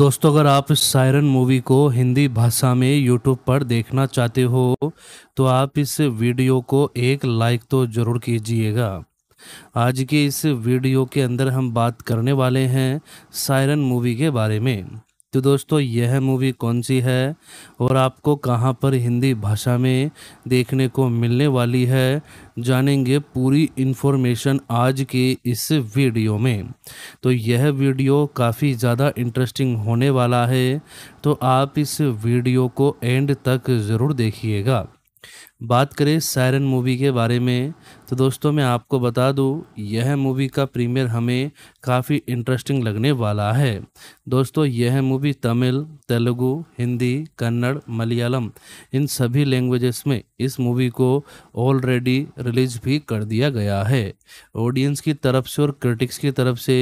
दोस्तों अगर आप इस सायरन मूवी को हिंदी भाषा में यूट्यूब पर देखना चाहते हो तो आप इस वीडियो को एक लाइक तो ज़रूर कीजिएगा आज के इस वीडियो के अंदर हम बात करने वाले हैं सायरन मूवी के बारे में तो दोस्तों यह मूवी कौन सी है और आपको कहां पर हिंदी भाषा में देखने को मिलने वाली है जानेंगे पूरी इन्फॉर्मेशन आज के इस वीडियो में तो यह वीडियो काफ़ी ज़्यादा इंटरेस्टिंग होने वाला है तो आप इस वीडियो को एंड तक ज़रूर देखिएगा बात करें सायरन मूवी के बारे में तो दोस्तों मैं आपको बता दूं यह मूवी का प्रीमियर हमें काफ़ी इंटरेस्टिंग लगने वाला है दोस्तों यह मूवी तमिल तेलुगु हिंदी कन्नड़ मलयालम इन सभी लैंग्वेजेस में इस मूवी को ऑलरेडी रिलीज भी कर दिया गया है ऑडियंस की तरफ से और क्रिटिक्स की तरफ से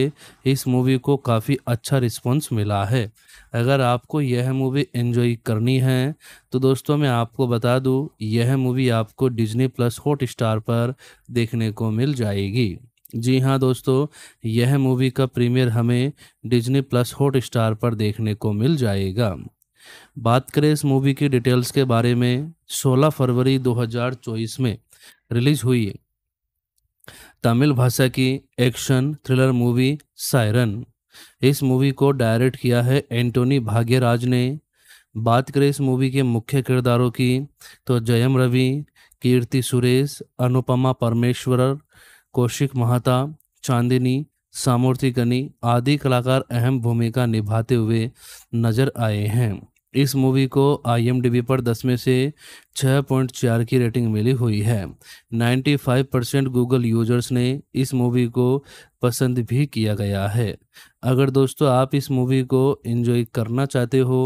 इस मूवी को काफ़ी अच्छा रिस्पॉन्स मिला है अगर आपको यह मूवी एंजॉय करनी है तो दोस्तों मैं आपको बता दूं यह मूवी आपको डिज्नी प्लस हॉट स्टार पर देखने को मिल जाएगी जी हाँ दोस्तों यह मूवी का प्रीमियर हमें डिज्नी प्लस हॉट स्टार पर देखने को मिल जाएगा बात करें इस मूवी की डिटेल्स के बारे में 16 फरवरी 2024 में रिलीज हुई तमिल भाषा की एक्शन थ्रिलर मूवी सायरन इस मूवी को डायरेक्ट किया है एंटोनी भाग्यराज ने बात करें इस मूवी के मुख्य किरदारों की तो जयम रवि कीर्ति सुरेश अनुपमा परमेश्वर कौशिक महाता चांदिनी सामूर्ति गनी आदि कलाकार अहम भूमिका निभाते हुए नजर आए हैं इस मूवी को आई पर 10 में से 6.4 की रेटिंग मिली हुई है 95 परसेंट गूगल यूजर्स ने इस मूवी को पसंद भी किया गया है अगर दोस्तों आप इस मूवी को एंजॉय करना चाहते हो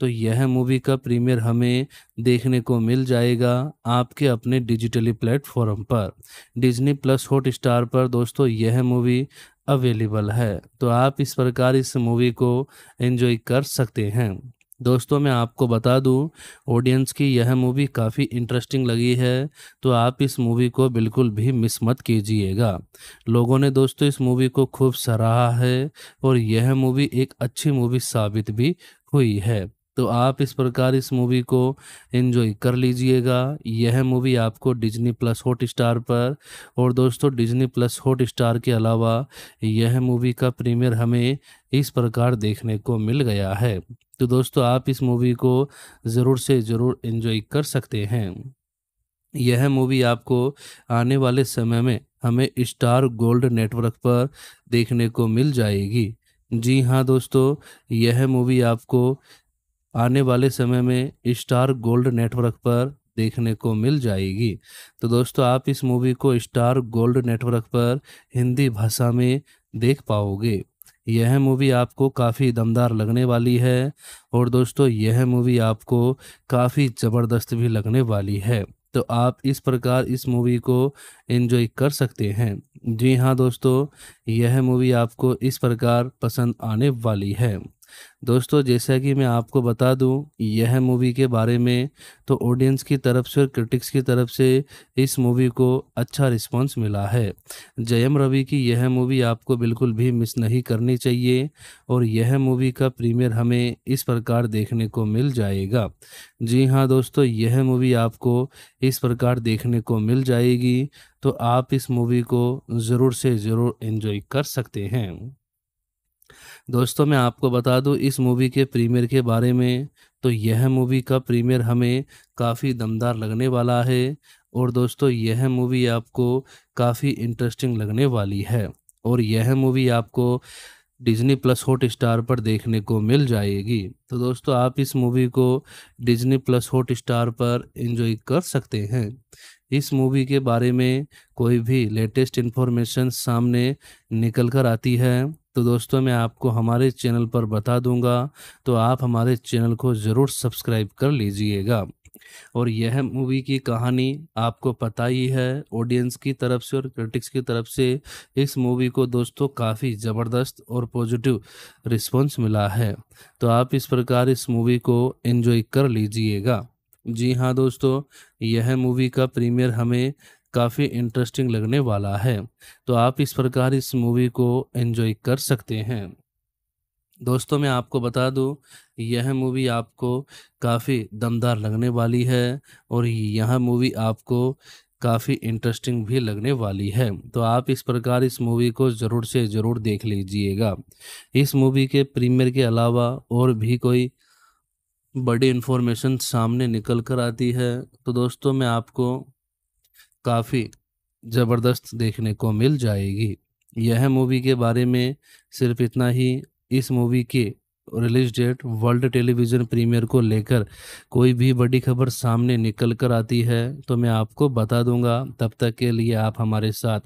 तो यह मूवी का प्रीमियर हमें देखने को मिल जाएगा आपके अपने डिजिटली प्लेटफॉर्म पर डिज्नी प्लस हॉट स्टार पर दोस्तों यह मूवी अवेलेबल है तो आप इस प्रकार इस मूवी को एंजॉय कर सकते हैं दोस्तों मैं आपको बता दूं ऑडियंस की यह मूवी काफ़ी इंटरेस्टिंग लगी है तो आप इस मूवी को बिल्कुल भी मिस मत कीजिएगा लोगों ने दोस्तों इस मूवी को खूब सराहा है और यह मूवी एक अच्छी मूवी साबित भी हुई है तो आप इस प्रकार इस मूवी को एंजॉय कर लीजिएगा यह मूवी आपको डिज्नी प्लस हॉट स्टार पर और दोस्तों डिज्नी प्लस हॉट स्टार के अलावा यह मूवी का प्रीमियर हमें इस प्रकार देखने को मिल गया है तो दोस्तों आप इस मूवी को ज़रूर से ज़रूर एंजॉय कर सकते हैं यह मूवी आपको आने वाले समय में हमें स्टार गोल्ड नेटवर्क पर देखने को मिल जाएगी जी हाँ दोस्तों यह मूवी आपको आने वाले समय में स्टार गोल्ड नेटवर्क पर देखने को मिल जाएगी तो दोस्तों आप इस मूवी को स्टार गोल्ड नेटवर्क पर हिंदी भाषा में देख पाओगे यह मूवी आपको काफ़ी दमदार लगने वाली है और दोस्तों यह मूवी आपको काफ़ी ज़बरदस्त भी लगने वाली है तो आप इस प्रकार इस मूवी को एंजॉय कर सकते हैं जी हाँ दोस्तों यह मूवी आपको इस प्रकार पसंद आने वाली है दोस्तों जैसा कि मैं आपको बता दूं यह मूवी के बारे में तो ऑडियंस की तरफ से और क्रिटिक्स की तरफ से इस मूवी को अच्छा रिस्पांस मिला है जयम रवि की यह मूवी आपको बिल्कुल भी मिस नहीं करनी चाहिए और यह मूवी का प्रीमियर हमें इस प्रकार देखने को मिल जाएगा जी हाँ दोस्तों यह मूवी आपको इस प्रकार देखने को मिल जाएगी तो आप इस मूवी को ज़रूर से ज़रूर इन्जॉय कर सकते हैं दोस्तों मैं आपको बता दूं इस मूवी के प्रीमियर के बारे में तो यह मूवी का प्रीमियर हमें काफ़ी दमदार लगने वाला है और दोस्तों यह मूवी आपको काफ़ी इंटरेस्टिंग लगने वाली है और यह मूवी आपको डिज्नी प्लस हॉट स्टार पर देखने को मिल जाएगी तो दोस्तों आप इस मूवी को डिज्नी प्लस हॉट स्टार पर इंजॉय कर सकते हैं इस मूवी के बारे में कोई भी लेटेस्ट इन्फॉर्मेशन सामने निकल कर आती है तो दोस्तों मैं आपको हमारे चैनल पर बता दूंगा तो आप हमारे चैनल को ज़रूर सब्सक्राइब कर लीजिएगा और यह मूवी की कहानी आपको पता ही है ऑडियंस की तरफ से और क्रिटिक्स की तरफ से इस मूवी को दोस्तों काफ़ी ज़बरदस्त और पॉजिटिव रिस्पॉन्स मिला है तो आप इस प्रकार इस मूवी को एंजॉय कर लीजिएगा जी हाँ दोस्तों यह मूवी का प्रीमियर हमें काफ़ी इंटरेस्टिंग लगने वाला है तो आप इस प्रकार इस मूवी को एंजॉय कर सकते हैं दोस्तों मैं आपको बता दूं यह मूवी आपको काफ़ी दमदार लगने वाली है और यह मूवी आपको काफ़ी इंटरेस्टिंग भी लगने वाली है तो आप इस प्रकार इस मूवी को ज़रूर से ज़रूर देख लीजिएगा इस मूवी के प्रीमियर के अलावा और भी कोई बड़ी इन्फॉर्मेशन सामने निकल कर आती है तो दोस्तों मैं आपको काफ़ी ज़बरदस्त देखने को मिल जाएगी यह मूवी के बारे में सिर्फ इतना ही इस मूवी के release date world television premiere को लेकर कोई भी बड़ी खबर सामने निकल कर आती है तो मैं आपको बता दूंगा तब तक के लिए आप हमारे साथ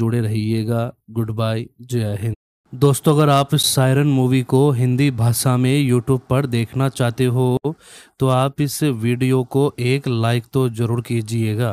जुड़े रहिएगा गुड बाय जय हिंद दोस्तों अगर आप सायरन मूवी को हिंदी भाषा में यूट्यूब पर देखना चाहते हो तो आप इस वीडियो को एक लाइक तो ज़रूर कीजिएगा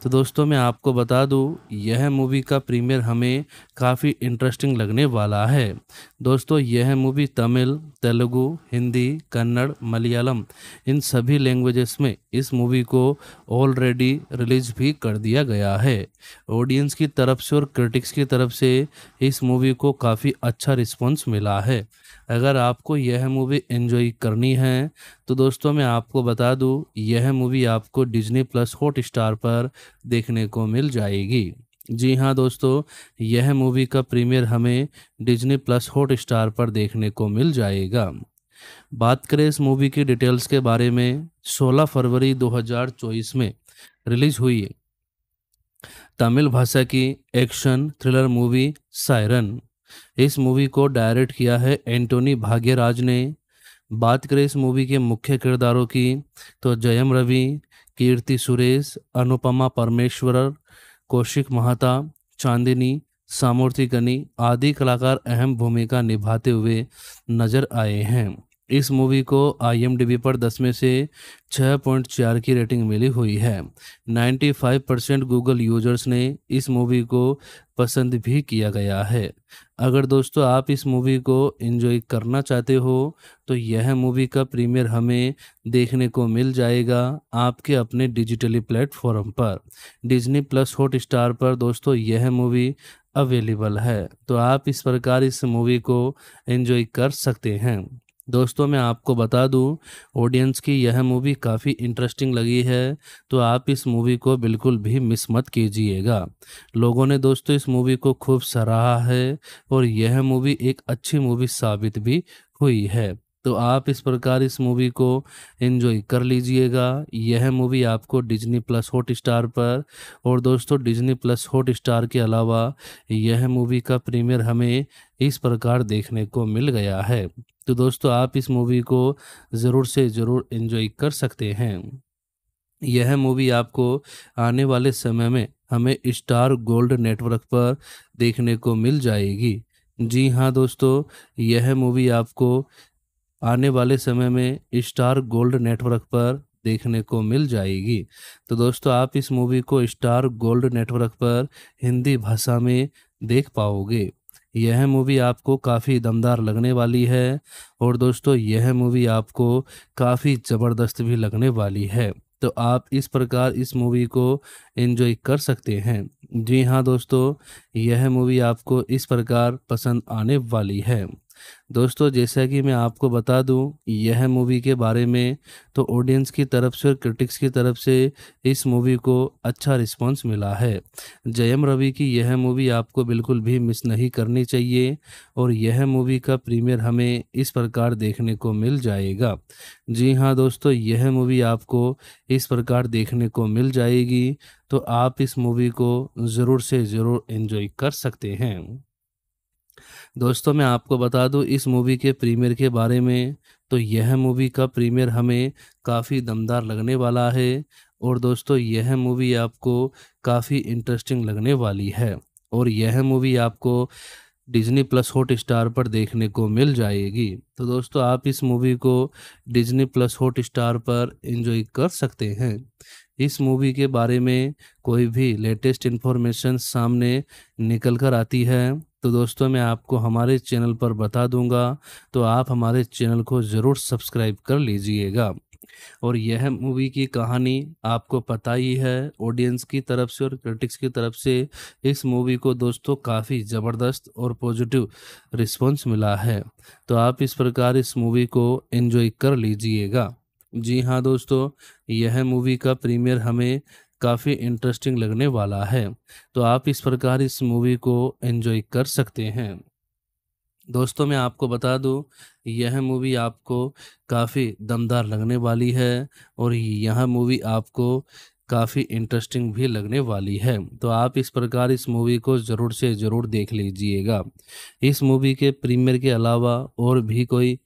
तो दोस्तों मैं आपको बता दूँ यह मूवी का प्रीमियर हमें काफ़ी इंटरेस्टिंग लगने वाला है दोस्तों यह मूवी तमिल तेलुगु हिंदी कन्नड़ मलयालम इन सभी लैंग्वेजेस में इस मूवी को ऑलरेडी रिलीज भी कर दिया गया है ऑडियंस की तरफ से और क्रिटिक्स की तरफ से इस मूवी को काफ़ी अच्छा रिस्पॉन्स मिला है अगर आपको यह मूवी एंजॉय करनी है तो दोस्तों मैं आपको बता दूँ यह मूवी आपको डिज्नी प्लस हॉट स्टार पर देखने को मिल जाएगी जी हाँ दोस्तों यह मूवी का प्रीमियर हमें डिज्नी प्लस हॉट स्टार पर देखने को मिल जाएगा बात करें इस मूवी की डिटेल्स के बारे में 16 फरवरी 2024 में रिलीज हुई तमिल भाषा की एक्शन थ्रिलर मूवी सायरन इस मूवी को डायरेक्ट किया है एंटोनी भाग्यराज ने बात करें इस मूवी के मुख्य किरदारों की तो जयम रवि कीर्ति सुरेश अनुपमा परमेश्वर कौशिक महता चांदिनी सामूर्ति गनी आदि कलाकार अहम भूमिका निभाते हुए नजर आए हैं इस मूवी को आई पर दस में से छः पॉइंट चार की रेटिंग मिली हुई है 95 परसेंट गूगल यूजर्स ने इस मूवी को पसंद भी किया गया है अगर दोस्तों आप इस मूवी को एंजॉय करना चाहते हो तो यह मूवी का प्रीमियर हमें देखने को मिल जाएगा आपके अपने डिजिटली प्लेटफॉर्म पर डिज्नी प्लस हॉट स्टार पर दोस्तों यह मूवी अवेलेबल है तो आप इस प्रकार इस मूवी को एंजॉय कर सकते हैं दोस्तों मैं आपको बता दूं ऑडियंस की यह मूवी काफ़ी इंटरेस्टिंग लगी है तो आप इस मूवी को बिल्कुल भी मिस मत कीजिएगा लोगों ने दोस्तों इस मूवी को खूब सराहा है और यह मूवी एक अच्छी मूवी साबित भी हुई है तो आप इस प्रकार इस मूवी को एंजॉय कर लीजिएगा यह मूवी आपको डिज्नी प्लस हॉट स्टार पर और दोस्तों डिज्नी प्लस हॉट स्टार के अलावा यह मूवी का प्रीमियर हमें इस प्रकार देखने को मिल गया है तो दोस्तों आप इस मूवी को ज़रूर से ज़रूर एंजॉय कर सकते हैं यह मूवी आपको आने वाले समय में हमें स्टार गोल्ड नेटवर्क पर देखने को मिल जाएगी जी हाँ दोस्तों यह मूवी आपको आने वाले समय में स्टार गोल्ड नेटवर्क पर देखने को मिल जाएगी तो दोस्तों आप इस मूवी को स्टार गोल्ड नेटवर्क पर हिंदी भाषा में देख पाओगे यह मूवी आपको काफ़ी दमदार लगने वाली है और दोस्तों यह मूवी आपको काफ़ी ज़बरदस्त भी लगने वाली है तो आप इस प्रकार इस मूवी को एंजॉय कर सकते हैं जी हाँ दोस्तों यह मूवी आपको इस प्रकार पसंद आने वाली है दोस्तों जैसा कि मैं आपको बता दूं यह मूवी के बारे में तो ऑडियंस की तरफ से और क्रिटिक्स की तरफ से इस मूवी को अच्छा रिस्पांस मिला है जयम रवि की यह मूवी आपको बिल्कुल भी मिस नहीं करनी चाहिए और यह मूवी का प्रीमियर हमें इस प्रकार देखने को मिल जाएगा जी हाँ दोस्तों यह मूवी आपको इस प्रकार देखने को मिल जाएगी तो आप इस मूवी को ज़रूर से ज़रूर इन्जॉय कर सकते हैं दोस्तों मैं आपको बता दूं इस मूवी के प्रीमियर के बारे में तो यह मूवी का प्रीमियर हमें काफ़ी दमदार लगने वाला है और दोस्तों यह मूवी आपको काफ़ी इंटरेस्टिंग लगने वाली है और यह मूवी आपको डिज्नी प्लस हॉट स्टार पर देखने को मिल जाएगी तो दोस्तों आप इस मूवी को डिज्नी प्लस हॉट स्टार पर इंजॉय कर सकते हैं इस मूवी के बारे में कोई भी लेटेस्ट इन्फॉर्मेशन सामने निकल कर आती है तो दोस्तों मैं आपको हमारे चैनल पर बता दूंगा तो आप हमारे चैनल को ज़रूर सब्सक्राइब कर लीजिएगा और यह मूवी की कहानी आपको पता ही है ऑडियंस की तरफ से और क्रिटिक्स की तरफ से इस मूवी को दोस्तों काफ़ी ज़बरदस्त और पॉजिटिव रिस्पॉन्स मिला है तो आप इस प्रकार इस मूवी को एंजॉय कर लीजिएगा जी हाँ दोस्तों यह मूवी का प्रीमियर हमें काफ़ी इंटरेस्टिंग लगने वाला है तो आप इस प्रकार इस मूवी को एंजॉय कर सकते हैं दोस्तों मैं आपको बता दूं यह मूवी आपको काफ़ी दमदार लगने वाली है और यह मूवी आपको काफ़ी इंटरेस्टिंग भी लगने वाली है तो आप इस प्रकार इस मूवी को ज़रूर से ज़रूर देख लीजिएगा इस मूवी के प्रीमियर के अलावा और भी कोई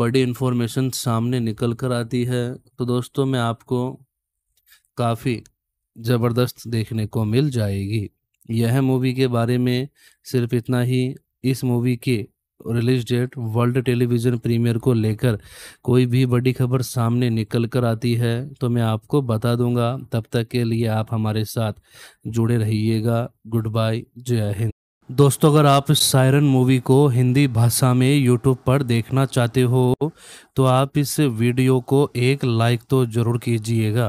बड़ी इन्फॉर्मेशन सामने निकल कर आती है तो दोस्तों मैं आपको काफ़ी ज़बरदस्त देखने को मिल जाएगी यह मूवी के बारे में सिर्फ इतना ही इस मूवी के release date world television premiere को लेकर कोई भी बड़ी खबर सामने निकल कर आती है तो मैं आपको बता दूंगा तब तक के लिए आप हमारे साथ जुड़े रहिएगा गुड बाय जय हिंद दोस्तों अगर आप सायरन मूवी को हिंदी भाषा में यूट्यूब पर देखना चाहते हो तो आप इस वीडियो को एक लाइक तो ज़रूर कीजिएगा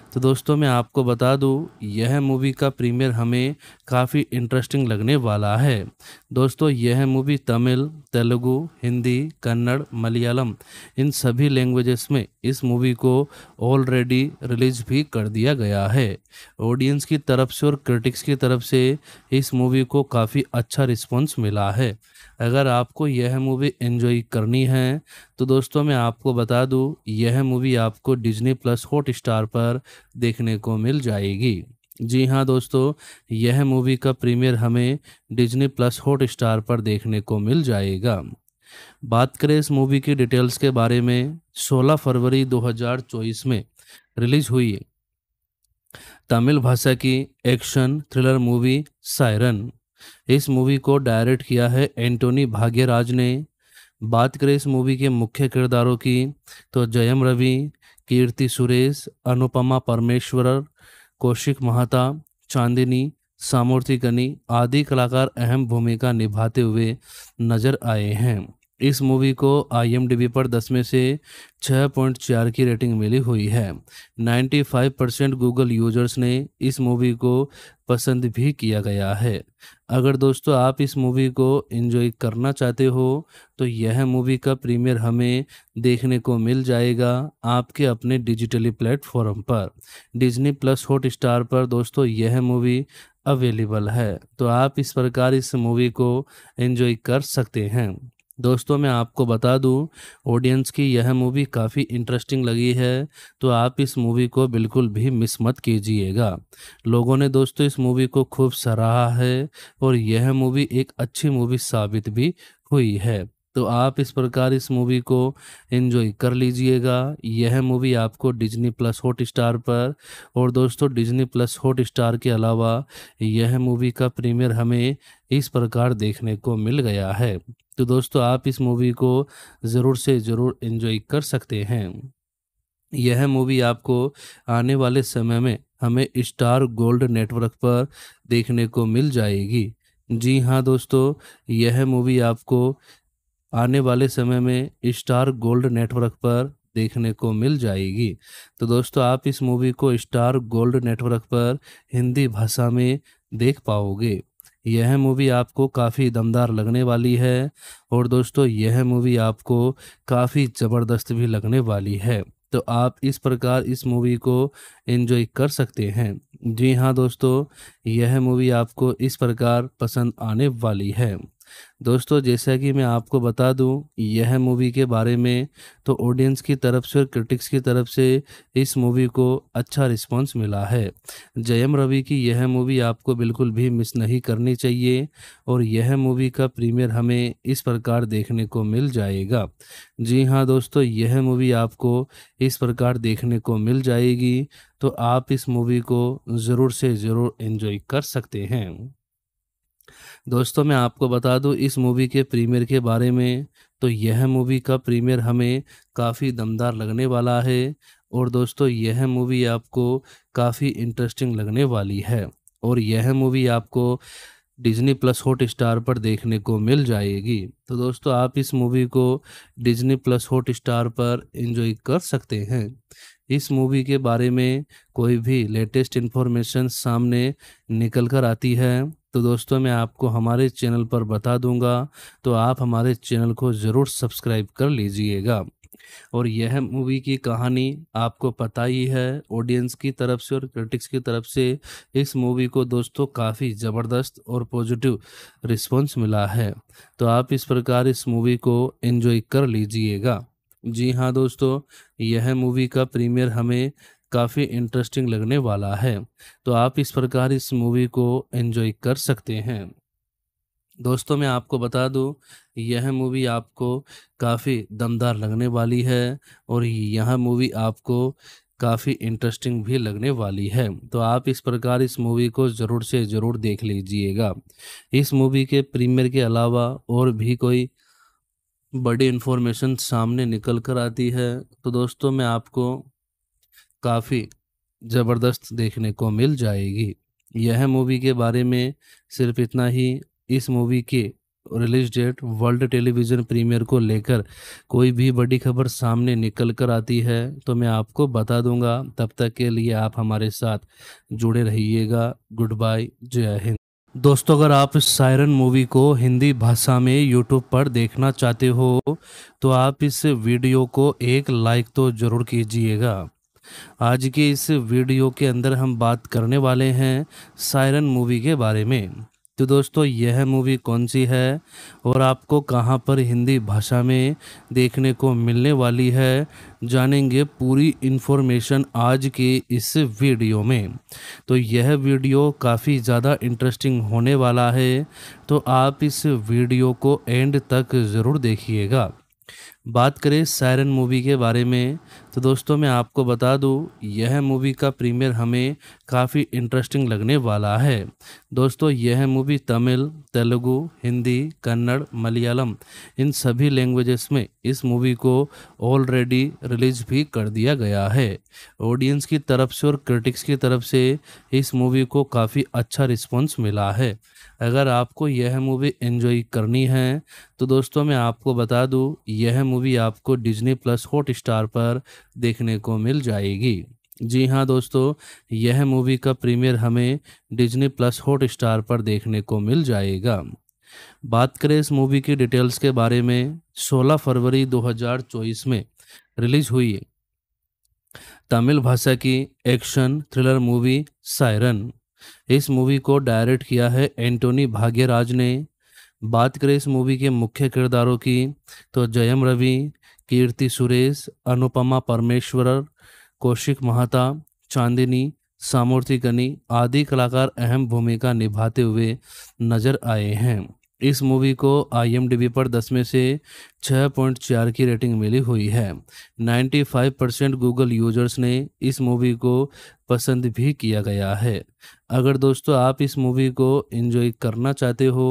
तो दोस्तों मैं आपको बता दूँ यह मूवी का प्रीमियर हमें काफ़ी इंटरेस्टिंग लगने वाला है दोस्तों यह मूवी तमिल तेलुगु हिंदी कन्नड़ मलयालम इन सभी लैंग्वेजेस में इस मूवी को ऑलरेडी रिलीज भी कर दिया गया है ऑडियंस की तरफ से और क्रिटिक्स की तरफ से इस मूवी को काफ़ी अच्छा रिस्पॉन्स मिला है अगर आपको यह मूवी एंजॉय करनी है तो दोस्तों मैं आपको बता दूँ यह मूवी आपको डिजनी प्लस हॉट स्टार पर देखने को मिल जाएगी जी हाँ दोस्तों यह मूवी का प्रीमियर हमें डिज्नी प्लस हॉट स्टार पर देखने को मिल जाएगा बात करें इस मूवी की डिटेल्स के बारे में 16 फरवरी 2024 में रिलीज हुई तमिल भाषा की एक्शन थ्रिलर मूवी सायरन इस मूवी को डायरेक्ट किया है एंटोनी भाग्यराज ने बात करें इस मूवी के मुख्य किरदारों की तो जयम रवि कीर्ति सुरेश अनुपमा परमेश्वर कौशिक महता चांदिनी सामूर्ति गनी आदि कलाकार अहम भूमिका निभाते हुए नजर आए हैं इस मूवी को आई पर 10 में से 6.4 पॉइंट चार की रेटिंग मिली हुई है 95 परसेंट गूगल यूजर्स ने इस मूवी को पसंद भी किया गया है अगर दोस्तों आप इस मूवी को इन्जॉय करना चाहते हो तो यह मूवी का प्रीमियर हमें देखने को मिल जाएगा आपके अपने डिजिटली प्लेटफॉर्म पर डिज्नी प्लस हॉट स्टार पर दोस्तों यह मूवी अवेलेबल है तो आप इस प्रकार इस मूवी को एंजॉय कर सकते हैं दोस्तों मैं आपको बता दूं ऑडियंस की यह मूवी काफ़ी इंटरेस्टिंग लगी है तो आप इस मूवी को बिल्कुल भी मिस मत कीजिएगा लोगों ने दोस्तों इस मूवी को खूब सराहा है और यह मूवी एक अच्छी मूवी साबित भी हुई है तो आप इस प्रकार इस मूवी को एंजॉय कर लीजिएगा यह मूवी आपको डिज्नी प्लस हॉट स्टार पर और दोस्तों डिज्नी प्लस हॉट स्टार के अलावा यह मूवी का प्रीमियर हमें इस प्रकार देखने को मिल गया है तो दोस्तों आप इस मूवी को ज़रूर से ज़रूर एंजॉय कर सकते हैं यह मूवी आपको आने वाले समय में हमें स्टार गोल्ड नेटवर्क पर देखने को मिल जाएगी जी हाँ दोस्तों यह मूवी आपको आने वाले समय में स्टार गोल्ड नेटवर्क पर देखने को मिल जाएगी तो दोस्तों आप इस मूवी को स्टार गोल्ड नेटवर्क पर हिंदी भाषा में देख पाओगे यह मूवी आपको काफ़ी दमदार लगने वाली है और दोस्तों यह मूवी आपको काफ़ी ज़बरदस्त भी लगने वाली है तो आप इस प्रकार इस मूवी को एंजॉय कर सकते हैं जी हाँ दोस्तों यह मूवी आपको इस प्रकार पसंद आने वाली है दोस्तों जैसा कि मैं आपको बता दूं यह मूवी के बारे में तो ऑडियंस की तरफ से और क्रिटिक्स की तरफ से इस मूवी को अच्छा रिस्पांस मिला है जयम रवि की यह मूवी आपको बिल्कुल भी मिस नहीं करनी चाहिए और यह मूवी का प्रीमियर हमें इस प्रकार देखने को मिल जाएगा जी हाँ दोस्तों यह मूवी आपको इस प्रकार देखने को मिल जाएगी तो आप इस मूवी को ज़रूर से ज़रूर इन्जॉय कर सकते हैं दोस्तों मैं आपको बता दूं इस मूवी के प्रीमियर के बारे में तो यह मूवी का प्रीमियर हमें काफ़ी दमदार लगने वाला है और दोस्तों यह मूवी आपको काफ़ी इंटरेस्टिंग लगने वाली है और यह मूवी आपको डिज्नी प्लस हॉट स्टार पर देखने को मिल जाएगी तो दोस्तों आप इस मूवी को डिज्नी प्लस हॉट स्टार पर इंजॉय कर सकते हैं इस मूवी के बारे में कोई भी लेटेस्ट इन्फॉर्मेशन सामने निकल कर आती है तो दोस्तों मैं आपको हमारे चैनल पर बता दूंगा तो आप हमारे चैनल को ज़रूर सब्सक्राइब कर लीजिएगा और यह मूवी की कहानी आपको पता ही है ऑडियंस की तरफ से और क्रिटिक्स की तरफ से इस मूवी को दोस्तों काफ़ी ज़बरदस्त और पॉजिटिव रिस्पॉन्स मिला है तो आप इस प्रकार इस मूवी को एंजॉय कर लीजिएगा जी हाँ दोस्तों यह मूवी का प्रीमियर हमें काफ़ी इंटरेस्टिंग लगने वाला है तो आप इस प्रकार इस मूवी को एंजॉय कर सकते हैं दोस्तों मैं आपको बता दूं यह मूवी आपको काफ़ी दमदार लगने वाली है और यह मूवी आपको काफ़ी इंटरेस्टिंग भी लगने वाली है तो आप इस प्रकार इस मूवी को ज़रूर से ज़रूर देख लीजिएगा इस मूवी के प्रीमियर के अलावा और भी कोई बड़ी इन्फॉर्मेशन सामने निकल कर आती है तो दोस्तों में आपको काफ़ी ज़बरदस्त देखने को मिल जाएगी यह मूवी के बारे में सिर्फ इतना ही इस मूवी के release date world television premiere को लेकर कोई भी बड़ी खबर सामने निकल कर आती है तो मैं आपको बता दूंगा तब तक के लिए आप हमारे साथ जुड़े रहिएगा गुड बाय जय हिंद दोस्तों अगर आप इस सायरन मूवी को हिंदी भाषा में यूट्यूब पर देखना चाहते हो तो आप इस वीडियो को एक लाइक तो ज़रूर कीजिएगा आज के इस वीडियो के अंदर हम बात करने वाले हैं सायरन मूवी के बारे में तो दोस्तों यह मूवी कौन सी है और आपको कहां पर हिंदी भाषा में देखने को मिलने वाली है जानेंगे पूरी इन्फॉर्मेशन आज के इस वीडियो में तो यह वीडियो काफ़ी ज़्यादा इंटरेस्टिंग होने वाला है तो आप इस वीडियो को एंड तक ज़रूर देखिएगा बात करें सायरन मूवी के बारे में तो दोस्तों मैं आपको बता दूं यह मूवी का प्रीमियर हमें काफ़ी इंटरेस्टिंग लगने वाला है दोस्तों यह मूवी तमिल तेलुगु हिंदी कन्नड़ मलयालम इन सभी लैंग्वेजेस में इस मूवी को ऑलरेडी रिलीज भी कर दिया गया है ऑडियंस की तरफ से और क्रिटिक्स की तरफ से इस मूवी को काफ़ी अच्छा रिस्पॉन्स मिला है अगर आपको यह मूवी एंजॉय करनी है तो दोस्तों मैं आपको बता दूं यह मूवी आपको डिज्नी प्लस हॉट स्टार पर देखने को मिल जाएगी जी हाँ दोस्तों यह मूवी का प्रीमियर हमें डिज्नी प्लस हॉट स्टार पर देखने को मिल जाएगा बात करें इस मूवी की डिटेल्स के बारे में 16 फरवरी 2024 में रिलीज हुई तमिल भाषा की एक्शन थ्रिलर मूवी सायरन इस मूवी को डायरेक्ट किया है एंटोनी भाग्यराज ने बात करें इस मूवी के मुख्य किरदारों की तो जयम रवि कीर्ति सुरेश अनुपमा परमेश्वर कौशिक महाता चांदिनी सामूर्ति गनी आदि कलाकार अहम भूमिका निभाते हुए नजर आए हैं इस मूवी को आई पर 10 में से 6.4 की रेटिंग मिली हुई है 95 परसेंट गूगल यूजर्स ने इस मूवी को पसंद भी किया गया है अगर दोस्तों आप इस मूवी को एंजॉय करना चाहते हो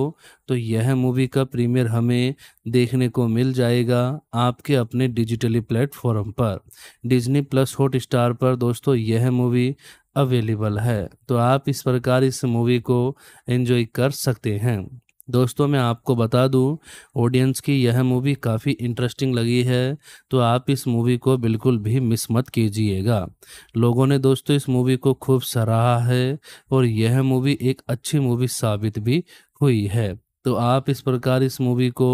तो यह मूवी का प्रीमियर हमें देखने को मिल जाएगा आपके अपने डिजिटली प्लेटफॉर्म पर डिज्नी प्लस हॉट स्टार पर दोस्तों यह मूवी अवेलेबल है तो आप इस प्रकार इस मूवी को एंजॉय कर सकते हैं दोस्तों मैं आपको बता दूं ऑडियंस की यह मूवी काफ़ी इंटरेस्टिंग लगी है तो आप इस मूवी को बिल्कुल भी मिस मत कीजिएगा लोगों ने दोस्तों इस मूवी को खूब सराहा है और यह मूवी एक अच्छी मूवी साबित भी हुई है तो आप इस प्रकार इस मूवी को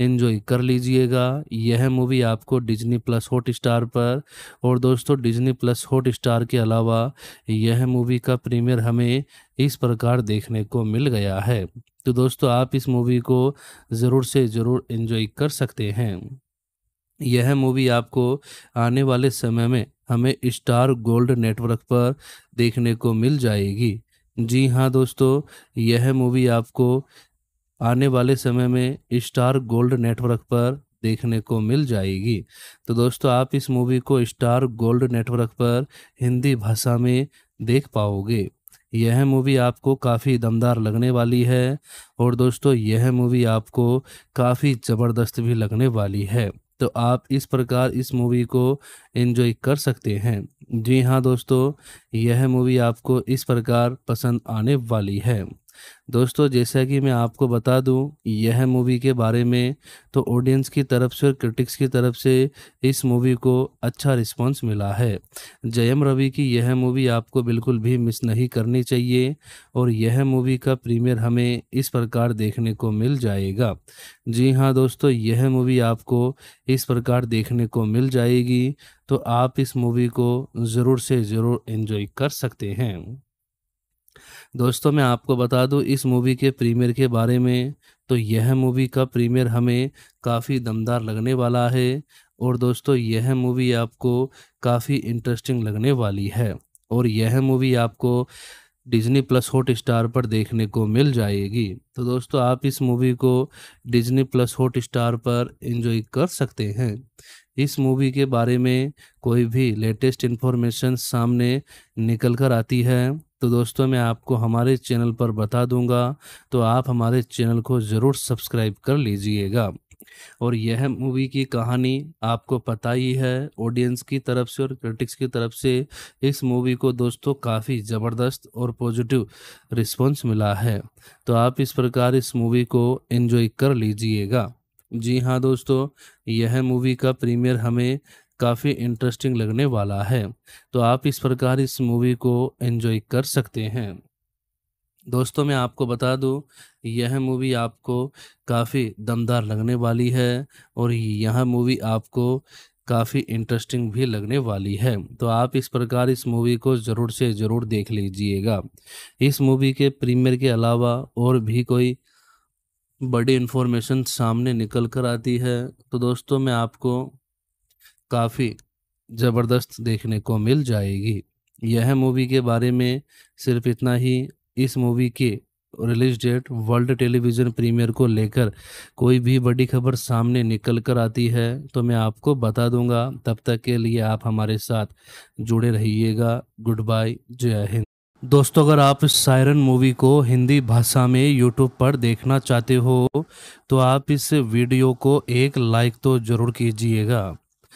एंजॉय कर लीजिएगा यह मूवी आपको डिज्नी प्लस हॉट स्टार पर और दोस्तों डिज्नी प्लस हॉट स्टार के अलावा यह मूवी का प्रीमियर हमें इस प्रकार देखने को मिल गया है तो दोस्तों आप इस मूवी को ज़रूर से ज़रूर इन्जॉय कर सकते हैं यह मूवी आपको आने वाले समय में हमें स्टार गोल्ड नेटवर्क पर देखने को मिल जाएगी जी हाँ दोस्तों यह मूवी आपको आने वाले समय में स्टार गोल्ड नेटवर्क पर देखने को मिल जाएगी तो दोस्तों आप इस मूवी को स्टार गोल्ड नेटवर्क पर हिंदी भाषा में देख पाओगे यह मूवी आपको काफ़ी दमदार लगने वाली है और दोस्तों यह मूवी आपको काफ़ी ज़बरदस्त भी लगने वाली है तो आप इस प्रकार इस मूवी को इन्जॉय कर सकते हैं जी हाँ दोस्तों यह मूवी आपको इस प्रकार पसंद आने वाली है दोस्तों जैसा कि मैं आपको बता दूं यह मूवी के बारे में तो ऑडियंस की तरफ से और क्रिटिक्स की तरफ से इस मूवी को अच्छा रिस्पांस मिला है जयम रवि की यह मूवी आपको बिल्कुल भी मिस नहीं करनी चाहिए और यह मूवी का प्रीमियर हमें इस प्रकार देखने को मिल जाएगा जी हाँ दोस्तों यह मूवी आपको इस प्रकार देखने को मिल जाएगी तो आप इस मूवी को ज़रूर से ज़रूर इन्जॉय कर सकते हैं दोस्तों मैं आपको बता दूं इस मूवी के प्रीमियर के बारे में तो यह मूवी का प्रीमियर हमें काफ़ी दमदार लगने वाला है और दोस्तों यह मूवी आपको काफ़ी इंटरेस्टिंग लगने वाली है और यह मूवी आपको डिज्नी प्लस हॉट स्टार पर देखने को मिल जाएगी तो दोस्तों आप इस मूवी को डिज्नी प्लस हॉट स्टार पर इंजॉय कर सकते हैं इस मूवी के बारे में कोई भी लेटेस्ट इन्फॉर्मेशन सामने निकल कर आती है तो दोस्तों मैं आपको हमारे चैनल पर बता दूंगा तो आप हमारे चैनल को ज़रूर सब्सक्राइब कर लीजिएगा और यह मूवी की कहानी आपको पता ही है ऑडियंस की तरफ से और क्रिटिक्स की तरफ से इस मूवी को दोस्तों काफ़ी ज़बरदस्त और पॉजिटिव रिस्पॉन्स मिला है तो आप इस प्रकार इस मूवी को एंजॉय कर लीजिएगा जी हाँ दोस्तों यह मूवी का प्रीमियर हमें काफ़ी इंटरेस्टिंग लगने वाला है तो आप इस प्रकार इस मूवी को एंजॉय कर सकते हैं दोस्तों मैं आपको बता दूं यह मूवी आपको काफ़ी दमदार लगने वाली है और यह मूवी आपको काफ़ी इंटरेस्टिंग भी लगने वाली है तो आप इस प्रकार इस मूवी को ज़रूर से ज़रूर देख लीजिएगा इस मूवी के प्रीमियर के अलावा और भी कोई बड़ी इन्फॉर्मेशन सामने निकल कर आती है तो दोस्तों मैं आपको काफ़ी ज़बरदस्त देखने को मिल जाएगी यह मूवी के बारे में सिर्फ इतना ही इस मूवी के release date world television premiere को लेकर कोई भी बड़ी खबर सामने निकल कर आती है तो मैं आपको बता दूंगा तब तक के लिए आप हमारे साथ जुड़े रहिएगा गुड बाय जय हिंद दोस्तों अगर आप इस सायरन मूवी को हिंदी भाषा में यूट्यूब पर देखना चाहते हो तो आप इस वीडियो को एक लाइक तो ज़रूर कीजिएगा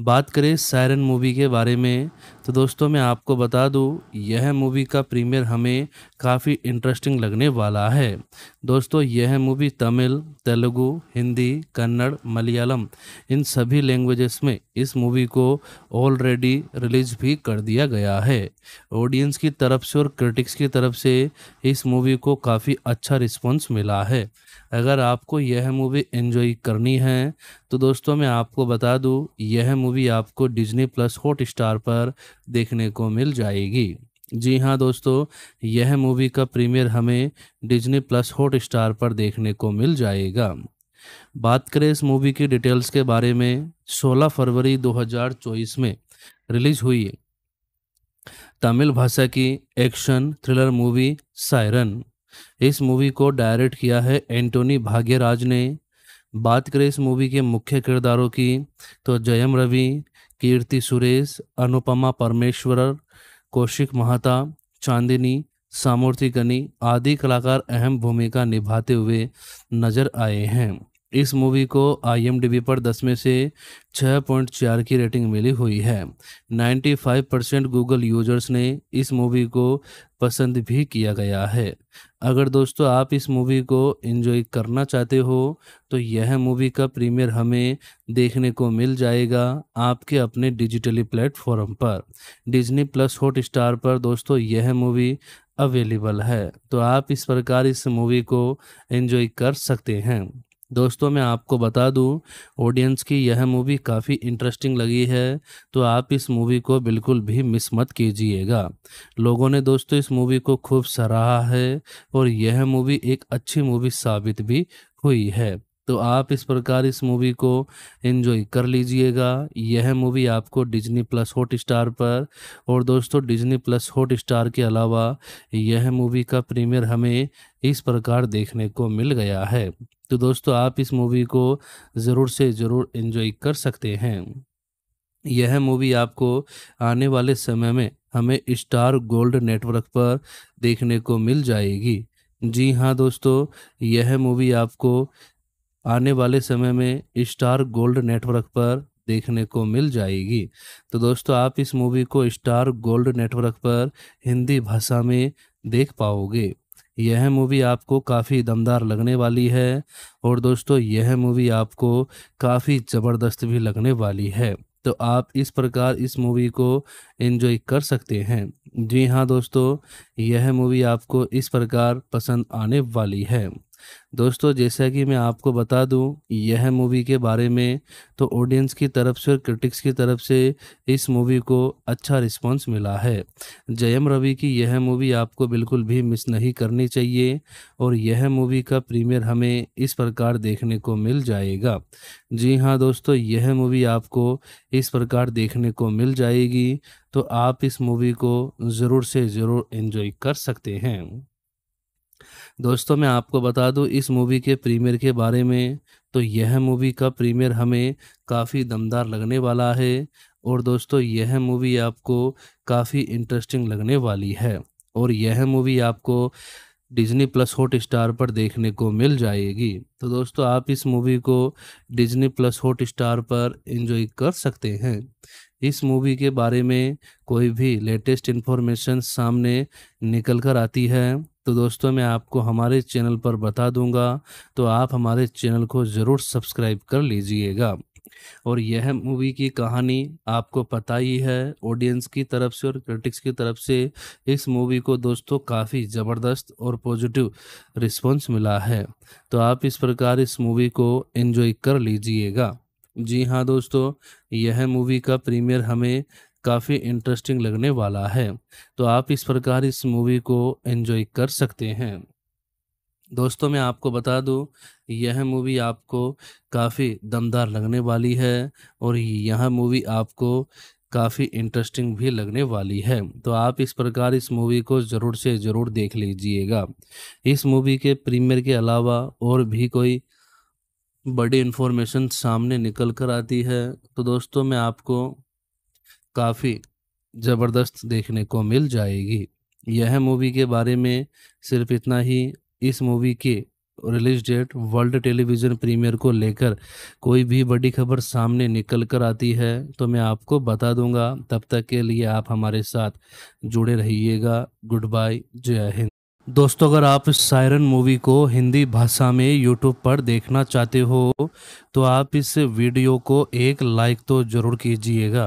बात करें सायरन मूवी के बारे में तो दोस्तों मैं आपको बता दूं यह मूवी का प्रीमियर हमें काफ़ी इंटरेस्टिंग लगने वाला है दोस्तों यह मूवी तमिल तेलुगु हिंदी कन्नड़ मलयालम इन सभी लैंग्वेजेस में इस मूवी को ऑलरेडी रिलीज भी कर दिया गया है ऑडियंस की तरफ से और क्रिटिक्स की तरफ से इस मूवी को काफ़ी अच्छा रिस्पॉन्स मिला है अगर आपको यह मूवी एंजॉय करनी है तो दोस्तों मैं आपको बता दूं यह मूवी आपको डिज्नी प्लस हॉट स्टार पर देखने को मिल जाएगी जी हाँ दोस्तों यह मूवी का प्रीमियर हमें डिज्नी प्लस हॉट स्टार पर देखने को मिल जाएगा बात करें इस मूवी की डिटेल्स के बारे में 16 फरवरी 2024 में रिलीज हुई तमिल भाषा की एक्शन थ्रिलर मूवी सायरन इस मूवी को डायरेक्ट किया है एंटोनी भाग्यराज ने बात करें इस मूवी के मुख्य किरदारों की तो जयम रवि कीर्ति सुरेश अनुपमा परमेश्वर कौशिक महाता चांदिनी सामूर्ति गनी आदि कलाकार अहम भूमिका निभाते हुए नजर आए हैं इस मूवी को आई पर 10 में से 6.4 की रेटिंग मिली हुई है 95 परसेंट गूगल यूजर्स ने इस मूवी को पसंद भी किया गया है अगर दोस्तों आप इस मूवी को एंजॉय करना चाहते हो तो यह मूवी का प्रीमियर हमें देखने को मिल जाएगा आपके अपने डिजिटली प्लेटफॉर्म पर डिज्नी प्लस हॉट स्टार पर दोस्तों यह मूवी अवेलेबल है तो आप इस प्रकार इस मूवी को एंजॉय कर सकते हैं दोस्तों मैं आपको बता दूं ऑडियंस की यह मूवी काफ़ी इंटरेस्टिंग लगी है तो आप इस मूवी को बिल्कुल भी मिस मत कीजिएगा लोगों ने दोस्तों इस मूवी को खूब सराहा है और यह मूवी एक अच्छी मूवी साबित भी हुई है तो आप इस प्रकार इस मूवी को एंजॉय कर लीजिएगा यह मूवी आपको डिज्नी प्लस हॉट स्टार पर और दोस्तों डिज्नी प्लस हॉट स्टार के अलावा यह मूवी का प्रीमियर हमें इस प्रकार देखने को मिल गया है तो दोस्तों आप इस मूवी को ज़रूर से ज़रूर एंजॉय कर सकते हैं यह मूवी आपको आने वाले समय में हमें स्टार गोल्ड नेटवर्क पर देखने को मिल जाएगी जी हाँ दोस्तों यह मूवी आपको आने वाले समय में स्टार गोल्ड नेटवर्क पर देखने को मिल जाएगी तो दोस्तों आप इस मूवी को स्टार गोल्ड नेटवर्क पर हिंदी भाषा में देख पाओगे यह मूवी आपको काफ़ी दमदार लगने वाली है और दोस्तों यह मूवी आपको काफ़ी ज़बरदस्त भी लगने वाली है तो आप इस प्रकार इस मूवी को एंजॉय कर सकते हैं जी हाँ दोस्तों यह मूवी आपको इस प्रकार पसंद आने वाली है दोस्तों जैसा कि मैं आपको बता दूं यह मूवी के बारे में तो ऑडियंस की तरफ से और क्रिटिक्स की तरफ से इस मूवी को अच्छा रिस्पांस मिला है जयम रवि की यह मूवी आपको बिल्कुल भी मिस नहीं करनी चाहिए और यह मूवी का प्रीमियर हमें इस प्रकार देखने को मिल जाएगा जी हाँ दोस्तों यह मूवी आपको इस प्रकार देखने को मिल जाएगी तो आप इस मूवी को ज़रूर से ज़रूर इन्जॉय कर सकते हैं दोस्तों मैं आपको बता दूं इस मूवी के प्रीमियर के बारे में तो यह मूवी का प्रीमियर हमें काफ़ी दमदार लगने वाला है और दोस्तों यह मूवी आपको काफ़ी इंटरेस्टिंग लगने वाली है और यह मूवी आपको डिज्नी प्लस हॉट स्टार पर देखने को मिल जाएगी तो दोस्तों आप इस मूवी को डिज्नी प्लस हॉट स्टार पर इंजॉय कर सकते हैं इस मूवी के बारे में कोई भी लेटेस्ट इन्फॉर्मेशन सामने निकल कर आती है तो दोस्तों मैं आपको हमारे चैनल पर बता दूंगा तो आप हमारे चैनल को ज़रूर सब्सक्राइब कर लीजिएगा और यह मूवी की कहानी आपको पता ही है ऑडियंस की तरफ से और क्रिटिक्स की तरफ से इस मूवी को दोस्तों काफ़ी ज़बरदस्त और पॉजिटिव रिस्पॉन्स मिला है तो आप इस प्रकार इस मूवी को एंजॉय कर लीजिएगा जी हाँ दोस्तों यह मूवी का प्रीमियर हमें काफ़ी इंटरेस्टिंग लगने वाला है तो आप इस प्रकार इस मूवी को एंजॉय कर सकते हैं दोस्तों मैं आपको बता दूं यह मूवी आपको काफ़ी दमदार लगने वाली है और यह मूवी आपको काफ़ी इंटरेस्टिंग भी लगने वाली है तो आप इस प्रकार इस मूवी को ज़रूर से ज़रूर देख लीजिएगा इस मूवी के प्रीमियर के अलावा और भी कोई बड़ी इन्फॉर्मेशन सामने निकल कर आती है तो दोस्तों मैं आपको काफ़ी ज़बरदस्त देखने को मिल जाएगी यह मूवी के बारे में सिर्फ इतना ही इस मूवी के release date world television premiere को लेकर कोई भी बड़ी खबर सामने निकल कर आती है तो मैं आपको बता दूंगा तब तक के लिए आप हमारे साथ जुड़े रहिएगा गुड बाय जय हिंद दोस्तों अगर आप इस सायरन मूवी को हिंदी भाषा में यूट्यूब पर देखना चाहते हो तो आप इस वीडियो को एक लाइक तो ज़रूर कीजिएगा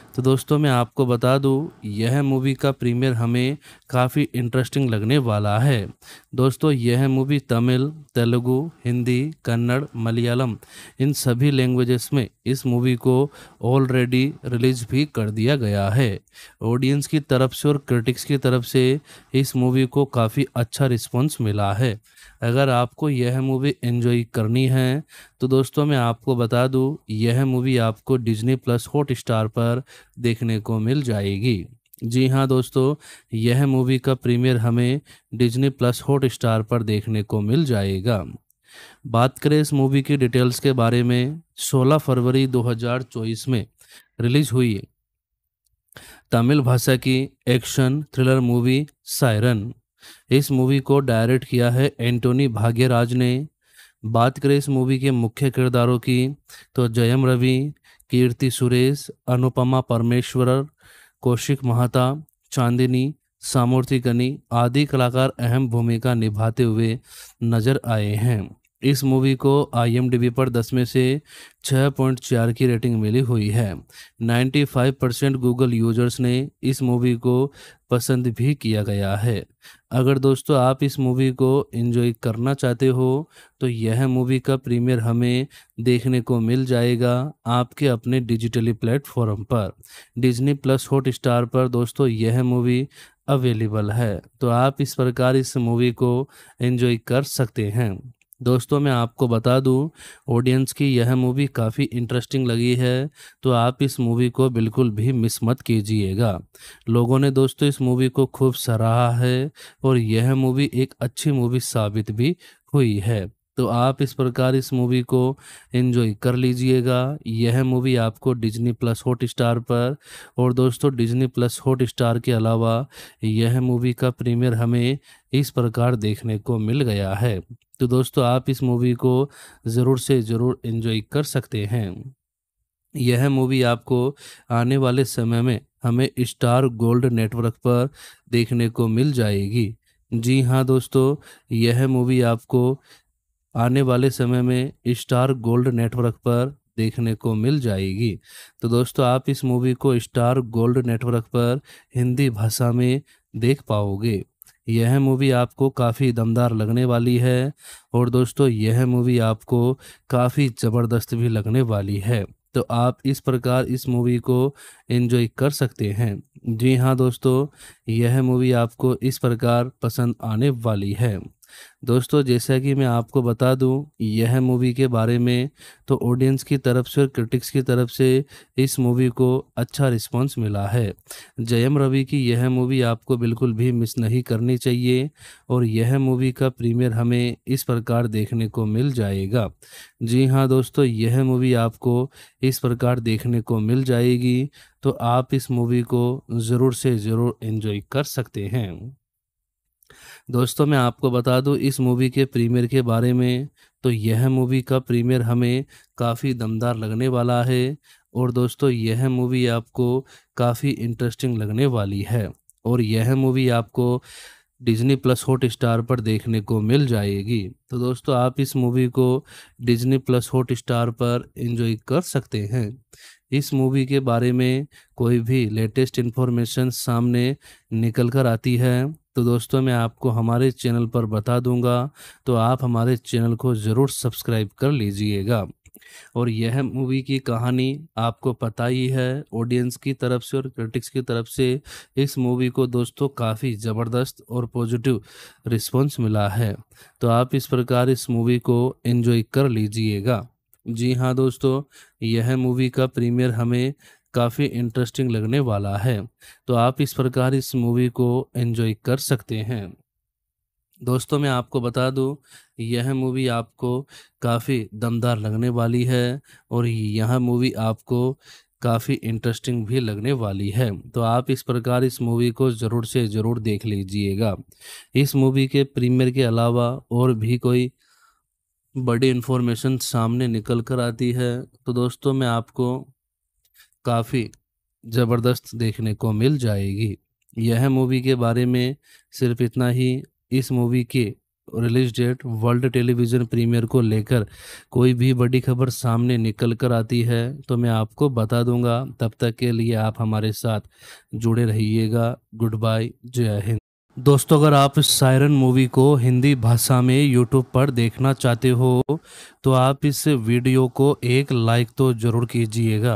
तो दोस्तों मैं आपको बता दूँ यह मूवी का प्रीमियर हमें काफ़ी इंटरेस्टिंग लगने वाला है दोस्तों यह मूवी तमिल तेलुगु हिंदी कन्नड़ मलयालम इन सभी लैंग्वेजेस में इस मूवी को ऑलरेडी रिलीज भी कर दिया गया है ऑडियंस की तरफ से और क्रिटिक्स की तरफ से इस मूवी को काफ़ी अच्छा रिस्पॉन्स मिला है अगर आपको यह मूवी इन्जॉय करनी है तो दोस्तों मैं आपको बता दूँ यह मूवी आपको डिजनी प्लस हॉट स्टार पर देखने को मिल जाएगी जी हाँ दोस्तों यह मूवी का प्रीमियर हमें डिज्नी प्लस हॉट स्टार पर देखने को मिल जाएगा बात करें इस मूवी की डिटेल्स के बारे में 16 फरवरी 2024 में रिलीज हुई तमिल भाषा की एक्शन थ्रिलर मूवी सायरन इस मूवी को डायरेक्ट किया है एंटोनी भाग्यराज ने बात करें इस मूवी के मुख्य किरदारों की तो जयम रवि कीर्ति सुरेश अनुपमा परमेश्वर कौशिक महाता चांदिनी सामूर्ति गनी आदि कलाकार अहम भूमिका निभाते हुए नजर आए हैं इस मूवी को आई पर 10 में से 6.4 की रेटिंग मिली हुई है 95 परसेंट गूगल यूजर्स ने इस मूवी को पसंद भी किया गया है अगर दोस्तों आप इस मूवी को एंजॉय करना चाहते हो तो यह मूवी का प्रीमियर हमें देखने को मिल जाएगा आपके अपने डिजिटली प्लेटफॉर्म पर डिज्नी प्लस हॉट स्टार पर दोस्तों यह मूवी अवेलेबल है तो आप इस प्रकार इस मूवी को एंजॉय कर सकते हैं दोस्तों मैं आपको बता दूं ऑडियंस की यह मूवी काफ़ी इंटरेस्टिंग लगी है तो आप इस मूवी को बिल्कुल भी मिस मत कीजिएगा लोगों ने दोस्तों इस मूवी को खूब सराहा है और यह मूवी एक अच्छी मूवी साबित भी हुई है तो आप इस प्रकार इस मूवी को इन्जॉय कर लीजिएगा यह मूवी आपको डिजनी प्लस हॉट स्टार पर और दोस्तों डिजनी प्लस हॉट स्टार के अलावा यह मूवी का प्रीमियर हमें इस प्रकार देखने को मिल गया है तो दोस्तों आप इस मूवी को ज़रूर से ज़रूर इन्जॉय कर सकते हैं यह मूवी आपको आने वाले समय में हमें स्टार गोल्ड नेटवर्क पर देखने को मिल जाएगी जी हाँ दोस्तों यह मूवी आपको आने वाले समय में स्टार गोल्ड नेटवर्क पर देखने को मिल जाएगी तो दोस्तों आप इस मूवी को स्टार गोल्ड नेटवर्क पर हिंदी भाषा में देख पाओगे यह मूवी आपको काफ़ी दमदार लगने वाली है और दोस्तों यह मूवी आपको काफ़ी ज़बरदस्त भी लगने वाली है तो आप इस प्रकार इस मूवी को एंजॉय कर सकते हैं जी हाँ दोस्तों यह मूवी आपको इस प्रकार पसंद आने वाली है दोस्तों जैसा कि मैं आपको बता दूं यह मूवी के बारे में तो ऑडियंस की तरफ से और क्रिटिक्स की तरफ से इस मूवी को अच्छा रिस्पांस मिला है जयम रवि की यह मूवी आपको बिल्कुल भी मिस नहीं करनी चाहिए और यह मूवी का प्रीमियर हमें इस प्रकार देखने को मिल जाएगा जी हाँ दोस्तों यह मूवी आपको इस प्रकार देखने को मिल जाएगी तो आप इस मूवी को ज़रूर से ज़रूर इन्जॉय कर सकते हैं दोस्तों मैं आपको बता दूं इस मूवी के प्रीमियर के बारे में तो यह मूवी का प्रीमियर हमें काफ़ी दमदार लगने वाला है और दोस्तों यह मूवी आपको काफ़ी इंटरेस्टिंग लगने वाली है और यह मूवी आपको डिज्नी प्लस हॉट स्टार पर देखने को मिल जाएगी तो दोस्तों आप इस मूवी को डिज्नी प्लस हॉट स्टार पर इंजॉय कर सकते हैं इस मूवी के बारे में कोई भी लेटेस्ट इन्फॉर्मेशन सामने निकल कर आती है तो दोस्तों मैं आपको हमारे चैनल पर बता दूंगा तो आप हमारे चैनल को ज़रूर सब्सक्राइब कर लीजिएगा और यह मूवी की कहानी आपको पता ही है ऑडियंस की तरफ से और क्रिटिक्स की तरफ से इस मूवी को दोस्तों काफ़ी ज़बरदस्त और पॉजिटिव रिस्पॉन्स मिला है तो आप इस प्रकार इस मूवी को एंजॉय कर लीजिएगा जी हाँ दोस्तों यह मूवी का प्रीमियर हमें काफ़ी इंटरेस्टिंग लगने वाला है तो आप इस प्रकार इस मूवी को एंजॉय कर सकते हैं दोस्तों मैं आपको बता दूं यह मूवी आपको काफ़ी दमदार लगने वाली है और यह मूवी आपको काफ़ी इंटरेस्टिंग भी लगने वाली है तो आप इस प्रकार इस मूवी को ज़रूर से ज़रूर देख लीजिएगा इस मूवी के प्रीमियर के अलावा और भी कोई बड़ी इन्फॉर्मेशन सामने निकल कर आती है तो दोस्तों मैं आपको काफ़ी ज़बरदस्त देखने को मिल जाएगी यह मूवी के बारे में सिर्फ इतना ही इस मूवी के release date world television premiere को लेकर कोई भी बड़ी खबर सामने निकल कर आती है तो मैं आपको बता दूंगा तब तक के लिए आप हमारे साथ जुड़े रहिएगा गुड बाय जय हिंद दोस्तों अगर आप इस सायरन मूवी को हिंदी भाषा में यूट्यूब पर देखना चाहते हो तो आप इस वीडियो को एक लाइक तो ज़रूर कीजिएगा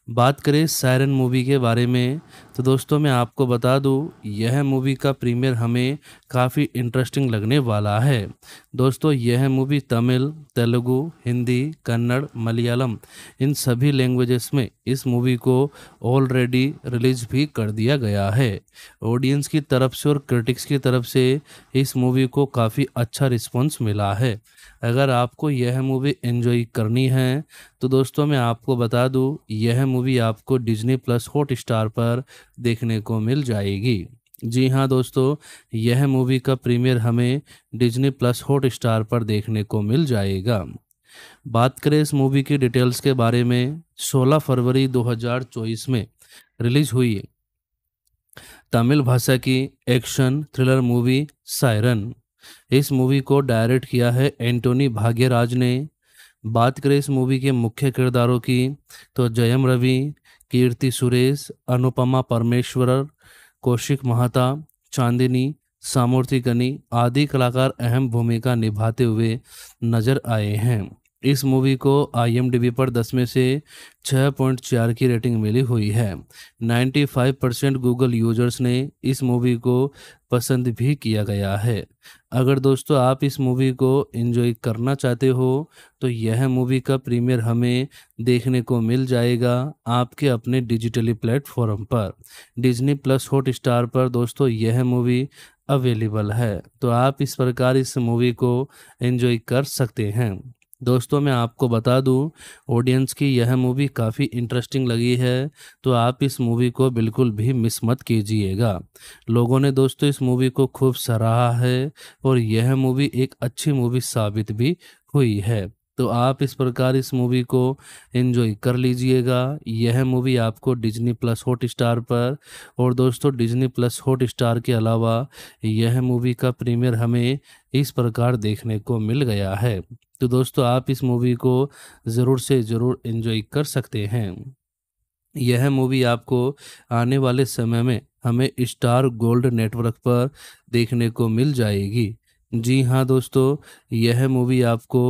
बात करें सायरन मूवी के बारे में तो दोस्तों मैं आपको बता दूँ यह मूवी का प्रीमियर हमें काफ़ी इंटरेस्टिंग लगने वाला है दोस्तों यह मूवी तमिल तेलुगु हिंदी कन्नड़ मलयालम इन सभी लैंग्वेजेस में इस मूवी को ऑलरेडी रिलीज भी कर दिया गया है ऑडियंस की तरफ से और क्रिटिक्स की तरफ से इस मूवी को काफ़ी अच्छा रिस्पॉन्स मिला है अगर आपको यह मूवी इन्जॉय करनी है तो दोस्तों मैं आपको बता दूँ यह मूवी मूवी आपको डिज्नी प्लस हॉट स्टार पर देखने को मिल जाएगी जी हाँ दोस्तों यह मूवी का प्रीमियर हमें डिज्नी प्लस हॉट स्टार पर देखने को मिल जाएगा बात करें इस मूवी की डिटेल्स के बारे में 16 फरवरी 2024 में रिलीज हुई तमिल भाषा की एक्शन थ्रिलर मूवी सायरन इस मूवी को डायरेक्ट किया है एंटोनी भाग्यराज ने बात करें इस मूवी के मुख्य किरदारों की तो जयम रवि कीर्ति सुरेश अनुपमा परमेश्वर कौशिक महाता चांदिनी सामूर्ति गनी आदि कलाकार अहम भूमिका निभाते हुए नजर आए हैं इस मूवी को आई पर 10 में से 6.4 की रेटिंग मिली हुई है 95 परसेंट गूगल यूजर्स ने इस मूवी को पसंद भी किया गया है अगर दोस्तों आप इस मूवी को एंजॉय करना चाहते हो तो यह मूवी का प्रीमियर हमें देखने को मिल जाएगा आपके अपने डिजिटली प्लेटफॉर्म पर डिज्नी प्लस हॉट स्टार पर दोस्तों यह मूवी अवेलेबल है तो आप इस प्रकार इस मूवी को एंजॉय कर सकते हैं दोस्तों मैं आपको बता दूं ऑडियंस की यह मूवी काफ़ी इंटरेस्टिंग लगी है तो आप इस मूवी को बिल्कुल भी मिस मत कीजिएगा लोगों ने दोस्तों इस मूवी को खूब सराहा है और यह मूवी एक अच्छी मूवी साबित भी हुई है तो आप इस प्रकार इस मूवी को एंजॉय कर लीजिएगा यह मूवी आपको डिज्नी प्लस हॉट स्टार पर और दोस्तों डिज्नी प्लस हॉट स्टार के अलावा यह मूवी का प्रीमियर हमें इस प्रकार देखने को मिल गया है तो दोस्तों आप इस मूवी को ज़रूर से ज़रूर इन्जॉय कर सकते हैं यह मूवी आपको आने वाले समय में हमें स्टार गोल्ड नेटवर्क पर देखने को मिल जाएगी जी हाँ दोस्तों यह मूवी आपको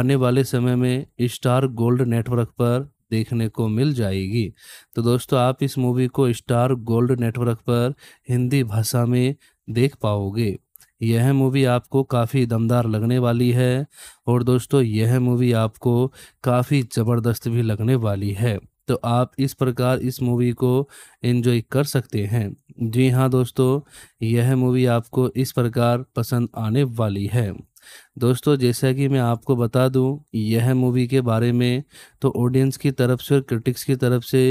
आने वाले समय में स्टार गोल्ड नेटवर्क पर देखने को मिल जाएगी तो दोस्तों आप इस मूवी को स्टार गोल्ड नेटवर्क पर हिंदी भाषा में देख पाओगे यह मूवी आपको काफ़ी दमदार लगने वाली है और दोस्तों यह मूवी आपको काफ़ी ज़बरदस्त भी लगने वाली है तो आप इस प्रकार इस मूवी को इन्जॉय कर सकते हैं जी हाँ दोस्तों यह मूवी आपको इस प्रकार पसंद आने वाली है दोस्तों जैसा कि मैं आपको बता दूं यह मूवी के बारे में तो ऑडियंस की तरफ से और क्रिटिक्स की तरफ से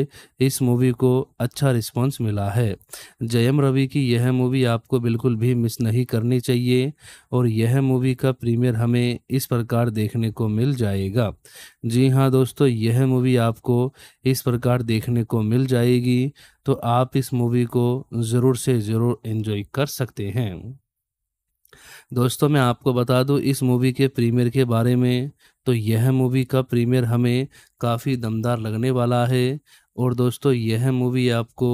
इस मूवी को अच्छा रिस्पांस मिला है जयम रवि की यह मूवी आपको बिल्कुल भी मिस नहीं करनी चाहिए और यह मूवी का प्रीमियर हमें इस प्रकार देखने को मिल जाएगा जी हाँ दोस्तों यह मूवी आपको इस प्रकार देखने को मिल जाएगी तो आप इस मूवी को ज़रूर से ज़रूर इन्जॉय कर सकते हैं दोस्तों मैं आपको बता दूं इस मूवी के प्रीमियर के बारे में तो यह मूवी का प्रीमियर हमें काफ़ी दमदार लगने वाला है और दोस्तों यह मूवी आपको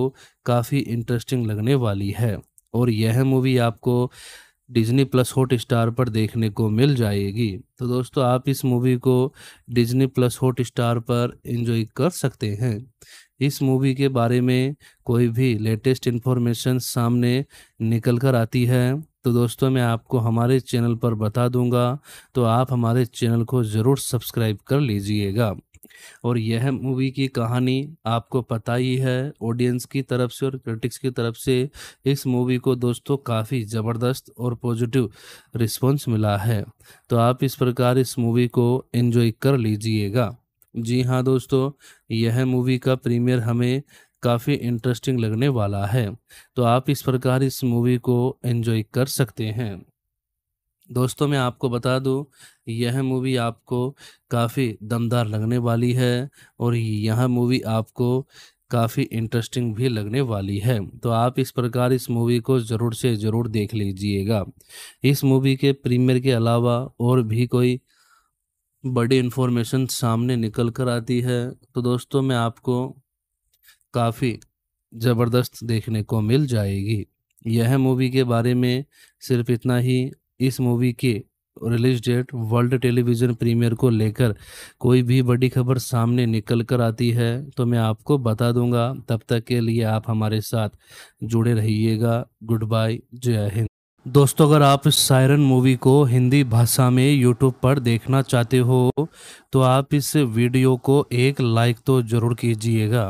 काफ़ी इंटरेस्टिंग लगने वाली है और यह मूवी आपको डिज्नी प्लस हॉट स्टार पर देखने को मिल जाएगी तो दोस्तों आप इस मूवी को डिज्नी प्लस हॉट स्टार पर इंजॉय कर सकते हैं इस मूवी के बारे में कोई भी लेटेस्ट इन्फॉर्मेशन सामने निकल कर आती है तो दोस्तों मैं आपको हमारे चैनल पर बता दूंगा तो आप हमारे चैनल को ज़रूर सब्सक्राइब कर लीजिएगा और यह मूवी की कहानी आपको पता ही है ऑडियंस की तरफ से और क्रिटिक्स की तरफ से इस मूवी को दोस्तों काफ़ी ज़बरदस्त और पॉजिटिव रिस्पांस मिला है तो आप इस प्रकार इस मूवी को एंजॉय कर लीजिएगा जी हाँ दोस्तों यह मूवी का प्रीमियर हमें काफ़ी इंटरेस्टिंग लगने वाला है तो आप इस प्रकार इस मूवी को एंजॉय कर सकते हैं दोस्तों मैं आपको बता दूं यह मूवी आपको काफ़ी दमदार लगने वाली है और यह मूवी आपको काफ़ी इंटरेस्टिंग भी लगने वाली है तो आप इस प्रकार इस मूवी को ज़रूर से ज़रूर देख लीजिएगा इस मूवी के प्रीमियर के अलावा और भी कोई बड़ी इन्फॉर्मेशन सामने निकल कर आती है तो दोस्तों मैं आपको काफ़ी ज़बरदस्त देखने को मिल जाएगी यह मूवी के बारे में सिर्फ इतना ही इस मूवी के release date world television premiere को लेकर कोई भी बड़ी खबर सामने निकल कर आती है तो मैं आपको बता दूंगा तब तक के लिए आप हमारे साथ जुड़े रहिएगा गुड बाय जय हिंद दोस्तों अगर आप इस सायरन मूवी को हिंदी भाषा में यूट्यूब पर देखना चाहते हो तो आप इस वीडियो को एक लाइक तो ज़रूर कीजिएगा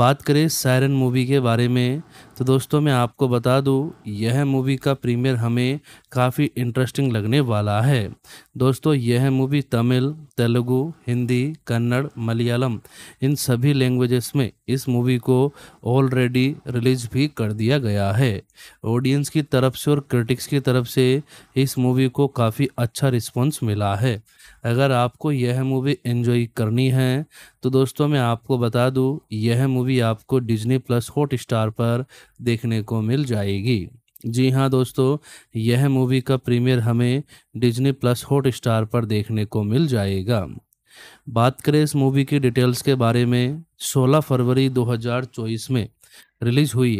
बात करें सायरन मूवी के बारे में तो दोस्तों मैं आपको बता दूँ यह मूवी का प्रीमियर हमें काफ़ी इंटरेस्टिंग लगने वाला है दोस्तों यह मूवी तमिल तेलुगु हिंदी कन्नड़ मलयालम इन सभी लैंग्वेजेस में इस मूवी को ऑलरेडी रिलीज भी कर दिया गया है ऑडियंस की तरफ से और क्रिटिक्स की तरफ से इस मूवी को काफ़ी अच्छा रिस्पॉन्स मिला है अगर आपको यह मूवी एंजॉय करनी है तो दोस्तों मैं आपको बता दूं यह मूवी आपको डिज्नी प्लस हॉट स्टार पर देखने को मिल जाएगी जी हाँ दोस्तों यह मूवी का प्रीमियर हमें डिज्नी प्लस हॉट स्टार पर देखने को मिल जाएगा बात करें इस मूवी की डिटेल्स के बारे में 16 फरवरी 2024 में रिलीज हुई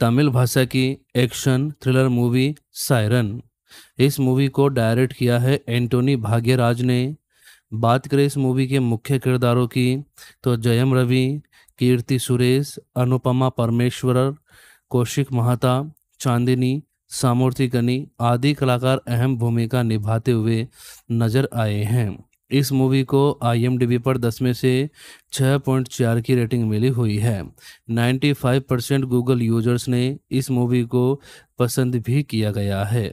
तमिल भाषा की एक्शन थ्रिलर मूवी सायरन इस मूवी को डायरेक्ट किया है एंटोनी भाग्यराज ने बात करें इस मूवी के मुख्य किरदारों की तो जयम रवि कीर्ति सुरेश अनुपमा परमेश्वर कौशिक महाता चांदिनी सामूर्ति गनी आदि कलाकार अहम भूमिका निभाते हुए नजर आए हैं इस मूवी को आई पर 10 में से 6.4 की रेटिंग मिली हुई है 95 परसेंट गूगल यूजर्स ने इस मूवी को पसंद भी किया गया है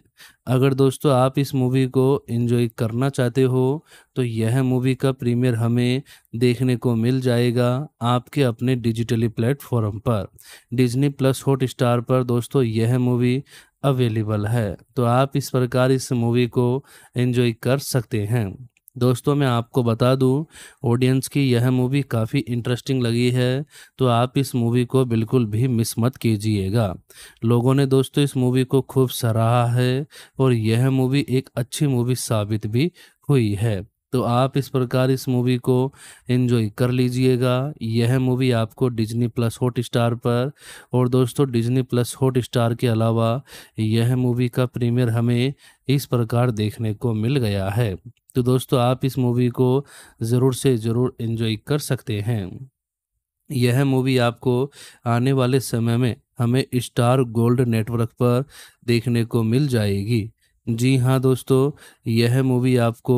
अगर दोस्तों आप इस मूवी को एंजॉय करना चाहते हो तो यह मूवी का प्रीमियर हमें देखने को मिल जाएगा आपके अपने डिजिटली प्लेटफॉर्म पर डिज्नी प्लस हॉट स्टार पर दोस्तों यह मूवी अवेलेबल है तो आप इस प्रकार इस मूवी को एंजॉय कर सकते हैं दोस्तों मैं आपको बता दूं ऑडियंस की यह मूवी काफ़ी इंटरेस्टिंग लगी है तो आप इस मूवी को बिल्कुल भी मिस मत कीजिएगा लोगों ने दोस्तों इस मूवी को खूब सराहा है और यह मूवी एक अच्छी मूवी साबित भी हुई है तो आप इस प्रकार इस मूवी को इन्जॉय कर लीजिएगा यह मूवी आपको डिजनी प्लस हॉट स्टार पर और दोस्तों डिजनी प्लस हॉट स्टार के अलावा यह मूवी का प्रीमियर हमें इस प्रकार देखने को मिल गया है तो दोस्तों आप इस मूवी को ज़रूर से ज़रूर इन्जॉय कर सकते हैं यह मूवी आपको आने वाले समय में हमें स्टार गोल्ड नेटवर्क पर देखने को मिल जाएगी जी हाँ दोस्तों यह मूवी आपको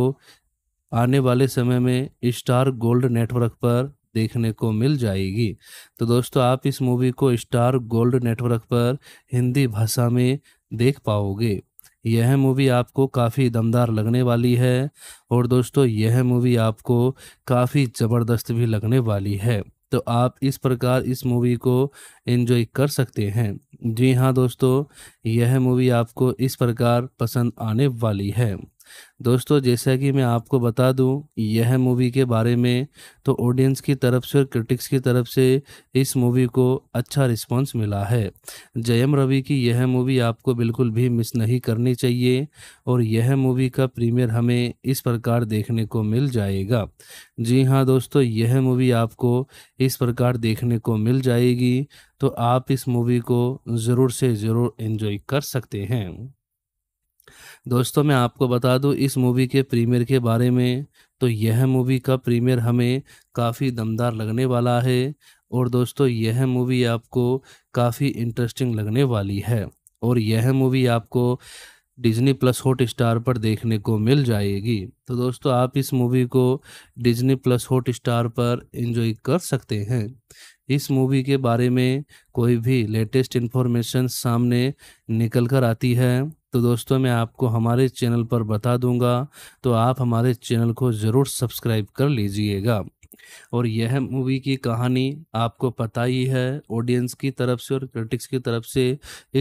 आने वाले समय में स्टार गोल्ड नेटवर्क पर देखने को मिल जाएगी तो दोस्तों आप इस मूवी को स्टार गोल्ड नेटवर्क पर हिंदी भाषा में देख पाओगे यह मूवी आपको काफ़ी दमदार लगने वाली है और दोस्तों यह मूवी आपको काफ़ी ज़बरदस्त भी लगने वाली है तो आप इस प्रकार इस मूवी को एंजॉय कर सकते हैं जी हाँ दोस्तों यह मूवी आपको इस प्रकार पसंद आने वाली है दोस्तों जैसा कि मैं आपको बता दूं यह मूवी के बारे में तो ऑडियंस की तरफ से और क्रिटिक्स की तरफ से इस मूवी को अच्छा रिस्पांस मिला है जयम रवि की यह मूवी आपको बिल्कुल भी मिस नहीं करनी चाहिए और यह मूवी का प्रीमियर हमें इस प्रकार देखने को मिल जाएगा जी हाँ दोस्तों यह मूवी आपको इस प्रकार देखने को मिल जाएगी तो आप इस मूवी को ज़रूर से ज़रूर इन्जॉय कर सकते हैं दोस्तों मैं आपको बता दूं इस मूवी के प्रीमियर के बारे में तो यह मूवी का प्रीमियर हमें काफ़ी दमदार लगने वाला है और दोस्तों यह मूवी आपको काफ़ी इंटरेस्टिंग लगने वाली है और यह मूवी आपको डिज्नी प्लस हॉट स्टार पर देखने को मिल जाएगी तो दोस्तों आप इस मूवी को डिज्नी प्लस हॉट स्टार पर इंजॉय कर सकते हैं इस मूवी के बारे में कोई भी लेटेस्ट इन्फॉर्मेशन सामने निकल कर आती है तो दोस्तों मैं आपको हमारे चैनल पर बता दूंगा तो आप हमारे चैनल को ज़रूर सब्सक्राइब कर लीजिएगा और यह मूवी की कहानी आपको पता ही है ऑडियंस की तरफ से और क्रिटिक्स की तरफ से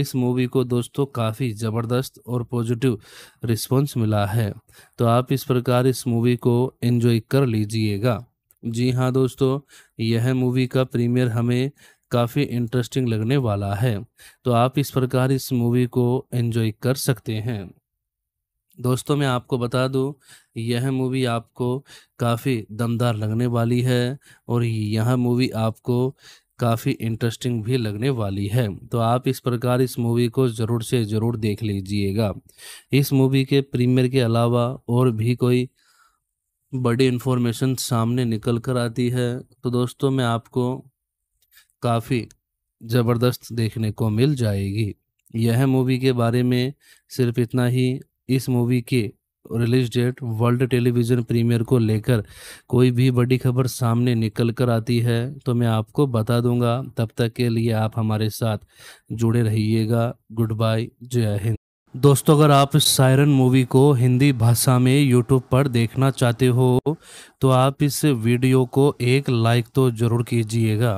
इस मूवी को दोस्तों काफ़ी ज़बरदस्त और पॉजिटिव रिस्पांस मिला है तो आप इस प्रकार इस मूवी को एंजॉय कर लीजिएगा जी हाँ दोस्तों यह मूवी का प्रीमियर हमें काफ़ी इंटरेस्टिंग लगने वाला है तो आप इस प्रकार इस मूवी को एंजॉय कर सकते हैं दोस्तों मैं आपको बता दूं यह मूवी आपको काफ़ी दमदार लगने वाली है और यह मूवी आपको काफ़ी इंटरेस्टिंग भी लगने वाली है तो आप इस प्रकार इस मूवी को ज़रूर से ज़रूर देख लीजिएगा इस मूवी के प्रीमियर के अलावा और भी कोई बड़ी इन्फॉर्मेशन सामने निकल कर आती है तो दोस्तों मैं आपको काफ़ी ज़बरदस्त देखने को मिल जाएगी यह मूवी के बारे में सिर्फ इतना ही इस मूवी के release date world television premiere को लेकर कोई भी बड़ी खबर सामने निकल कर आती है तो मैं आपको बता दूंगा तब तक के लिए आप हमारे साथ जुड़े रहिएगा गुड बाय जय हिंद दोस्तों अगर आप सायरन मूवी को हिंदी भाषा में यूट्यूब पर देखना चाहते हो तो आप इस वीडियो को एक लाइक तो ज़रूर कीजिएगा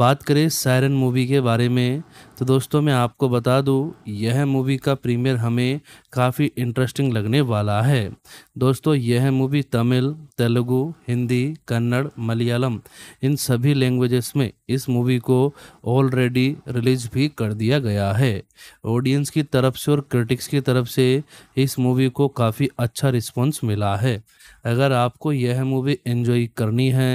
बात करें सायरन मूवी के बारे में तो दोस्तों मैं आपको बता दूँ यह मूवी का प्रीमियर हमें काफ़ी इंटरेस्टिंग लगने वाला है दोस्तों यह मूवी तमिल तेलुगु हिंदी कन्नड़ मलयालम इन सभी लैंग्वेजेस में इस मूवी को ऑलरेडी रिलीज भी कर दिया गया है ऑडियंस की तरफ से और क्रिटिक्स की तरफ से इस मूवी को काफ़ी अच्छा रिस्पॉन्स मिला है अगर आपको यह मूवी एंजॉय करनी है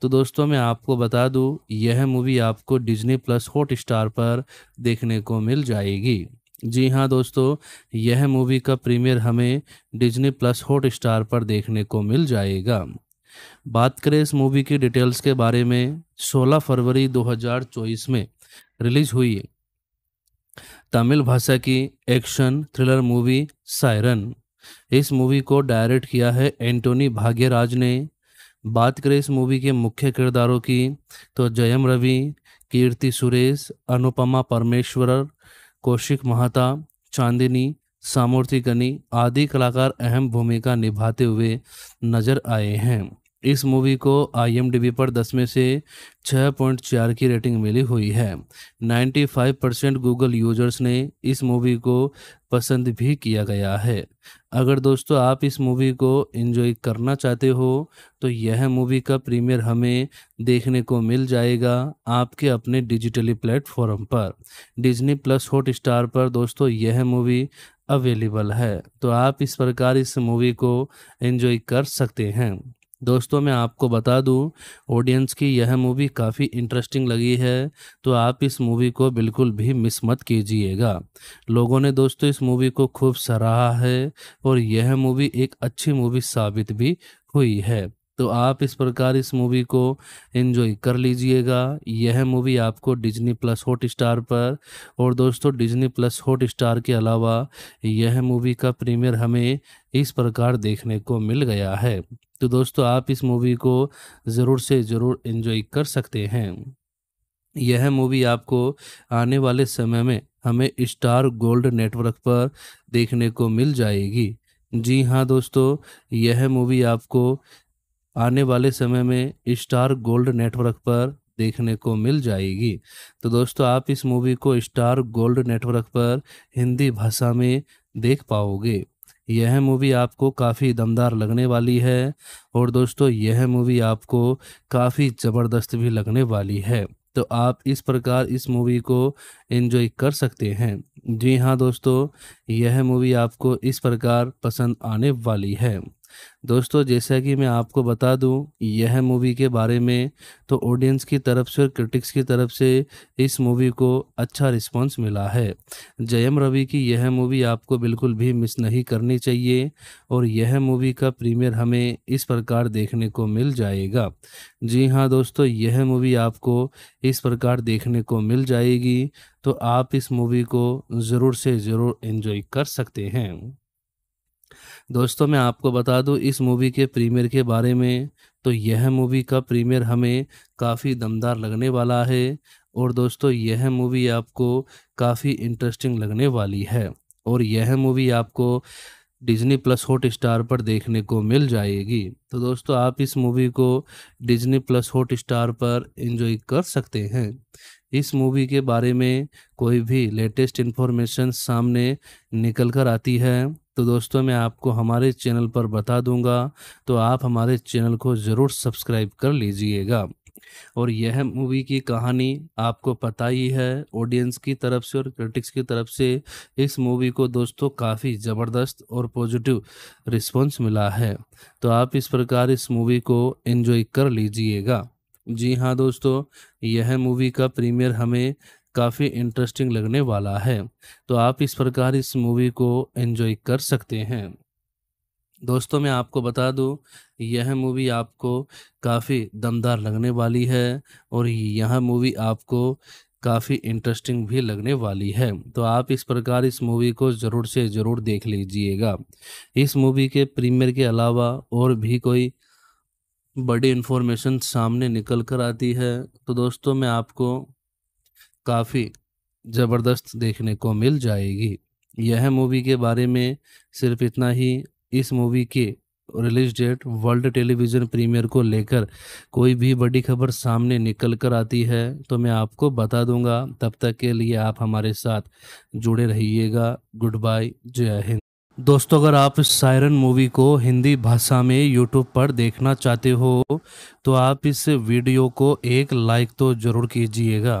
तो दोस्तों मैं आपको बता दूं यह मूवी आपको डिज्नी प्लस हॉट स्टार पर देखने को मिल जाएगी जी हाँ दोस्तों यह मूवी का प्रीमियर हमें डिज्नी प्लस हॉट स्टार पर देखने को मिल जाएगा बात करें इस मूवी की डिटेल्स के बारे में 16 फरवरी 2024 में रिलीज हुई तमिल भाषा की एक्शन थ्रिलर मूवी सायरन इस मूवी को डायरेक्ट किया है एंटोनी भाग्यराज ने बात करें इस मूवी के मुख्य किरदारों की तो जयम रवि कीर्ति सुरेश अनुपमा परमेश्वर कौशिक महाता चांदिनी सामूर्ति कनी आदि कलाकार अहम भूमिका निभाते हुए नजर आए हैं इस मूवी को आईएमडीबी पर 10 में से 6.4 की रेटिंग मिली हुई है 95 परसेंट गूगल यूजर्स ने इस मूवी को पसंद भी किया गया है अगर दोस्तों आप इस मूवी को एंजॉय करना चाहते हो तो यह मूवी का प्रीमियर हमें देखने को मिल जाएगा आपके अपने डिजिटली प्लेटफॉर्म पर डिज्नी प्लस हॉट स्टार पर दोस्तों यह मूवी अवेलेबल है तो आप इस प्रकार इस मूवी को एंजॉय कर सकते हैं दोस्तों मैं आपको बता दूं ऑडियंस की यह मूवी काफ़ी इंटरेस्टिंग लगी है तो आप इस मूवी को बिल्कुल भी मिस मत कीजिएगा लोगों ने दोस्तों इस मूवी को खूब सराहा है और यह मूवी एक अच्छी मूवी साबित भी हुई है तो आप इस प्रकार इस मूवी को इन्जॉय कर लीजिएगा यह मूवी आपको डिजनी प्लस हॉट स्टार पर और दोस्तों डिजनी प्लस हॉट स्टार के अलावा यह मूवी का प्रीमियर हमें इस प्रकार देखने को मिल गया है तो दोस्तों आप इस मूवी को ज़रूर से ज़रूर इन्जॉय कर सकते हैं यह मूवी आपको आने वाले समय में हमें स्टार गोल्ड नेटवर्क पर देखने को मिल जाएगी जी हाँ दोस्तों यह मूवी आपको आने वाले समय में स्टार गोल्ड नेटवर्क पर देखने को मिल जाएगी तो दोस्तों आप इस मूवी को स्टार गोल्ड नेटवर्क पर हिंदी भाषा में देख पाओगे यह मूवी आपको काफ़ी दमदार लगने वाली है और दोस्तों यह मूवी आपको काफ़ी ज़बरदस्त भी लगने वाली है तो आप इस प्रकार इस मूवी को एंजॉय कर सकते हैं जी हाँ दोस्तों यह मूवी आपको इस प्रकार पसंद आने वाली है दोस्तों जैसा कि मैं आपको बता दूं यह मूवी के बारे में तो ऑडियंस की तरफ से और क्रिटिक्स की तरफ से इस मूवी को अच्छा रिस्पांस मिला है जयम रवि की यह मूवी आपको बिल्कुल भी मिस नहीं करनी चाहिए और यह मूवी का प्रीमियर हमें इस प्रकार देखने को मिल जाएगा जी हाँ दोस्तों यह मूवी आपको इस प्रकार देखने को मिल जाएगी तो आप इस मूवी को ज़रूर से ज़रूर इन्जॉय कर सकते हैं दोस्तों मैं आपको बता दूं इस मूवी के प्रीमियर के बारे में तो यह मूवी का प्रीमियर हमें काफ़ी दमदार लगने वाला है और दोस्तों यह मूवी आपको काफ़ी इंटरेस्टिंग लगने वाली है और यह मूवी आपको डिज्नी प्लस हॉट स्टार पर देखने को मिल जाएगी तो दोस्तों आप इस मूवी को डिज्नी प्लस हॉट स्टार पर इंजॉय कर सकते हैं इस मूवी के बारे में कोई भी लेटेस्ट इन्फॉर्मेशन सामने निकल कर आती है तो दोस्तों मैं आपको हमारे चैनल पर बता दूंगा तो आप हमारे चैनल को ज़रूर सब्सक्राइब कर लीजिएगा और यह मूवी की कहानी आपको पता ही है ऑडियंस की तरफ से और क्रिटिक्स की तरफ से इस मूवी को दोस्तों काफ़ी ज़बरदस्त और पॉजिटिव रिस्पॉन्स मिला है तो आप इस प्रकार इस मूवी को एंजॉय कर लीजिएगा जी हाँ दोस्तों यह मूवी का प्रीमियर हमें काफ़ी इंटरेस्टिंग लगने वाला है तो आप इस प्रकार इस मूवी को एंजॉय कर सकते हैं दोस्तों मैं आपको बता दूं यह मूवी आपको काफ़ी दमदार लगने वाली है और यह मूवी आपको काफ़ी इंटरेस्टिंग भी लगने वाली है तो आप इस प्रकार इस मूवी को ज़रूर से ज़रूर देख लीजिएगा इस मूवी के प्रीमियर के अलावा और भी कोई बड़ी इन्फॉर्मेशन सामने निकल कर आती है तो दोस्तों मैं आपको काफ़ी ज़बरदस्त देखने को मिल जाएगी यह मूवी के बारे में सिर्फ इतना ही इस मूवी के release date world television premiere को लेकर कोई भी बड़ी खबर सामने निकल कर आती है तो मैं आपको बता दूंगा तब तक के लिए आप हमारे साथ जुड़े रहिएगा गुड बाय जय हिंद दोस्तों अगर आप सायरन मूवी को हिंदी भाषा में यूट्यूब पर देखना चाहते हो तो आप इस वीडियो को एक लाइक तो ज़रूर कीजिएगा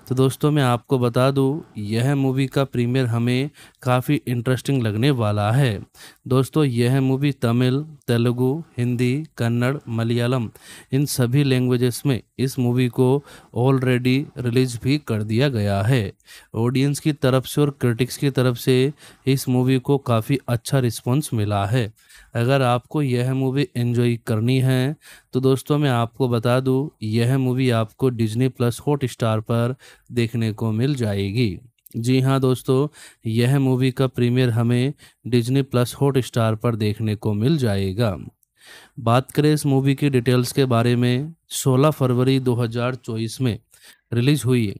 तो दोस्तों मैं आपको बता दूँ यह मूवी का प्रीमियर हमें काफ़ी इंटरेस्टिंग लगने वाला है दोस्तों यह मूवी तमिल तेलुगु हिंदी कन्नड़ मलयालम इन सभी लैंग्वेजेस में इस मूवी को ऑलरेडी रिलीज भी कर दिया गया है ऑडियंस की तरफ से और क्रिटिक्स की तरफ से इस मूवी को काफ़ी अच्छा रिस्पॉन्स मिला है अगर आपको यह मूवी एंजॉय करनी है तो दोस्तों मैं आपको बता दूँ यह मूवी आपको डिज्नी प्लस हॉट स्टार पर देखने को मिल जाएगी जी हाँ दोस्तों यह मूवी का प्रीमियर हमें डिज्नी प्लस हॉट स्टार पर देखने को मिल जाएगा बात करें इस मूवी की डिटेल्स के बारे में 16 फरवरी 2024 में रिलीज हुई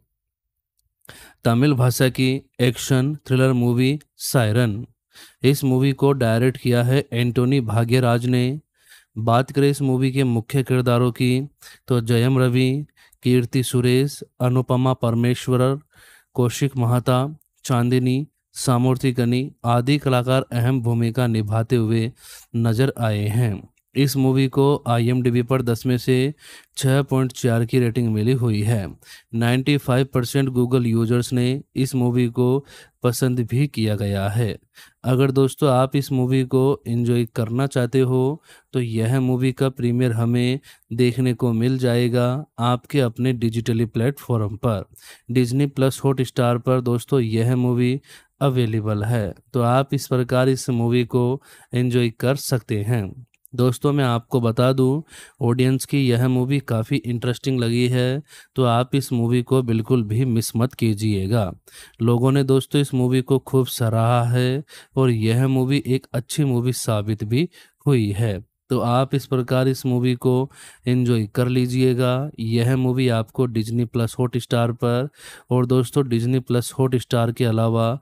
तमिल भाषा की एक्शन थ्रिलर मूवी सायरन इस मूवी को डायरेक्ट किया है एंटोनी भाग्यराज ने बात करें इस मूवी के मुख्य किरदारों की तो जयम रवि कीर्ति सुरेश अनुपमा परमेश्वर कौशिक महाता चांदिनी सामूर्ति गनी आदि कलाकार अहम भूमिका निभाते हुए नजर आए हैं इस मूवी को आई पर 10 में से 6.4 की रेटिंग मिली हुई है 95 परसेंट गूगल यूजर्स ने इस मूवी को पसंद भी किया गया है अगर दोस्तों आप इस मूवी को एंजॉय करना चाहते हो तो यह मूवी का प्रीमियर हमें देखने को मिल जाएगा आपके अपने डिजिटली प्लेटफॉर्म पर डिज्नी प्लस हॉट स्टार पर दोस्तों यह मूवी अवेलेबल है तो आप इस प्रकार इस मूवी को एंजॉय कर सकते हैं दोस्तों मैं आपको बता दूं ऑडियंस की यह मूवी काफ़ी इंटरेस्टिंग लगी है तो आप इस मूवी को बिल्कुल भी मिस मत कीजिएगा लोगों ने दोस्तों इस मूवी को खूब सराहा है और यह मूवी एक अच्छी मूवी साबित भी हुई है तो आप इस प्रकार इस मूवी को एंजॉय कर लीजिएगा यह मूवी आपको डिज्नी प्लस हॉट स्टार पर और दोस्तों डिज्नी प्लस हॉट स्टार के अलावा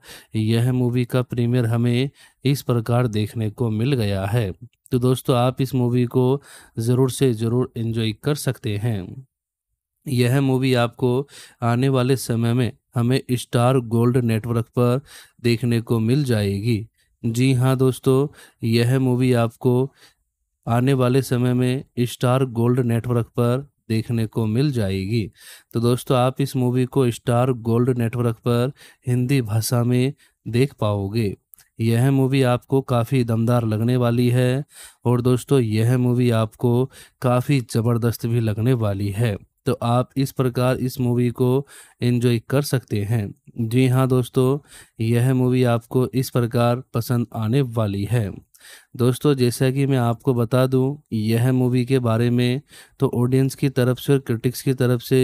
यह मूवी का प्रीमियर हमें इस प्रकार देखने को मिल गया है तो दोस्तों आप इस मूवी को ज़रूर से ज़रूर इन्जॉय कर सकते हैं यह मूवी आपको आने वाले समय में हमें स्टार गोल्ड नेटवर्क पर देखने को मिल जाएगी जी हाँ दोस्तों यह मूवी आपको आने वाले समय में स्टार गोल्ड नेटवर्क पर देखने को मिल जाएगी तो दोस्तों आप इस मूवी को स्टार गोल्ड नेटवर्क पर हिंदी भाषा में देख पाओगे यह मूवी आपको काफ़ी दमदार लगने वाली है और दोस्तों यह मूवी आपको काफ़ी ज़बरदस्त भी लगने वाली है तो आप इस प्रकार इस मूवी को एंजॉय कर सकते हैं जी हाँ दोस्तों यह मूवी आपको इस प्रकार पसंद आने वाली है दोस्तों जैसा कि मैं आपको बता दूं यह मूवी के बारे में तो ऑडियंस की तरफ से और क्रिटिक्स की तरफ से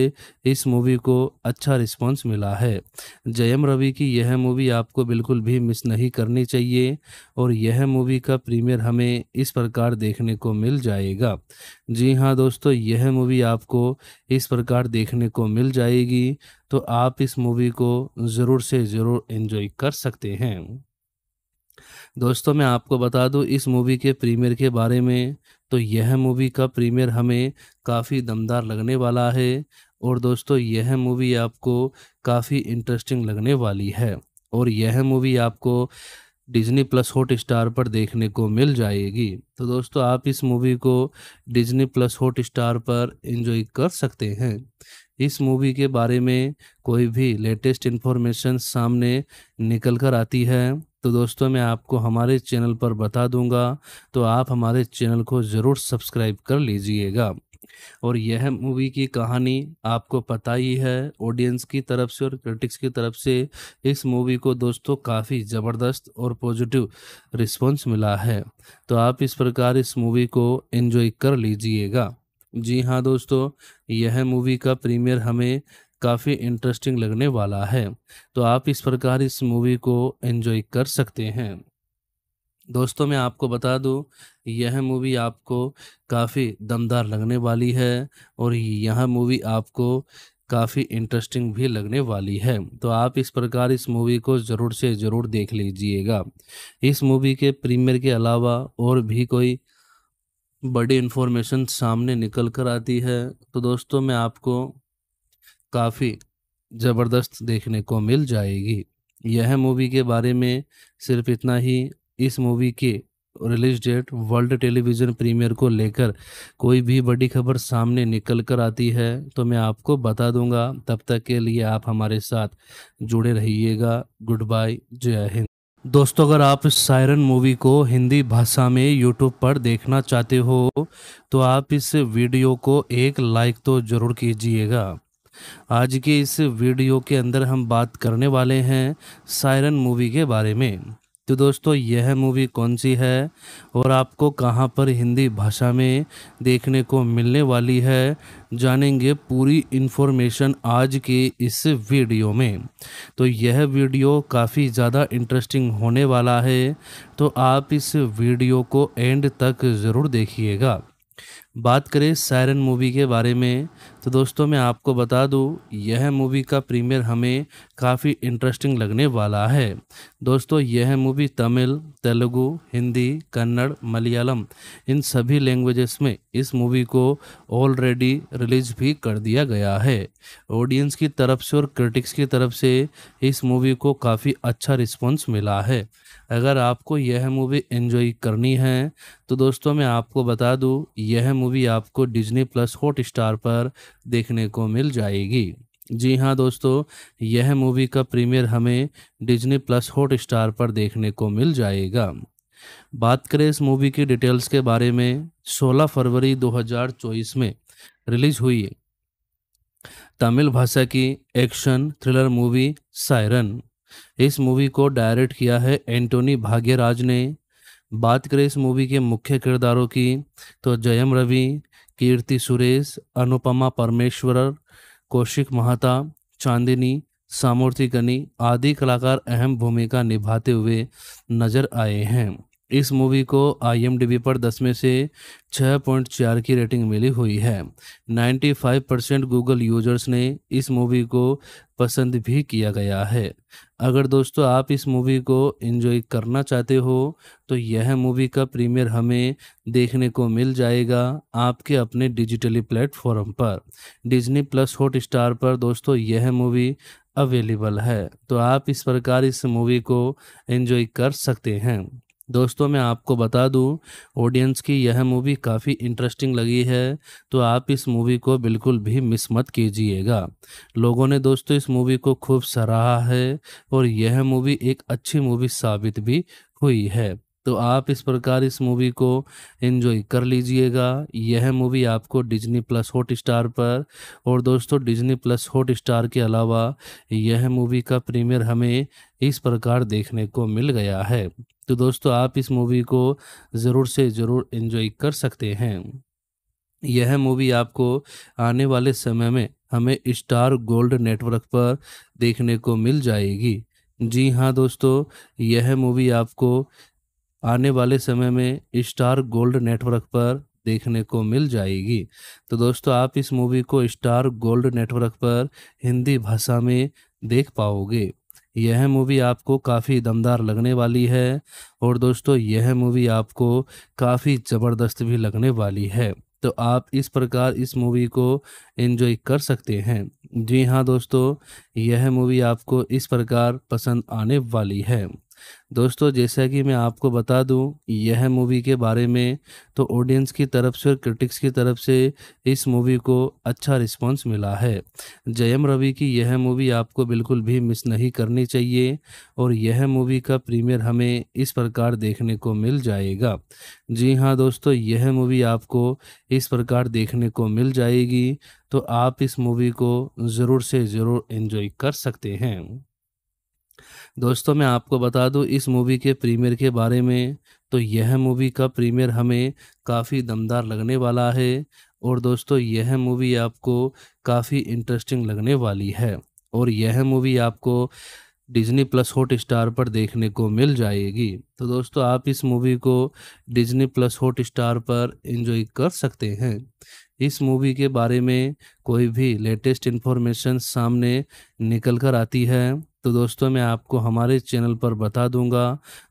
इस मूवी को अच्छा रिस्पांस मिला है जयम रवि की यह मूवी आपको बिल्कुल भी मिस नहीं करनी चाहिए और यह मूवी का प्रीमियर हमें इस प्रकार देखने को मिल जाएगा जी हाँ दोस्तों यह मूवी आपको इस प्रकार देखने को मिल जाएगी तो आप इस मूवी को ज़रूर से ज़रूर इन्जॉय कर सकते हैं दोस्तों मैं आपको बता दूं इस मूवी के प्रीमियर के बारे में तो यह मूवी का प्रीमियर हमें काफ़ी दमदार लगने वाला है और दोस्तों यह मूवी आपको काफ़ी इंटरेस्टिंग लगने वाली है और यह मूवी आपको डिज्नी प्लस हॉट स्टार पर देखने को मिल जाएगी तो दोस्तों आप इस मूवी को डिज्नी प्लस हॉट स्टार पर इंजॉय कर सकते हैं इस मूवी के बारे में कोई भी लेटेस्ट इन्फॉर्मेशन सामने निकल कर आती है तो दोस्तों मैं आपको हमारे चैनल पर बता दूंगा तो आप हमारे चैनल को ज़रूर सब्सक्राइब कर लीजिएगा और यह मूवी की कहानी आपको पता ही है ऑडियंस की तरफ से और क्रिटिक्स की तरफ से इस मूवी को दोस्तों काफ़ी ज़बरदस्त और पॉजिटिव रिस्पांस मिला है तो आप इस प्रकार इस मूवी को एंजॉय कर लीजिएगा जी हाँ दोस्तों यह मूवी का प्रीमियर हमें काफ़ी इंटरेस्टिंग लगने वाला है तो आप इस प्रकार इस मूवी को एंजॉय कर सकते हैं दोस्तों मैं आपको बता दूं यह मूवी आपको काफ़ी दमदार लगने वाली है और यह मूवी आपको काफ़ी इंटरेस्टिंग भी लगने वाली है तो आप इस प्रकार इस मूवी को ज़रूर से ज़रूर देख लीजिएगा इस मूवी के प्रीमियर के अलावा और भी कोई बड़ी इन्फॉर्मेशन सामने निकल कर आती है तो दोस्तों में आपको काफ़ी ज़बरदस्त देखने को मिल जाएगी यह मूवी के बारे में सिर्फ इतना ही इस मूवी के release date world television premiere को लेकर कोई भी बड़ी खबर सामने निकल कर आती है तो मैं आपको बता दूंगा तब तक के लिए आप हमारे साथ जुड़े रहिएगा गुड बाय जय हिंद दोस्तों अगर आप सायरन मूवी को हिंदी भाषा में यूट्यूब पर देखना चाहते हो तो आप इस वीडियो को एक लाइक तो ज़रूर कीजिएगा आज के इस वीडियो के अंदर हम बात करने वाले हैं सायरन मूवी के बारे में तो दोस्तों यह मूवी कौन सी है और आपको कहां पर हिंदी भाषा में देखने को मिलने वाली है जानेंगे पूरी इन्फॉर्मेशन आज के इस वीडियो में तो यह वीडियो काफ़ी ज़्यादा इंटरेस्टिंग होने वाला है तो आप इस वीडियो को एंड तक ज़रूर देखिएगा बात करें सायरन मूवी के बारे में तो दोस्तों मैं आपको बता दूं यह मूवी का प्रीमियर हमें काफ़ी इंटरेस्टिंग लगने वाला है दोस्तों यह मूवी तमिल तेलुगु हिंदी कन्नड़ मलयालम इन सभी लैंग्वेजेस में इस मूवी को ऑलरेडी रिलीज भी कर दिया गया है ऑडियंस की तरफ से और क्रिटिक्स की तरफ से इस मूवी को काफ़ी अच्छा रिस्पॉन्स मिला है अगर आपको यह मूवी एंजॉय करनी है तो दोस्तों मैं आपको बता दूं यह मूवी आपको डिज्नी प्लस हॉट स्टार पर देखने को मिल जाएगी जी हाँ दोस्तों यह मूवी का प्रीमियर हमें डिज्नी प्लस हॉट स्टार पर देखने को मिल जाएगा बात करें इस मूवी की डिटेल्स के बारे में 16 फरवरी 2024 में रिलीज हुई तमिल भाषा की एक्शन थ्रिलर मूवी सायरन इस मूवी को डायरेक्ट किया है एंटोनी भाग्यराज ने बात करें इस मूवी के मुख्य किरदारों की तो जयम रवि कीर्ति सुरेश अनुपमा परमेश्वर कौशिक महाता चांदिनी सामूर्ति गनी आदि कलाकार अहम भूमिका निभाते हुए नजर आए हैं इस मूवी को आई पर 10 में से 6.4 की रेटिंग मिली हुई है 95 परसेंट गूगल यूजर्स ने इस मूवी को पसंद भी किया गया है अगर दोस्तों आप इस मूवी को एंजॉय करना चाहते हो तो यह मूवी का प्रीमियर हमें देखने को मिल जाएगा आपके अपने डिजिटली प्लेटफॉर्म पर डिजनी प्लस हॉट स्टार पर दोस्तों यह मूवी अवेलेबल है तो आप इस प्रकार इस मूवी को एंजॉय कर सकते हैं दोस्तों मैं आपको बता दूं ऑडियंस की यह मूवी काफ़ी इंटरेस्टिंग लगी है तो आप इस मूवी को बिल्कुल भी मिस मत कीजिएगा लोगों ने दोस्तों इस मूवी को खूब सराहा है और यह मूवी एक अच्छी मूवी साबित भी हुई है तो आप इस प्रकार इस मूवी को एंजॉय कर लीजिएगा यह मूवी आपको डिज्नी प्लस हॉट स्टार पर और दोस्तों डिज्नी प्लस हॉट स्टार के अलावा यह मूवी का प्रीमियर हमें इस प्रकार देखने को मिल गया है तो दोस्तों आप इस मूवी को ज़रूर से ज़रूर इन्जॉय कर सकते हैं यह मूवी आपको आने वाले समय में हमें स्टार गोल्ड नेटवर्क पर देखने को मिल जाएगी जी हाँ दोस्तों यह मूवी आपको आने वाले समय में स्टार गोल्ड नेटवर्क पर देखने को मिल जाएगी तो दोस्तों आप इस मूवी को स्टार गोल्ड नेटवर्क पर हिंदी भाषा में देख पाओगे यह मूवी आपको काफ़ी दमदार लगने वाली है और दोस्तों यह मूवी आपको काफ़ी ज़बरदस्त भी लगने वाली है तो आप इस प्रकार इस मूवी को एंजॉय कर सकते हैं जी हाँ दोस्तों यह मूवी आपको इस प्रकार पसंद आने वाली है दोस्तों जैसा कि मैं आपको बता दूं यह मूवी के बारे में तो ऑडियंस की तरफ से और क्रिटिक्स की तरफ से इस मूवी को अच्छा रिस्पांस मिला है जयम रवि की यह मूवी आपको बिल्कुल भी मिस नहीं करनी चाहिए और यह मूवी का प्रीमियर हमें इस प्रकार देखने को मिल जाएगा जी हाँ दोस्तों यह मूवी आपको इस प्रकार देखने को मिल जाएगी तो आप इस मूवी को ज़रूर से ज़रूर इन्जॉय कर सकते हैं दोस्तों मैं आपको बता दूं इस मूवी के प्रीमियर के बारे में तो यह मूवी का प्रीमियर हमें काफ़ी दमदार लगने वाला है और दोस्तों यह मूवी आपको काफ़ी इंटरेस्टिंग लगने वाली है और यह मूवी आपको डिज्नी प्लस हॉट स्टार पर देखने को मिल जाएगी तो दोस्तों आप इस मूवी को डिज्नी प्लस हॉट स्टार पर इंजॉय कर सकते हैं इस मूवी के बारे में कोई भी लेटेस्ट इन्फॉर्मेशन सामने निकल कर आती है तो दोस्तों मैं आपको हमारे चैनल पर बता दूंगा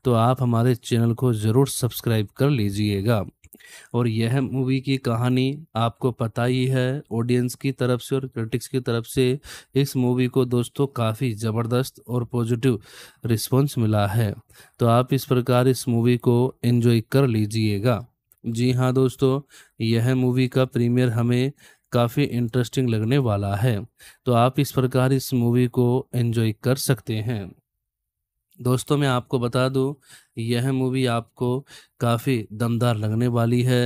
तो आप हमारे चैनल को ज़रूर सब्सक्राइब कर लीजिएगा और यह मूवी की कहानी आपको पता ही है ऑडियंस की तरफ से और क्रिटिक्स की तरफ से इस मूवी को दोस्तों काफ़ी ज़बरदस्त और पॉजिटिव रिस्पांस मिला है तो आप इस प्रकार इस मूवी को एंजॉय कर लीजिएगा जी हाँ दोस्तों यह मूवी का प्रीमियर हमें काफ़ी इंटरेस्टिंग लगने वाला है तो आप इस प्रकार इस मूवी को एंजॉय कर सकते हैं दोस्तों मैं आपको बता दूं यह मूवी आपको काफ़ी दमदार लगने वाली है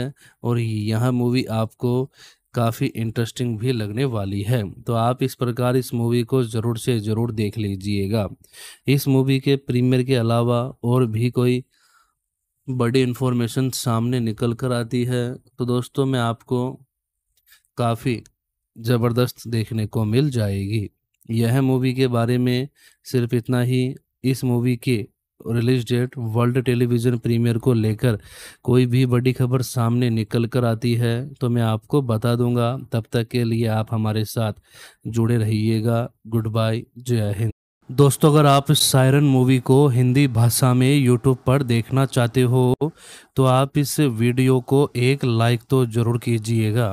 और यह मूवी आपको काफ़ी इंटरेस्टिंग भी लगने वाली है तो आप इस प्रकार इस मूवी को ज़रूर से ज़रूर देख लीजिएगा इस मूवी के प्रीमियर के अलावा और भी कोई बड़ी इन्फॉर्मेशन सामने निकल कर आती है तो दोस्तों मैं आपको काफ़ी ज़बरदस्त देखने को मिल जाएगी यह मूवी के बारे में सिर्फ इतना ही इस मूवी के release date world television premiere को लेकर कोई भी बड़ी खबर सामने निकल कर आती है तो मैं आपको बता दूंगा तब तक के लिए आप हमारे साथ जुड़े रहिएगा गुड बाय जय हिंद दोस्तों अगर आप सायरन मूवी को हिंदी भाषा में यूट्यूब पर देखना चाहते हो तो आप इस वीडियो को एक लाइक तो ज़रूर कीजिएगा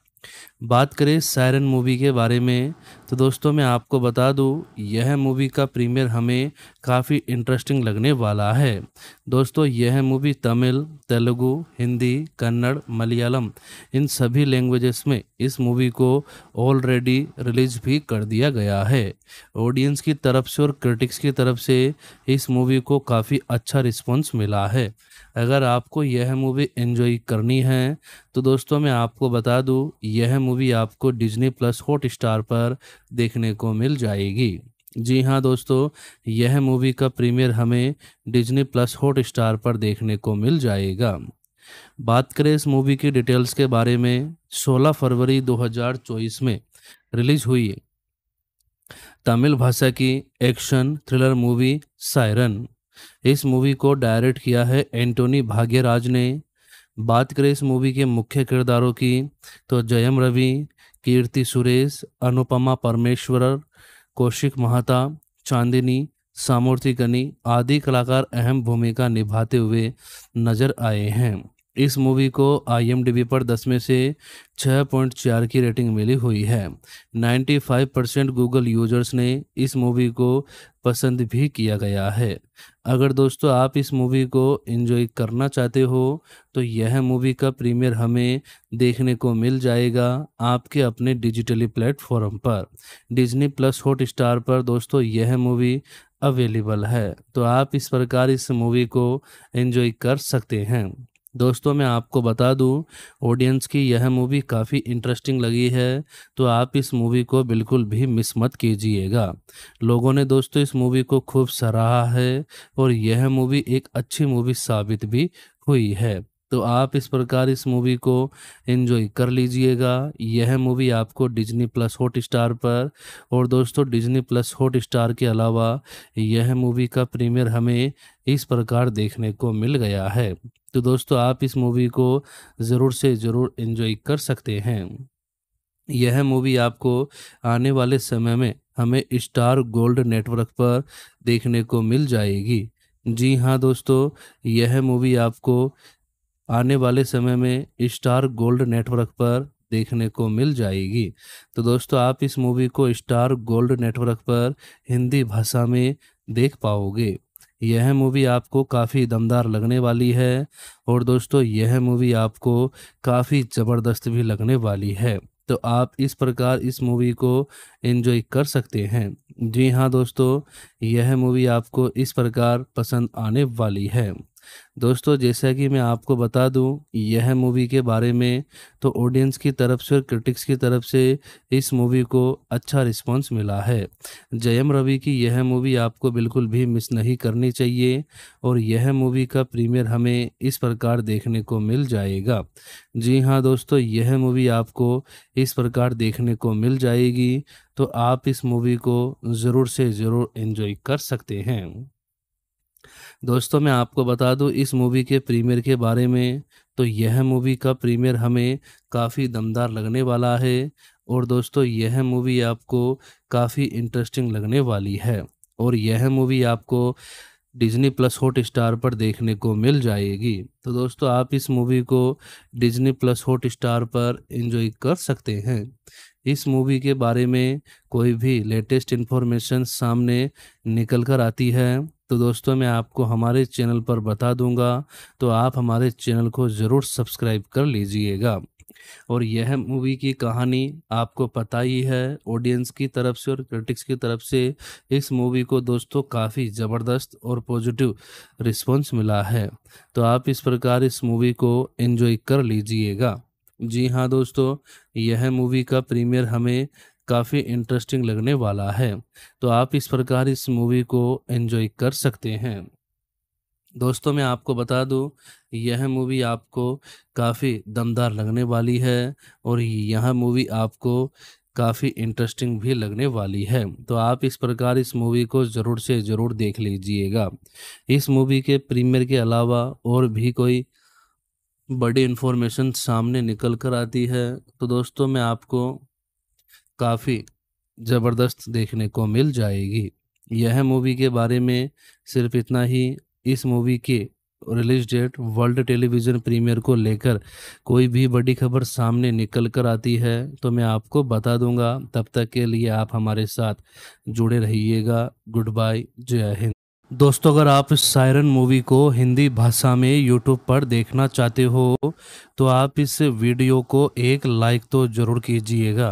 बात करें सायरन मूवी के बारे में तो दोस्तों मैं आपको बता दूं यह मूवी का प्रीमियर हमें काफ़ी इंटरेस्टिंग लगने वाला है दोस्तों यह मूवी तमिल तेलुगु हिंदी कन्नड़ मलयालम इन सभी लैंग्वेजेस में इस मूवी को ऑलरेडी रिलीज भी कर दिया गया है ऑडियंस की तरफ से और क्रिटिक्स की तरफ से इस मूवी को काफ़ी अच्छा रिस्पॉन्स मिला है अगर आपको यह मूवी एंजॉय करनी है तो दोस्तों मैं आपको बता दूं यह मूवी आपको डिज्नी प्लस हॉट स्टार पर देखने को मिल जाएगी जी हाँ दोस्तों यह मूवी का प्रीमियर हमें डिज्नी प्लस हॉट स्टार पर देखने को मिल जाएगा बात करें इस मूवी की डिटेल्स के बारे में 16 फरवरी 2024 में रिलीज हुई तमिल भाषा की एक्शन थ्रिलर मूवी सायरन इस मूवी को डायरेक्ट किया है एंटोनी भाग्यराज ने बात करें इस मूवी के मुख्य किरदारों की तो जयम रवि कीर्ति सुरेश अनुपमा परमेश्वर कौशिक महाता चांदिनी सामूर्ति कनी आदि कलाकार अहम भूमिका निभाते हुए नजर आए हैं इस मूवी को आई पर 10 में से 6.4 की रेटिंग मिली हुई है 95 परसेंट गूगल यूजर्स ने इस मूवी को पसंद भी किया गया है अगर दोस्तों आप इस मूवी को एंजॉय करना चाहते हो तो यह मूवी का प्रीमियर हमें देखने को मिल जाएगा आपके अपने डिजिटली प्लेटफॉर्म पर डिजनी प्लस हॉट स्टार पर दोस्तों यह मूवी अवेलेबल है तो आप इस प्रकार इस मूवी को एंजॉय कर सकते हैं दोस्तों मैं आपको बता दूं ऑडियंस की यह मूवी काफ़ी इंटरेस्टिंग लगी है तो आप इस मूवी को बिल्कुल भी मिस मत कीजिएगा लोगों ने दोस्तों इस मूवी को खूब सराहा है और यह मूवी एक अच्छी मूवी साबित भी हुई है तो आप इस प्रकार इस मूवी को एंजॉय कर लीजिएगा यह मूवी आपको डिज्नी प्लस हॉट स्टार पर और दोस्तों डिज्नी प्लस हॉट स्टार के अलावा यह मूवी का प्रीमियर हमें इस प्रकार देखने को मिल गया है तो दोस्तों आप इस मूवी को ज़रूर से ज़रूर एंजॉय कर सकते हैं यह मूवी आपको आने वाले समय में हमें स्टार गोल्ड नेटवर्क पर देखने को मिल जाएगी जी हाँ दोस्तों यह मूवी आपको आने वाले समय में स्टार गोल्ड नेटवर्क पर देखने को मिल जाएगी तो दोस्तों आप इस मूवी को स्टार गोल्ड नेटवर्क पर हिंदी भाषा में देख पाओगे यह मूवी आपको काफ़ी दमदार लगने वाली है और दोस्तों यह मूवी आपको काफ़ी ज़बरदस्त भी लगने वाली है तो आप इस प्रकार इस मूवी को एंजॉय कर सकते हैं जी हाँ दोस्तों यह मूवी आपको इस प्रकार पसंद आने वाली है दोस्तों जैसा कि मैं आपको बता दूं यह मूवी के बारे में तो ऑडियंस की तरफ से और क्रिटिक्स की तरफ से इस मूवी को अच्छा रिस्पांस मिला है जयम रवि की यह मूवी आपको बिल्कुल भी मिस नहीं करनी चाहिए और यह मूवी का प्रीमियर हमें इस प्रकार देखने को मिल जाएगा जी हाँ दोस्तों यह मूवी आपको इस प्रकार देखने को मिल जाएगी तो आप इस मूवी को ज़रूर से ज़रूर इन्जॉय कर सकते हैं दोस्तों मैं आपको बता दूं इस मूवी के प्रीमियर के बारे में तो यह मूवी का प्रीमियर हमें काफ़ी दमदार लगने वाला है और दोस्तों यह मूवी आपको काफ़ी इंटरेस्टिंग लगने वाली है और यह मूवी आपको डिज्नी प्लस हॉट स्टार पर देखने को मिल जाएगी तो दोस्तों आप इस मूवी को डिज्नी प्लस हॉट स्टार पर इंजॉय कर सकते हैं इस मूवी के बारे में कोई भी लेटेस्ट इन्फॉर्मेशन सामने निकल कर आती है तो दोस्तों मैं आपको हमारे चैनल पर बता दूंगा तो आप हमारे चैनल को ज़रूर सब्सक्राइब कर लीजिएगा और यह मूवी की कहानी आपको पता ही है ऑडियंस की तरफ से और क्रिटिक्स की तरफ से इस मूवी को दोस्तों काफ़ी ज़बरदस्त और पॉजिटिव रिस्पांस मिला है तो आप इस प्रकार इस मूवी को एंजॉय कर लीजिएगा जी हाँ दोस्तों यह मूवी का प्रीमियर हमें काफ़ी इंटरेस्टिंग लगने वाला है तो आप इस प्रकार इस मूवी को एंजॉय कर सकते हैं दोस्तों मैं आपको बता दूं यह मूवी आपको काफ़ी दमदार लगने वाली है और यह मूवी आपको काफ़ी इंटरेस्टिंग भी लगने वाली है तो आप इस प्रकार इस मूवी को ज़रूर से ज़रूर देख लीजिएगा इस मूवी के प्रीमियर के अलावा और भी कोई बड़ी इन्फॉर्मेशन सामने निकल कर आती है तो दोस्तों मैं आपको काफ़ी ज़बरदस्त देखने को मिल जाएगी यह मूवी के बारे में सिर्फ इतना ही इस मूवी के release date world television premiere को लेकर कोई भी बड़ी खबर सामने निकल कर आती है तो मैं आपको बता दूंगा तब तक के लिए आप हमारे साथ जुड़े रहिएगा गुड बाय जय हिंद दोस्तों अगर आप सायरन मूवी को हिंदी भाषा में यूट्यूब पर देखना चाहते हो तो आप इस वीडियो को एक लाइक तो ज़रूर कीजिएगा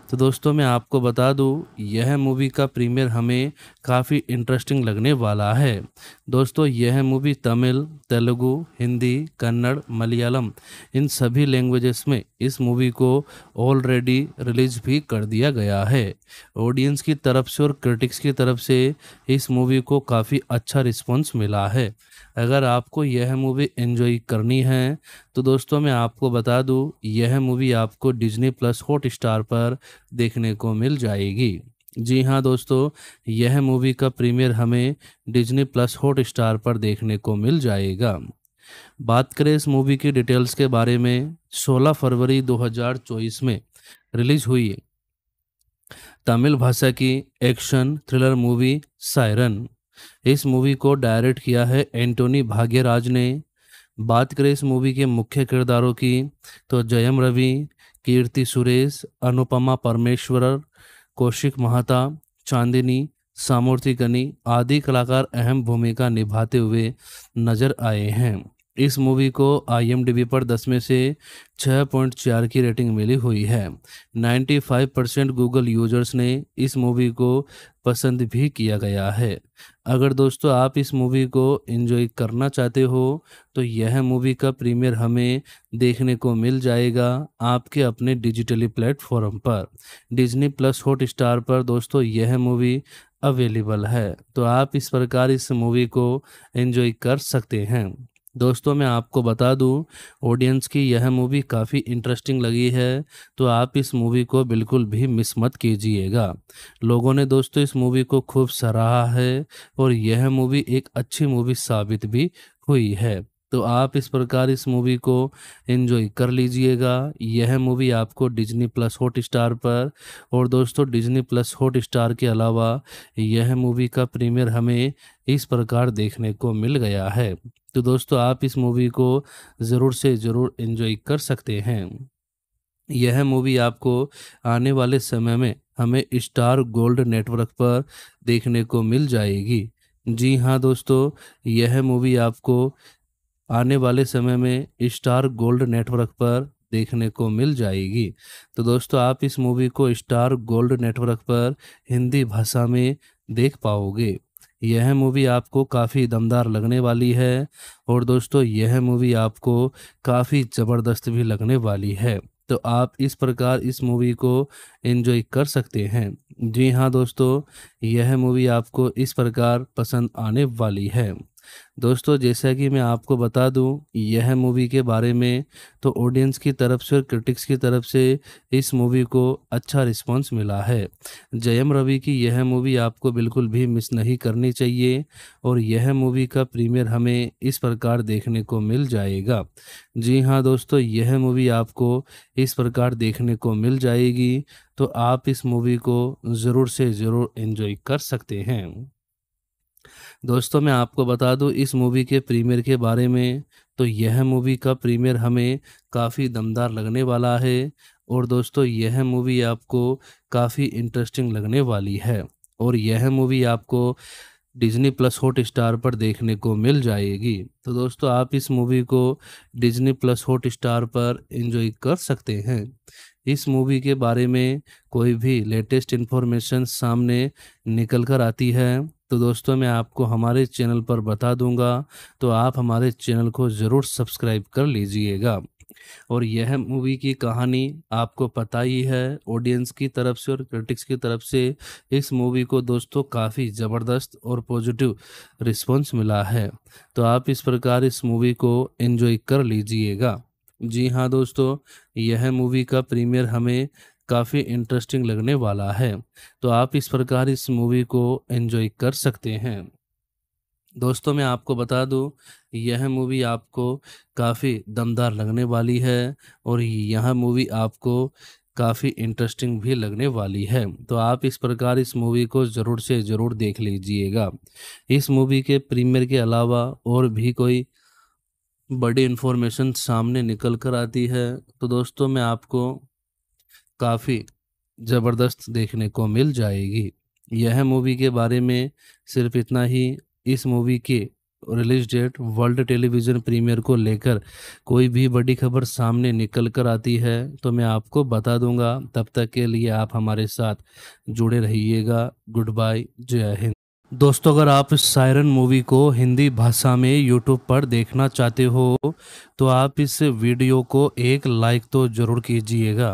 तो दोस्तों मैं आपको बता दूँ यह मूवी का प्रीमियर हमें काफ़ी इंटरेस्टिंग लगने वाला है दोस्तों यह मूवी तमिल तेलुगु हिंदी कन्नड़ मलयालम इन सभी लैंग्वेजेस में इस मूवी को ऑलरेडी रिलीज भी कर दिया गया है ऑडियंस की तरफ से और क्रिटिक्स की तरफ से इस मूवी को काफ़ी अच्छा रिस्पॉन्स मिला है अगर आपको यह मूवी एंजॉय करनी है तो दोस्तों मैं आपको बता दूँ यह मूवी आपको डिजनी प्लस हॉट स्टार पर देखने को मिल जाएगी जी हाँ दोस्तों यह मूवी का प्रीमियर हमें डिज्नी प्लस हॉट स्टार पर देखने को मिल जाएगा बात करें इस मूवी की डिटेल्स के बारे में 16 फरवरी 2024 में रिलीज हुई तमिल भाषा की एक्शन थ्रिलर मूवी सायरन इस मूवी को डायरेक्ट किया है एंटोनी भाग्यराज ने बात करें इस मूवी के मुख्य किरदारों की तो जयम रवि कीर्ति सुरेश अनुपमा परमेश्वर कौशिक महाता चांदिनी सामूर्ति गनी आदि कलाकार अहम भूमिका निभाते हुए नजर आए हैं इस मूवी को आई पर 10 में से 6.4 की रेटिंग मिली हुई है 95 परसेंट गूगल यूजर्स ने इस मूवी को पसंद भी किया गया है अगर दोस्तों आप इस मूवी को एंजॉय करना चाहते हो तो यह मूवी का प्रीमियर हमें देखने को मिल जाएगा आपके अपने डिजिटली प्लेटफॉर्म पर डिज्नी प्लस हॉट स्टार पर दोस्तों यह मूवी अवेलेबल है तो आप इस प्रकार इस मूवी को एंजॉय कर सकते हैं दोस्तों मैं आपको बता दूं ऑडियंस की यह मूवी काफ़ी इंटरेस्टिंग लगी है तो आप इस मूवी को बिल्कुल भी मिस मत कीजिएगा लोगों ने दोस्तों इस मूवी को खूब सराहा है और यह मूवी एक अच्छी मूवी साबित भी हुई है तो आप इस प्रकार इस मूवी को एंजॉय कर लीजिएगा यह मूवी आपको डिज्नी प्लस हॉट स्टार पर और दोस्तों डिज्नी प्लस हॉट स्टार के अलावा यह मूवी का प्रीमियर हमें इस प्रकार देखने को मिल गया है तो दोस्तों आप इस मूवी को ज़रूर से ज़रूर एंजॉय कर सकते हैं यह मूवी आपको आने वाले समय में हमें स्टार गोल्ड नेटवर्क पर देखने को मिल जाएगी जी हाँ दोस्तों यह मूवी आपको आने वाले समय में स्टार गोल्ड नेटवर्क पर देखने को मिल जाएगी तो दोस्तों आप इस मूवी को स्टार गोल्ड नेटवर्क पर हिंदी भाषा में देख पाओगे यह मूवी आपको काफ़ी दमदार लगने वाली है और दोस्तों यह मूवी आपको काफ़ी ज़बरदस्त भी लगने वाली है तो आप इस प्रकार इस मूवी को एंजॉय कर सकते हैं जी हाँ दोस्तों यह मूवी आपको इस प्रकार पसंद आने वाली है दोस्तों जैसा कि मैं आपको बता दूं यह मूवी के बारे में तो ऑडियंस की तरफ से और क्रिटिक्स की तरफ से इस मूवी को अच्छा रिस्पांस मिला है जयम रवि की यह मूवी आपको बिल्कुल भी मिस नहीं करनी चाहिए और यह मूवी का प्रीमियर हमें इस प्रकार देखने को मिल जाएगा जी हाँ दोस्तों यह मूवी आपको इस प्रकार देखने को मिल जाएगी तो आप इस मूवी को ज़रूर से ज़रूर इन्जॉय कर सकते हैं दोस्तों मैं आपको बता दूं इस मूवी के प्रीमियर के बारे में तो यह मूवी का प्रीमियर हमें काफ़ी दमदार लगने वाला है और दोस्तों यह मूवी आपको काफ़ी इंटरेस्टिंग लगने वाली है और यह मूवी आपको डिज्नी प्लस हॉट स्टार पर देखने को मिल जाएगी तो दोस्तों आप इस मूवी को डिज्नी प्लस हॉट स्टार पर इंजॉय कर सकते हैं इस मूवी के बारे में कोई भी लेटेस्ट इन्फॉर्मेशन सामने निकल कर आती है तो दोस्तों मैं आपको हमारे चैनल पर बता दूंगा तो आप हमारे चैनल को ज़रूर सब्सक्राइब कर लीजिएगा और यह मूवी की कहानी आपको पता ही है ऑडियंस की तरफ से और क्रिटिक्स की तरफ से इस मूवी को दोस्तों काफ़ी ज़बरदस्त और पॉजिटिव रिस्पॉन्स मिला है तो आप इस प्रकार इस मूवी को एंजॉय कर लीजिएगा जी हाँ दोस्तों यह मूवी का प्रीमियर हमें काफ़ी इंटरेस्टिंग लगने वाला है तो आप इस प्रकार इस मूवी को एंजॉय कर सकते हैं दोस्तों मैं आपको बता दूं यह मूवी आपको काफ़ी दमदार लगने वाली है और यह मूवी आपको काफ़ी इंटरेस्टिंग भी लगने वाली है तो आप इस प्रकार इस मूवी को ज़रूर से ज़रूर देख लीजिएगा इस मूवी के प्रीमियर के अलावा और भी कोई बड़ी इन्फॉर्मेशन सामने निकल कर आती है तो दोस्तों मैं आपको काफ़ी ज़बरदस्त देखने को मिल जाएगी यह मूवी के बारे में सिर्फ इतना ही इस मूवी के release date world television premiere को लेकर कोई भी बड़ी खबर सामने निकल कर आती है तो मैं आपको बता दूंगा तब तक के लिए आप हमारे साथ जुड़े रहिएगा गुड बाय जय हिंद दोस्तों अगर आप सायरन मूवी को हिंदी भाषा में यूट्यूब पर देखना चाहते हो तो आप इस वीडियो को एक लाइक तो ज़रूर कीजिएगा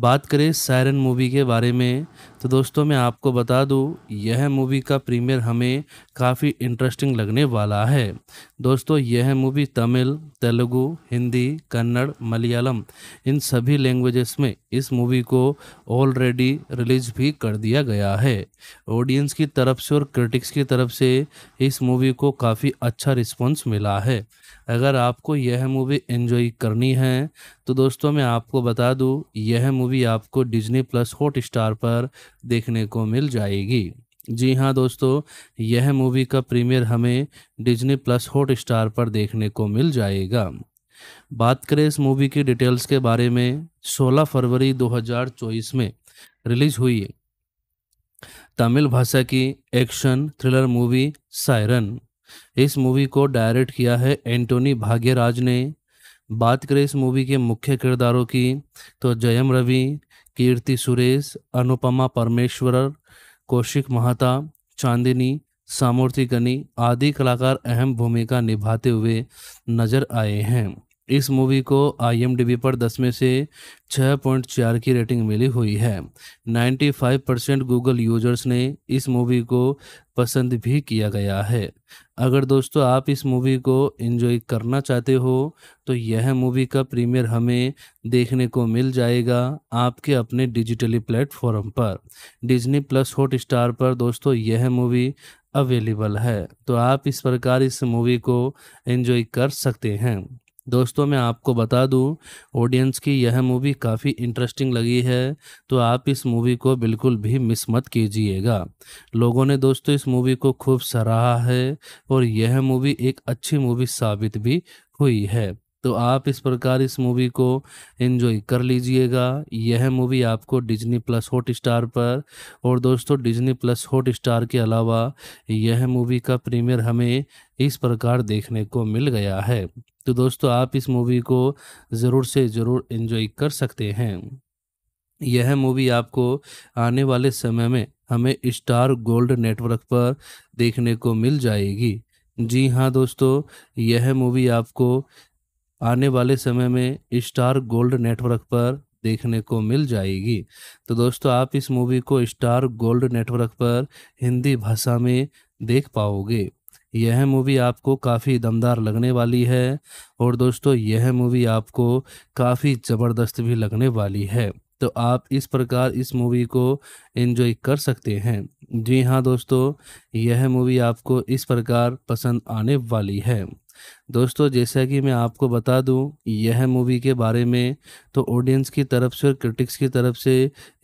बात करें सायरन मूवी के बारे में तो दोस्तों मैं आपको बता दूं यह मूवी का प्रीमियर हमें काफ़ी इंटरेस्टिंग लगने वाला है दोस्तों यह मूवी तमिल तेलुगु हिंदी कन्नड़ मलयालम इन सभी लैंग्वेजेस में इस मूवी को ऑलरेडी रिलीज भी कर दिया गया है ऑडियंस की तरफ से और क्रिटिक्स की तरफ से इस मूवी को काफ़ी अच्छा रिस्पॉन्स मिला है अगर आपको यह मूवी इन्जॉय करनी है तो दोस्तों मैं आपको बता दूँ यह मूवी आपको डिज्नी प्लस हॉट स्टार पर देखने को मिल जाएगी जी हाँ दोस्तों यह मूवी का प्रीमियर हमें डिज्नी प्लस हॉट स्टार पर देखने को मिल जाएगा बात करें इस मूवी की डिटेल्स के बारे में 16 फरवरी 2024 में रिलीज हुई तमिल भाषा की एक्शन थ्रिलर मूवी सायरन इस मूवी को डायरेक्ट किया है एंटोनी भाग्यराज ने बात करें इस मूवी के मुख्य किरदारों की तो जयम रवि कीर्ति सुरेश अनुपमा परमेश्वर कौशिक महाता चांदिनी सामूर्ति गनी आदि कलाकार अहम भूमिका निभाते हुए नजर आए हैं इस मूवी को आई पर 10 में से 6.4 की रेटिंग मिली हुई है 95 परसेंट गूगल यूजर्स ने इस मूवी को पसंद भी किया गया है अगर दोस्तों आप इस मूवी को एंजॉय करना चाहते हो तो यह मूवी का प्रीमियर हमें देखने को मिल जाएगा आपके अपने डिजिटली प्लेटफॉर्म पर डिज्नी प्लस हॉट स्टार पर दोस्तों यह मूवी अवेलेबल है तो आप इस प्रकार इस मूवी को एंजॉय कर सकते हैं दोस्तों मैं आपको बता दूं ऑडियंस की यह मूवी काफ़ी इंटरेस्टिंग लगी है तो आप इस मूवी को बिल्कुल भी मिस मत कीजिएगा लोगों ने दोस्तों इस मूवी को खूब सराहा है और यह मूवी एक अच्छी मूवी साबित भी हुई है तो आप इस प्रकार इस मूवी को एंजॉय कर लीजिएगा यह मूवी आपको डिज्नी प्लस हॉट स्टार पर और दोस्तों डिज्नी प्लस हॉट स्टार के अलावा यह मूवी का प्रीमियर हमें इस प्रकार देखने को मिल गया है तो दोस्तों आप इस मूवी को ज़रूर से ज़रूर इन्जॉय कर सकते हैं यह मूवी आपको आने वाले समय में हमें स्टार गोल्ड नेटवर्क पर देखने को मिल जाएगी जी हाँ दोस्तों यह मूवी आपको आने वाले समय में स्टार गोल्ड नेटवर्क पर देखने को मिल जाएगी तो दोस्तों आप इस मूवी को स्टार गोल्ड नेटवर्क पर हिंदी भाषा में देख पाओगे यह मूवी आपको काफ़ी दमदार लगने वाली है और दोस्तों यह मूवी आपको काफ़ी ज़बरदस्त भी लगने वाली है तो आप इस प्रकार इस मूवी को एंजॉय कर सकते हैं जी हाँ दोस्तों यह मूवी आपको इस प्रकार पसंद आने वाली है दोस्तों जैसा कि मैं आपको बता दूं यह मूवी के बारे में तो ऑडियंस की तरफ से और क्रिटिक्स की तरफ से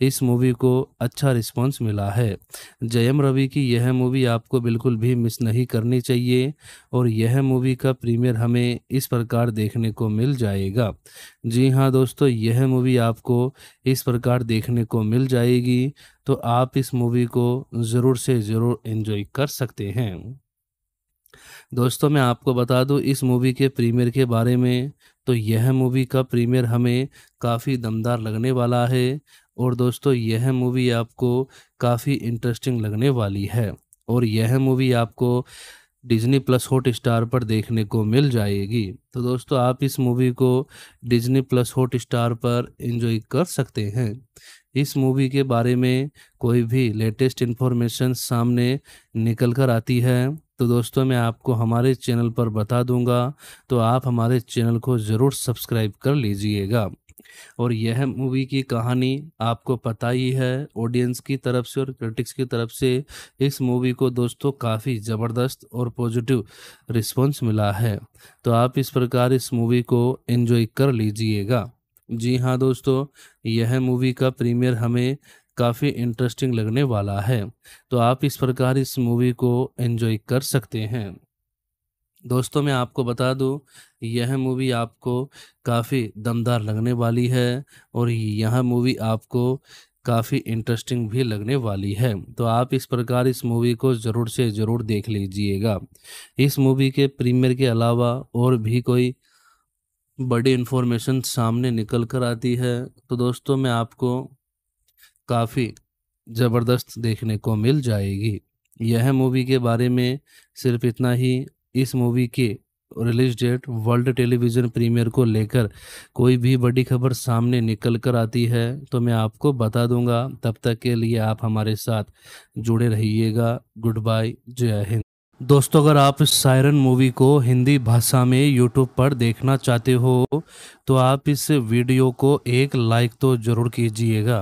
इस मूवी को अच्छा रिस्पांस मिला है जयम रवि की यह मूवी आपको बिल्कुल भी मिस नहीं करनी चाहिए और यह मूवी का प्रीमियर हमें इस प्रकार देखने को मिल जाएगा जी हाँ दोस्तों यह मूवी आपको इस प्रकार देखने को मिल जाएगी तो आप इस मूवी को ज़रूर से ज़रूर इन्जॉय कर सकते हैं दोस्तों मैं आपको बता दूं इस मूवी के प्रीमियर के बारे में तो यह मूवी का प्रीमियर हमें काफ़ी दमदार लगने वाला है और दोस्तों यह मूवी आपको काफ़ी इंटरेस्टिंग लगने वाली है और यह मूवी आपको डिज्नी प्लस हॉट स्टार पर देखने को मिल जाएगी तो दोस्तों आप इस मूवी को डिज्नी प्लस हॉट स्टार पर इंजॉय कर सकते हैं इस मूवी के बारे में कोई भी लेटेस्ट इन्फॉर्मेशन सामने निकल कर आती है तो दोस्तों मैं आपको हमारे चैनल पर बता दूंगा तो आप हमारे चैनल को ज़रूर सब्सक्राइब कर लीजिएगा और यह मूवी की कहानी आपको पता ही है ऑडियंस की तरफ से और क्रिटिक्स की तरफ से इस मूवी को दोस्तों काफ़ी ज़बरदस्त और पॉजिटिव रिस्पॉन्स मिला है तो आप इस प्रकार इस मूवी को एंजॉय कर लीजिएगा जी हाँ दोस्तों यह मूवी का प्रीमियर हमें काफ़ी इंटरेस्टिंग लगने वाला है तो आप इस प्रकार इस मूवी को एंजॉय कर सकते हैं दोस्तों मैं आपको बता दूं यह मूवी आपको काफ़ी दमदार लगने वाली है और यह मूवी आपको काफ़ी इंटरेस्टिंग भी लगने वाली है तो आप इस प्रकार इस मूवी को ज़रूर से ज़रूर देख लीजिएगा इस मूवी के प्रीमियर के अलावा और भी कोई बड़ी इन्फॉर्मेशन सामने निकल कर आती है तो दोस्तों मैं आपको काफ़ी ज़बरदस्त देखने को मिल जाएगी यह मूवी के बारे में सिर्फ इतना ही इस मूवी के release date world television premiere को लेकर कोई भी बड़ी खबर सामने निकल कर आती है तो मैं आपको बता दूंगा तब तक के लिए आप हमारे साथ जुड़े रहिएगा गुड बाय जय हिंद दोस्तों अगर आप सायरन मूवी को हिंदी भाषा में यूट्यूब पर देखना चाहते हो तो आप इस वीडियो को एक लाइक तो ज़रूर कीजिएगा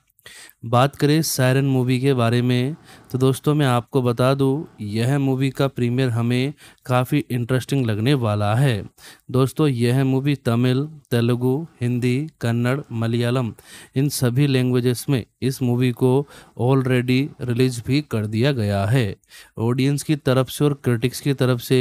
बात करें सायरन मूवी के बारे में तो दोस्तों मैं आपको बता दूं यह मूवी का प्रीमियर हमें काफ़ी इंटरेस्टिंग लगने वाला है दोस्तों यह मूवी तमिल तेलुगु हिंदी कन्नड़ मलयालम इन सभी लैंग्वेजेस में इस मूवी को ऑलरेडी रिलीज भी कर दिया गया है ऑडियंस की तरफ से और क्रिटिक्स की तरफ से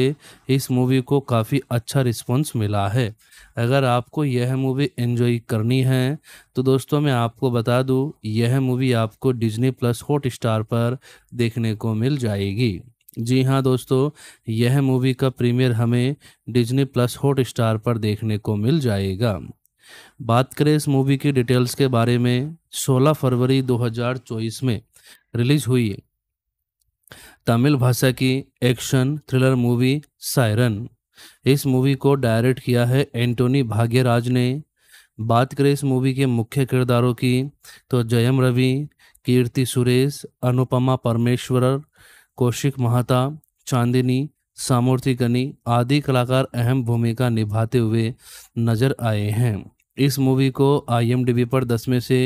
इस मूवी को काफ़ी अच्छा रिस्पॉन्स मिला है अगर आपको यह मूवी एंजॉय करनी है तो दोस्तों मैं आपको बता दूं यह मूवी आपको डिज्नी प्लस हॉट स्टार पर देखने को मिल जाएगी जी हाँ दोस्तों यह मूवी का प्रीमियर हमें डिज्नी प्लस हॉट स्टार पर देखने को मिल जाएगा बात करें इस मूवी की डिटेल्स के बारे में 16 फरवरी 2024 में रिलीज हुई तमिल भाषा की एक्शन थ्रिलर मूवी सायरन इस मूवी को डायरेक्ट किया है एंटोनी भाग्यराज ने बात करें इस मूवी के मुख्य किरदारों की तो जयम रवि कीर्ति सुरेश अनुपमा परमेश्वर कौशिक महाता चांदिनी सामूर्ति कनी आदि कलाकार अहम भूमिका निभाते हुए नजर आए हैं इस मूवी को आई पर 10 में से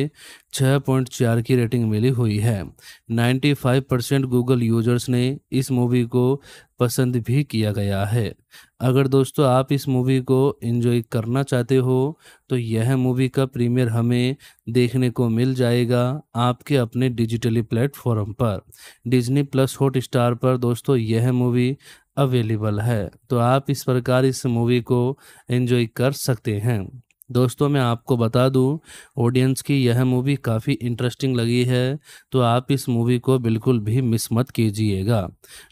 6.4 की रेटिंग मिली हुई है 95 परसेंट गूगल यूजर्स ने इस मूवी को पसंद भी किया गया है अगर दोस्तों आप इस मूवी को एंजॉय करना चाहते हो तो यह मूवी का प्रीमियर हमें देखने को मिल जाएगा आपके अपने डिजिटली प्लेटफॉर्म पर डिज्नी प्लस हॉट स्टार पर दोस्तों यह मूवी अवेलेबल है तो आप इस प्रकार इस मूवी को एंजॉय कर सकते हैं दोस्तों मैं आपको बता दूं ऑडियंस की यह मूवी काफ़ी इंटरेस्टिंग लगी है तो आप इस मूवी को बिल्कुल भी मिस मत कीजिएगा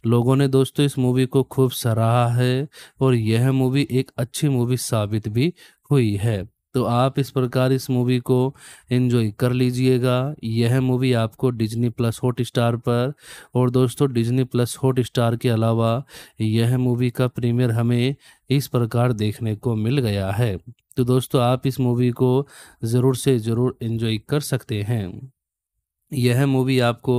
लोगों ने दोस्तों इस मूवी को खूब सराहा है और यह मूवी एक अच्छी मूवी साबित भी हुई है तो आप इस प्रकार इस मूवी को एंजॉय कर लीजिएगा यह मूवी आपको डिज्नी प्लस हॉट स्टार पर और दोस्तों डिज्नी प्लस हॉट स्टार के अलावा यह मूवी का प्रीमियर हमें इस प्रकार देखने को मिल गया है तो दोस्तों आप इस मूवी को ज़रूर से ज़रूर एंजॉय कर सकते हैं यह मूवी आपको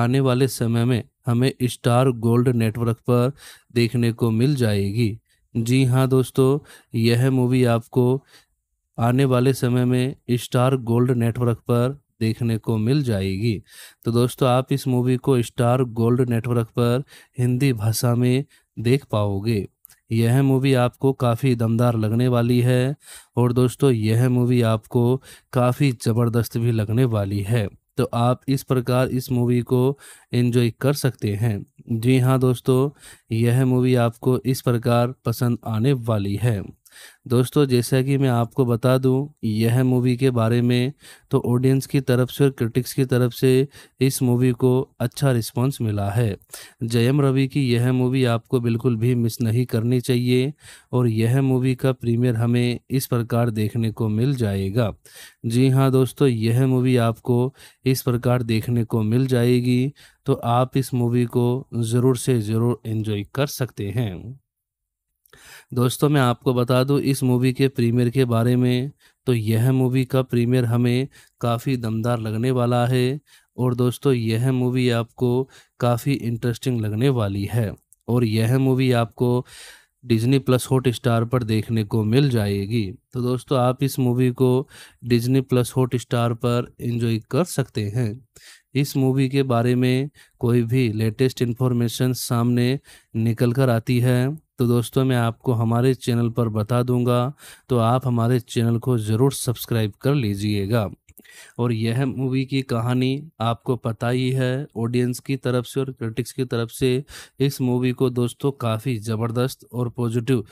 आने वाले समय में हमें स्टार गोल्ड नेटवर्क पर देखने को मिल जाएगी जी हाँ दोस्तों यह मूवी आपको आने वाले समय में स्टार गोल्ड नेटवर्क पर देखने को मिल जाएगी तो दोस्तों आप इस मूवी को स्टार गोल्ड नेटवर्क पर हिंदी भाषा में देख पाओगे यह मूवी आपको काफ़ी दमदार लगने वाली है और दोस्तों यह मूवी आपको काफ़ी ज़बरदस्त भी लगने वाली है तो आप इस प्रकार इस मूवी को एंजॉय कर सकते हैं जी हाँ दोस्तों यह मूवी आपको इस प्रकार पसंद आने वाली है दोस्तों जैसा कि मैं आपको बता दूं यह मूवी के बारे में तो ऑडियंस की तरफ से और क्रिटिक्स की तरफ से इस मूवी को अच्छा रिस्पांस मिला है जयम रवि की यह मूवी आपको बिल्कुल भी मिस नहीं करनी चाहिए और यह मूवी का प्रीमियर हमें इस प्रकार देखने को मिल जाएगा जी हाँ दोस्तों यह मूवी आपको इस प्रकार देखने को मिल जाएगी तो आप इस मूवी को ज़रूर से ज़रूर इन्जॉय कर सकते हैं दोस्तों मैं आपको बता दूं इस मूवी के प्रीमियर के बारे में तो यह मूवी का प्रीमियर हमें काफ़ी दमदार लगने वाला है और दोस्तों यह मूवी आपको काफ़ी इंटरेस्टिंग लगने वाली है और यह मूवी आपको डिज्नी प्लस हॉट स्टार पर देखने को मिल जाएगी तो दोस्तों आप इस मूवी को डिज्नी प्लस हॉट स्टार पर इंजॉय कर सकते हैं इस मूवी के बारे में कोई भी लेटेस्ट इन्फॉर्मेशन सामने निकल कर आती है तो दोस्तों मैं आपको हमारे चैनल पर बता दूंगा तो आप हमारे चैनल को ज़रूर सब्सक्राइब कर लीजिएगा और यह मूवी की कहानी आपको पता ही है ऑडियंस की तरफ से और क्रिटिक्स की तरफ से इस मूवी को दोस्तों काफ़ी ज़बरदस्त और पॉजिटिव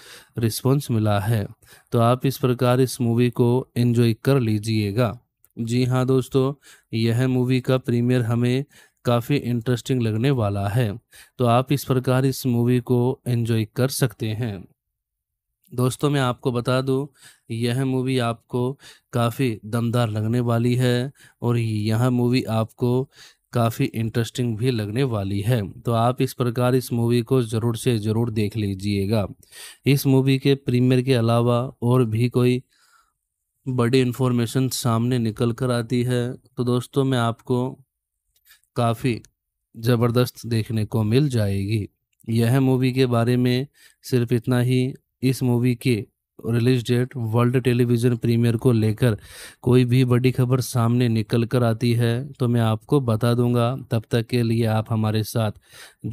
रिस्पॉन्स मिला है तो आप इस प्रकार इस मूवी को एंजॉय कर लीजिएगा जी हाँ दोस्तों यह मूवी का प्रीमियर हमें काफ़ी इंटरेस्टिंग लगने वाला है तो आप इस प्रकार इस मूवी को एंजॉय कर सकते हैं दोस्तों मैं आपको बता दूं यह मूवी आपको काफ़ी दमदार लगने वाली है और यह मूवी आपको काफ़ी इंटरेस्टिंग भी लगने वाली है तो आप इस प्रकार इस मूवी को ज़रूर से ज़रूर देख लीजिएगा इस मूवी के प्रीमियर के अलावा और भी कोई बड़ी इन्फॉर्मेशन सामने निकल कर आती है तो दोस्तों मैं आपको काफ़ी ज़बरदस्त देखने को मिल जाएगी यह मूवी के बारे में सिर्फ इतना ही इस मूवी के release date world television premiere को लेकर कोई भी बड़ी खबर सामने निकल कर आती है तो मैं आपको बता दूंगा तब तक के लिए आप हमारे साथ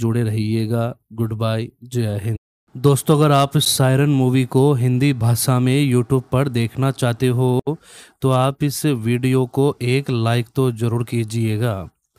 जुड़े रहिएगा गुड बाय जय हिंद दोस्तों अगर आप सायरन मूवी को हिंदी भाषा में यूट्यूब पर देखना चाहते हो तो आप इस वीडियो को एक लाइक तो ज़रूर कीजिएगा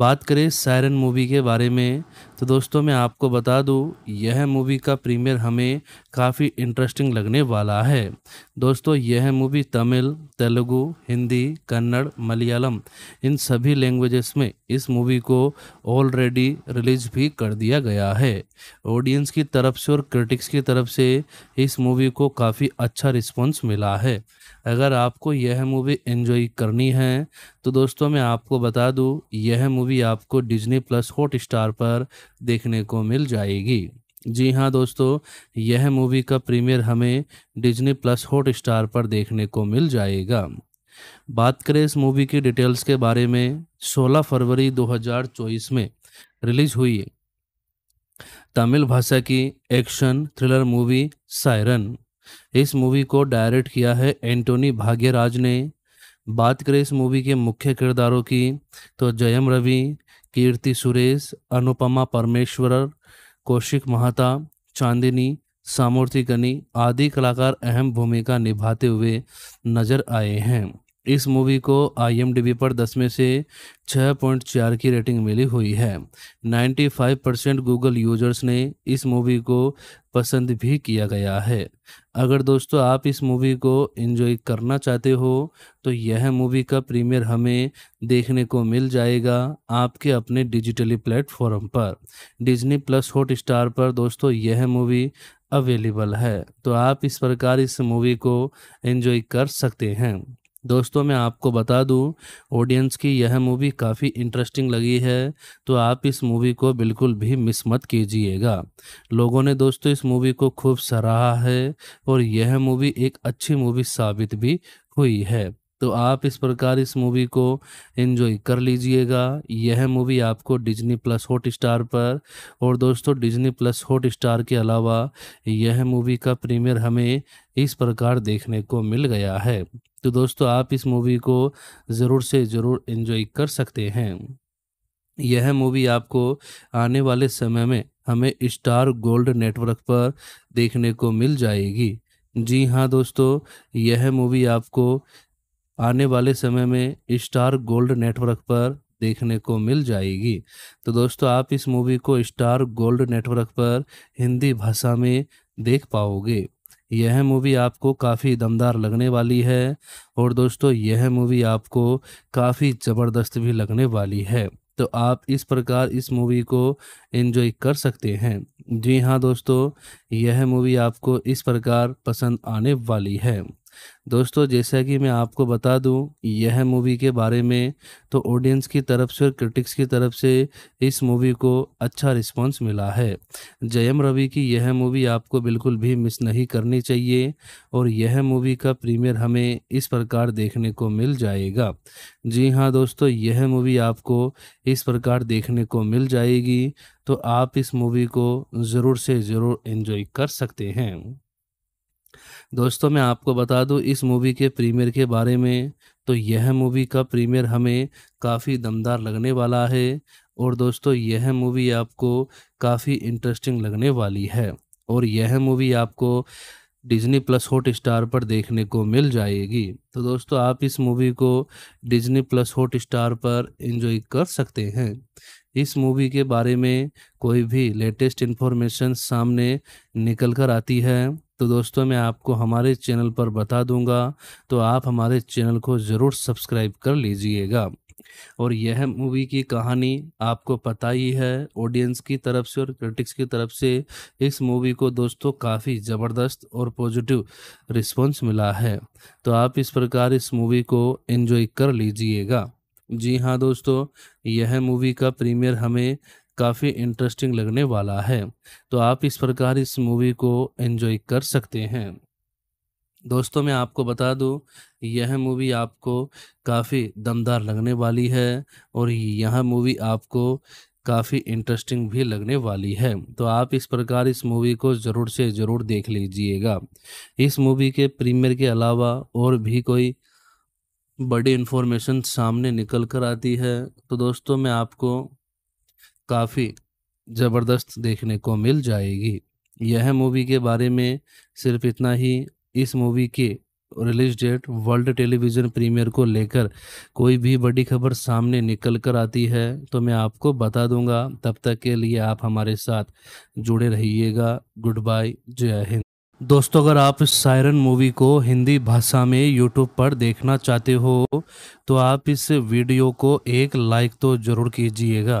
बात करें सायरन मूवी के बारे में तो दोस्तों मैं आपको बता दूं यह मूवी का प्रीमियर हमें काफ़ी इंटरेस्टिंग लगने वाला है दोस्तों यह मूवी तमिल तेलुगु हिंदी कन्नड़ मलयालम इन सभी लैंग्वेजेस में इस मूवी को ऑलरेडी रिलीज भी कर दिया गया है ऑडियंस की तरफ से और क्रिटिक्स की तरफ से इस मूवी को काफ़ी अच्छा रिस्पॉन्स मिला है अगर आपको यह मूवी एंजॉय करनी है तो दोस्तों मैं आपको बता दूं यह मूवी आपको डिज्नी प्लस हॉट स्टार पर देखने को मिल जाएगी जी हाँ दोस्तों यह मूवी का प्रीमियर हमें डिज्नी प्लस हॉट स्टार पर देखने को मिल जाएगा बात करें इस मूवी की डिटेल्स के बारे में 16 फरवरी 2024 में रिलीज हुई तमिल भाषा की एक्शन थ्रिलर मूवी सायरन इस मूवी को डायरेक्ट किया है एंटोनी भाग्यराज ने बात करें इस मूवी के मुख्य किरदारों की तो जयम रवि कीर्ति सुरेश अनुपमा परमेश्वर कौशिक महाता चांदिनी सामूर्ति गनी आदि कलाकार अहम भूमिका निभाते हुए नजर आए हैं इस मूवी को आई पर दस में से 6.4 की रेटिंग मिली हुई है 95 परसेंट गूगल यूजर्स ने इस मूवी को पसंद भी किया गया है अगर दोस्तों आप इस मूवी को एंजॉय करना चाहते हो तो यह मूवी का प्रीमियर हमें देखने को मिल जाएगा आपके अपने डिजिटली प्लेटफॉर्म पर डिज्नी प्लस हॉट स्टार पर दोस्तों यह मूवी अवेलेबल है तो आप इस प्रकार इस मूवी को एंजॉय कर सकते हैं दोस्तों मैं आपको बता दूं ऑडियंस की यह मूवी काफ़ी इंटरेस्टिंग लगी है तो आप इस मूवी को बिल्कुल भी मिस मत कीजिएगा लोगों ने दोस्तों इस मूवी को खूब सराहा है और यह मूवी एक अच्छी मूवी साबित भी हुई है तो आप इस प्रकार इस मूवी को एंजॉय कर लीजिएगा यह मूवी आपको डिज्नी प्लस हॉट स्टार पर और दोस्तों डिज्नी प्लस हॉट स्टार के अलावा यह मूवी का प्रीमियर हमें इस प्रकार देखने को मिल गया है तो दोस्तों आप इस मूवी को ज़रूर से ज़रूर एंजॉय कर सकते हैं यह मूवी आपको आने वाले समय में हमें स्टार गोल्ड नेटवर्क पर देखने को मिल जाएगी जी हाँ दोस्तों यह मूवी आपको आने वाले समय में स्टार गोल्ड नेटवर्क पर देखने को मिल जाएगी तो दोस्तों आप इस मूवी को स्टार गोल्ड नेटवर्क पर हिंदी भाषा में देख पाओगे यह मूवी आपको काफ़ी दमदार लगने वाली है और दोस्तों यह मूवी आपको काफ़ी ज़बरदस्त भी लगने वाली है तो आप इस प्रकार इस मूवी को एंजॉय कर सकते हैं जी हाँ दोस्तों यह मूवी आपको इस प्रकार पसंद आने वाली है दोस्तों जैसा कि मैं आपको बता दूं यह मूवी के बारे में तो ऑडियंस की तरफ से और क्रिटिक्स की तरफ से इस मूवी को अच्छा रिस्पांस मिला है जयम रवि की यह मूवी आपको बिल्कुल भी मिस नहीं करनी चाहिए और यह मूवी का प्रीमियर हमें इस प्रकार देखने को मिल जाएगा जी हाँ दोस्तों यह मूवी आपको इस प्रकार देखने को मिल जाएगी तो आप इस मूवी को ज़रूर से ज़रूर इन्जॉय कर सकते हैं दोस्तों मैं आपको बता दूं इस मूवी के प्रीमियर के बारे में तो यह मूवी का प्रीमियर हमें काफ़ी दमदार लगने वाला है और दोस्तों यह मूवी आपको काफ़ी इंटरेस्टिंग लगने वाली है और यह मूवी आपको डिज्नी प्लस हॉट स्टार पर देखने को मिल जाएगी तो दोस्तों आप इस मूवी को डिज्नी प्लस हॉट स्टार पर इंजॉय कर सकते हैं इस मूवी के बारे में कोई भी लेटेस्ट इन्फॉर्मेशन सामने निकल कर आती है तो दोस्तों मैं आपको हमारे चैनल पर बता दूंगा तो आप हमारे चैनल को ज़रूर सब्सक्राइब कर लीजिएगा और यह मूवी की कहानी आपको पता ही है ऑडियंस की तरफ से और क्रिटिक्स की तरफ से इस मूवी को दोस्तों काफ़ी ज़बरदस्त और पॉजिटिव रिस्पॉन्स मिला है तो आप इस प्रकार इस मूवी को एंजॉय कर लीजिएगा जी हाँ दोस्तों यह मूवी का प्रीमियर हमें काफ़ी इंटरेस्टिंग लगने वाला है तो आप इस प्रकार इस मूवी को एंजॉय कर सकते हैं दोस्तों मैं आपको बता दूं यह मूवी आपको काफ़ी दमदार लगने वाली है और यह मूवी आपको काफ़ी इंटरेस्टिंग भी लगने वाली है तो आप इस प्रकार इस मूवी को ज़रूर से ज़रूर देख लीजिएगा इस मूवी के प्रीमियर के अलावा और भी कोई बड़ी इन्फॉर्मेशन सामने निकल कर आती है तो दोस्तों मैं आपको काफ़ी ज़बरदस्त देखने को मिल जाएगी यह मूवी के बारे में सिर्फ इतना ही इस मूवी के release date world television premiere को लेकर कोई भी बड़ी खबर सामने निकल कर आती है तो मैं आपको बता दूंगा तब तक के लिए आप हमारे साथ जुड़े रहिएगा गुड बाय जय हिंद दोस्तों अगर आप सायरन मूवी को हिंदी भाषा में यूट्यूब पर देखना चाहते हो तो आप इस वीडियो को एक लाइक तो ज़रूर कीजिएगा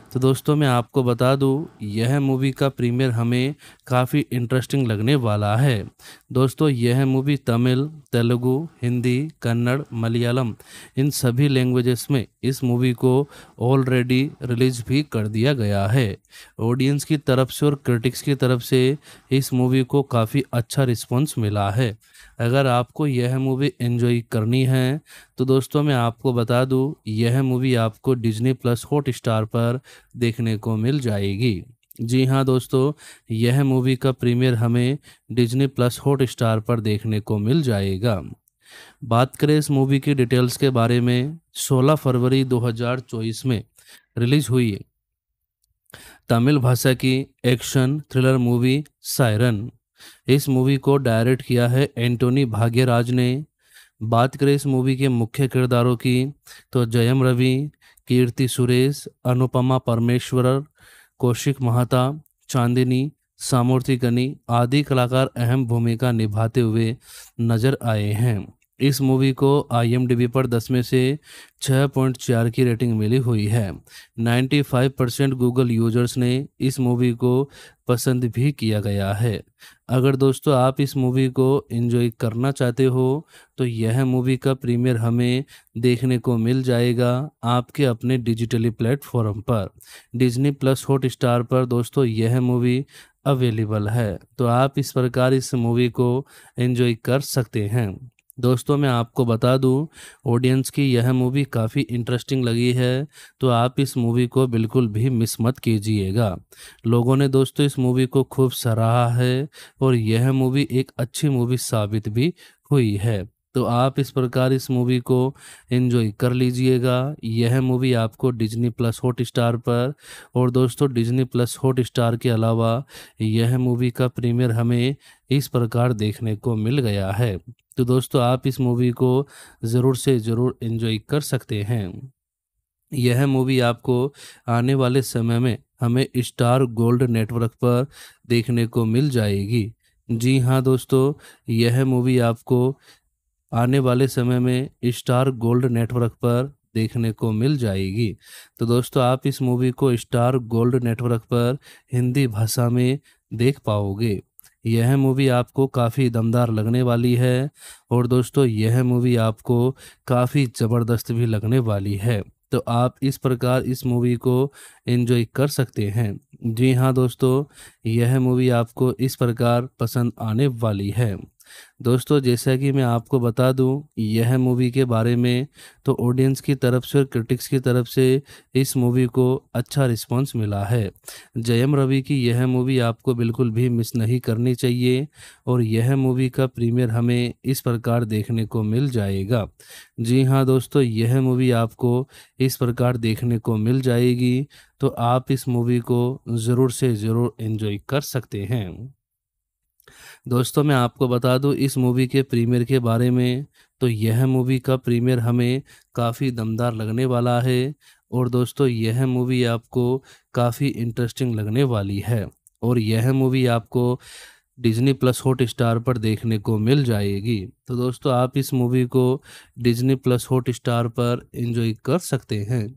तो दोस्तों मैं आपको बता दूँ यह मूवी का प्रीमियर हमें काफ़ी इंटरेस्टिंग लगने वाला है दोस्तों यह मूवी तमिल तेलुगु हिंदी कन्नड़ मलयालम इन सभी लैंग्वेजेस में इस मूवी को ऑलरेडी रिलीज भी कर दिया गया है ऑडियंस की तरफ से और क्रिटिक्स की तरफ से इस मूवी को काफ़ी अच्छा रिस्पॉन्स मिला है अगर आपको यह मूवी एंजॉय करनी है तो दोस्तों मैं आपको बता दूँ यह मूवी आपको डिज्नी प्लस हॉट स्टार पर देखने को मिल जाएगी जी हाँ दोस्तों यह मूवी का प्रीमियर हमें डिज्नी प्लस हॉट स्टार पर देखने को मिल जाएगा बात करें इस मूवी की डिटेल्स के बारे में 16 फरवरी 2024 में रिलीज हुई तमिल भाषा की एक्शन थ्रिलर मूवी सायरन इस मूवी को डायरेक्ट किया है एंटोनी भाग्यराज ने बात करें इस मूवी के मुख्य किरदारों की तो जयम रवि कीर्ति सुरेश अनुपमा परमेश्वर कौशिक महता चांदिनी सामूर्थी गनी आदि कलाकार अहम भूमिका निभाते हुए नजर आए हैं इस मूवी को आई पर 10 में से 6.4 की रेटिंग मिली हुई है 95 परसेंट गूगल यूजर्स ने इस मूवी को पसंद भी किया गया है अगर दोस्तों आप इस मूवी को एंजॉय करना चाहते हो तो यह मूवी का प्रीमियर हमें देखने को मिल जाएगा आपके अपने डिजिटली प्लेटफॉर्म पर डिज्नी प्लस हॉट स्टार पर दोस्तों यह मूवी अवेलेबल है तो आप इस प्रकार इस मूवी को एंजॉय कर सकते हैं दोस्तों मैं आपको बता दूं ऑडियंस की यह मूवी काफ़ी इंटरेस्टिंग लगी है तो आप इस मूवी को बिल्कुल भी मिस मत कीजिएगा लोगों ने दोस्तों इस मूवी को खूब सराहा है और यह मूवी एक अच्छी मूवी साबित भी हुई है तो आप इस प्रकार इस मूवी को एंजॉय कर लीजिएगा यह मूवी आपको डिज्नी प्लस हॉट स्टार पर और दोस्तों डिज्नी प्लस हॉट स्टार के अलावा यह मूवी का प्रीमियर हमें इस प्रकार देखने को मिल गया है तो दोस्तों आप इस मूवी को ज़रूर से ज़रूर इन्जॉय कर सकते हैं यह मूवी आपको आने वाले समय में हमें स्टार गोल्ड नेटवर्क पर देखने को मिल जाएगी जी हाँ दोस्तों यह मूवी आपको आने वाले समय में स्टार गोल्ड नेटवर्क पर देखने को मिल जाएगी तो दोस्तों आप इस मूवी को स्टार गोल्ड नेटवर्क पर हिंदी भाषा में देख पाओगे यह मूवी आपको काफ़ी दमदार लगने वाली है और दोस्तों यह मूवी आपको काफ़ी ज़बरदस्त भी लगने वाली है तो आप इस प्रकार इस मूवी को इन्जॉय कर सकते हैं जी हाँ दोस्तों यह मूवी आपको इस प्रकार पसंद आने वाली है दोस्तों जैसा कि मैं आपको बता दूं यह मूवी के बारे में तो ऑडियंस की तरफ से और क्रिटिक्स की तरफ से इस मूवी को अच्छा रिस्पांस मिला है जयम रवि की यह मूवी आपको बिल्कुल भी मिस नहीं करनी चाहिए और यह मूवी का प्रीमियर हमें इस प्रकार देखने को मिल जाएगा जी हाँ दोस्तों यह मूवी आपको इस प्रकार देखने को मिल जाएगी तो आप इस मूवी को ज़रूर से ज़रूर इन्जॉय कर सकते हैं दोस्तों मैं आपको बता दूं इस मूवी के प्रीमियर के बारे में तो यह मूवी का प्रीमियर हमें काफ़ी दमदार लगने वाला है और दोस्तों यह मूवी आपको काफ़ी इंटरेस्टिंग लगने वाली है और यह मूवी आपको डिज्नी प्लस हॉट स्टार पर देखने को मिल जाएगी तो दोस्तों आप इस मूवी को डिज्नी प्लस हॉट स्टार पर इंजॉय कर सकते हैं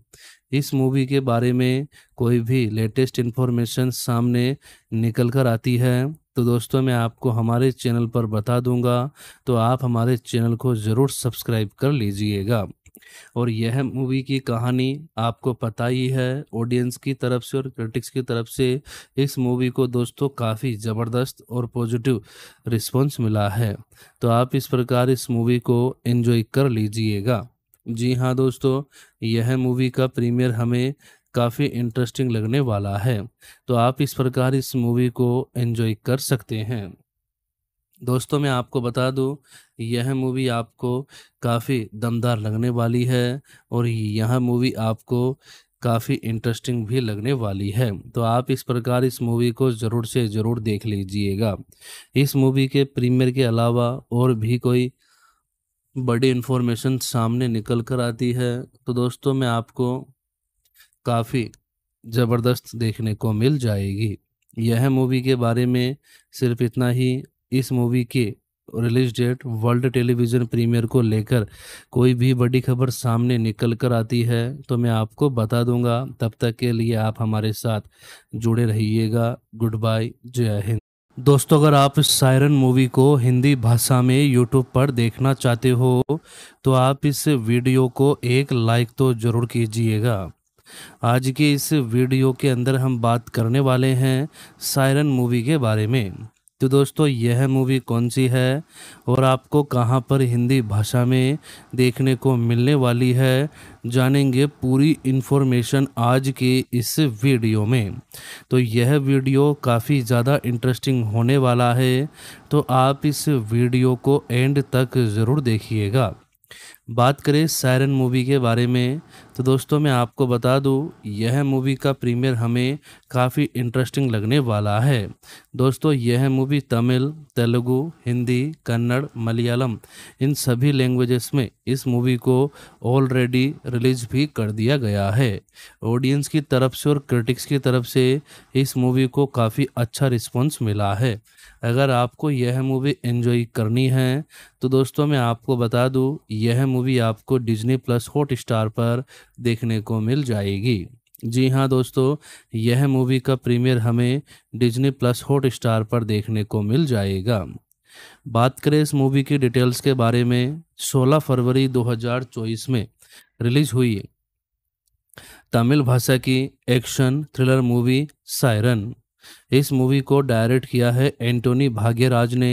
इस मूवी के बारे में कोई भी लेटेस्ट इन्फॉर्मेशन सामने निकल कर आती है तो दोस्तों मैं आपको हमारे चैनल पर बता दूंगा तो आप हमारे चैनल को ज़रूर सब्सक्राइब कर लीजिएगा और यह मूवी की कहानी आपको पता ही है ऑडियंस की तरफ से और क्रिटिक्स की तरफ से इस मूवी को दोस्तों काफ़ी ज़बरदस्त और पॉजिटिव रिस्पॉन्स मिला है तो आप इस प्रकार इस मूवी को एंजॉय कर लीजिएगा जी हाँ दोस्तों यह मूवी का प्रीमियर हमें काफ़ी इंटरेस्टिंग लगने वाला है तो आप इस प्रकार इस मूवी को एंजॉय कर सकते हैं दोस्तों मैं आपको बता दूं यह मूवी आपको काफ़ी दमदार लगने वाली है और यह मूवी आपको काफ़ी इंटरेस्टिंग भी लगने वाली है तो आप इस प्रकार इस मूवी को ज़रूर से ज़रूर देख लीजिएगा इस मूवी के प्रीमियर के अलावा और भी कोई बड़ी इन्फॉर्मेशन सामने निकल कर आती है तो दोस्तों में आपको काफ़ी ज़बरदस्त देखने को मिल जाएगी यह मूवी के बारे में सिर्फ इतना ही इस मूवी के release date world television premiere को लेकर कोई भी बड़ी खबर सामने निकल कर आती है तो मैं आपको बता दूंगा तब तक के लिए आप हमारे साथ जुड़े रहिएगा गुड बाय जय हिंद दोस्तों अगर आप इस सायरन मूवी को हिंदी भाषा में यूट्यूब पर देखना चाहते हो तो आप इस वीडियो को एक लाइक तो ज़रूर कीजिएगा आज के इस वीडियो के अंदर हम बात करने वाले हैं सायरन मूवी के बारे में तो दोस्तों यह मूवी कौन सी है और आपको कहां पर हिंदी भाषा में देखने को मिलने वाली है जानेंगे पूरी इन्फॉर्मेशन आज के इस वीडियो में तो यह वीडियो काफ़ी ज़्यादा इंटरेस्टिंग होने वाला है तो आप इस वीडियो को एंड तक ज़रूर देखिएगा बात करें सायरन मूवी के बारे में तो दोस्तों मैं आपको बता दूं यह मूवी का प्रीमियर हमें काफ़ी इंटरेस्टिंग लगने वाला है दोस्तों यह मूवी तमिल तेलुगु हिंदी कन्नड़ मलयालम इन सभी लैंग्वेजेस में इस मूवी को ऑलरेडी रिलीज भी कर दिया गया है ऑडियंस की तरफ से और क्रिटिक्स की तरफ से इस मूवी को काफ़ी अच्छा रिस्पॉन्स मिला है अगर आपको यह मूवी एंजॉय करनी है तो दोस्तों मैं आपको बता दूं यह मूवी आपको डिज्नी प्लस हॉट स्टार पर देखने को मिल जाएगी जी हाँ दोस्तों यह मूवी का प्रीमियर हमें डिज्नी प्लस हॉट स्टार पर देखने को मिल जाएगा बात करें इस मूवी की डिटेल्स के बारे में 16 फरवरी 2024 में रिलीज हुई तमिल भाषा की एक्शन थ्रिलर मूवी सायरन इस मूवी को डायरेक्ट किया है एंटोनी भाग्यराज ने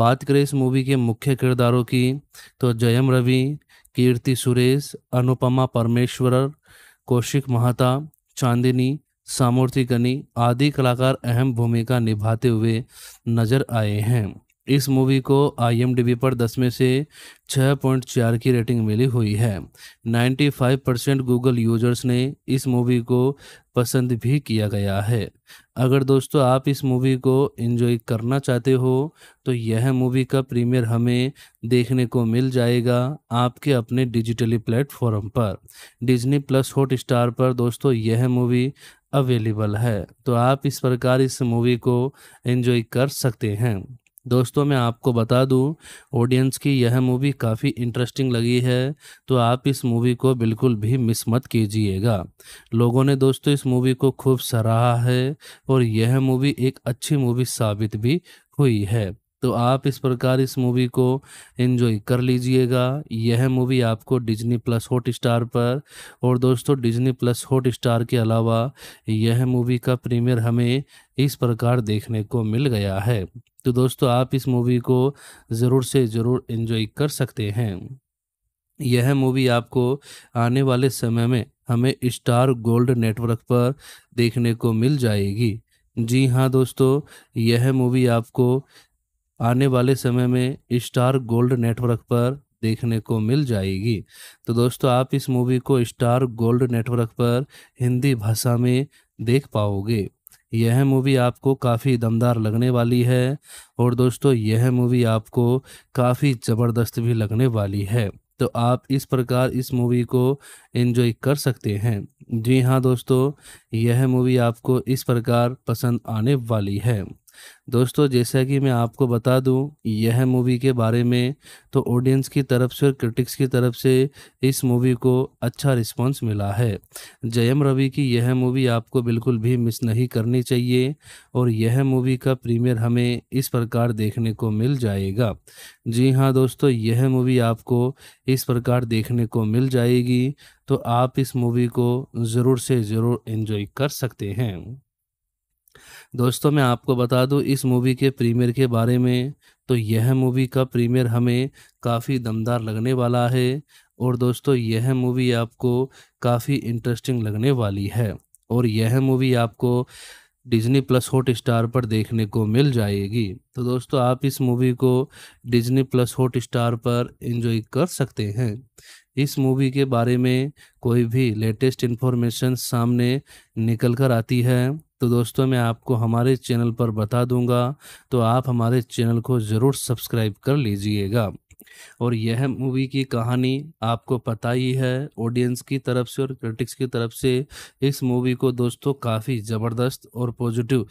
बात करें इस मूवी के मुख्य किरदारों की तो जयम रवि कीर्ति सुरेश अनुपमा परमेश्वर कौशिक महाता चांदिनी सामूर्ति गनी आदि कलाकार अहम भूमिका निभाते हुए नजर आए हैं इस मूवी को आई पर 10 में से 6.4 की रेटिंग मिली हुई है 95 परसेंट गूगल यूजर्स ने इस मूवी को पसंद भी किया गया है अगर दोस्तों आप इस मूवी को एंजॉय करना चाहते हो तो यह मूवी का प्रीमियर हमें देखने को मिल जाएगा आपके अपने डिजिटली प्लेटफॉर्म पर डिज्नी प्लस हॉट स्टार पर दोस्तों यह मूवी अवेलेबल है तो आप इस प्रकार इस मूवी को एंजॉय कर सकते हैं दोस्तों मैं आपको बता दूं ऑडियंस की यह मूवी काफ़ी इंटरेस्टिंग लगी है तो आप इस मूवी को बिल्कुल भी मिस मत कीजिएगा लोगों ने दोस्तों इस मूवी को खूब सराहा है और यह मूवी एक अच्छी मूवी साबित भी हुई है तो आप इस प्रकार इस मूवी को एंजॉय कर लीजिएगा यह मूवी आपको डिज्नी प्लस हॉट स्टार पर और दोस्तों डिज्नी प्लस हॉट स्टार के अलावा यह मूवी का प्रीमियर हमें इस प्रकार देखने को मिल गया है तो दोस्तों आप इस मूवी को ज़रूर से ज़रूर इन्जॉय कर सकते हैं यह मूवी आपको आने वाले समय में हमें स्टार गोल्ड नेटवर्क पर देखने को मिल जाएगी जी हाँ दोस्तों यह मूवी आपको आने वाले समय में स्टार गोल्ड नेटवर्क पर देखने को मिल जाएगी तो दोस्तों आप इस मूवी को स्टार गोल्ड नेटवर्क पर हिंदी भाषा में देख पाओगे यह मूवी आपको काफ़ी दमदार लगने वाली है और दोस्तों यह मूवी आपको काफ़ी ज़बरदस्त भी लगने वाली है तो आप इस प्रकार इस मूवी को एंजॉय कर सकते हैं जी हाँ दोस्तों यह मूवी आपको इस प्रकार पसंद आने वाली है दोस्तों जैसा कि मैं आपको बता दूं यह मूवी के बारे में तो ऑडियंस की तरफ से और क्रिटिक्स की तरफ से इस मूवी को अच्छा रिस्पांस मिला है जयम रवि की यह मूवी आपको बिल्कुल भी मिस नहीं करनी चाहिए और यह मूवी का प्रीमियर हमें इस प्रकार देखने को मिल जाएगा जी हाँ दोस्तों यह मूवी आपको इस प्रकार देखने को मिल जाएगी तो आप इस मूवी को ज़रूर से ज़रूर इन्जॉय कर सकते हैं दोस्तों मैं आपको बता दूं इस मूवी के प्रीमियर के बारे में तो यह मूवी का प्रीमियर हमें काफ़ी दमदार लगने वाला है और दोस्तों यह मूवी आपको काफ़ी इंटरेस्टिंग लगने वाली है और यह मूवी आपको डिज्नी प्लस हॉट स्टार पर देखने को मिल जाएगी तो दोस्तों आप इस मूवी को डिज्नी प्लस हॉट स्टार पर इंजॉय कर सकते हैं इस मूवी के बारे में कोई भी लेटेस्ट इन्फॉर्मेशन सामने निकल कर आती है तो दोस्तों मैं आपको हमारे चैनल पर बता दूंगा तो आप हमारे चैनल को ज़रूर सब्सक्राइब कर लीजिएगा और यह मूवी की कहानी आपको पता ही है ऑडियंस की तरफ से और क्रिटिक्स की तरफ से इस मूवी को दोस्तों काफ़ी ज़बरदस्त और पॉजिटिव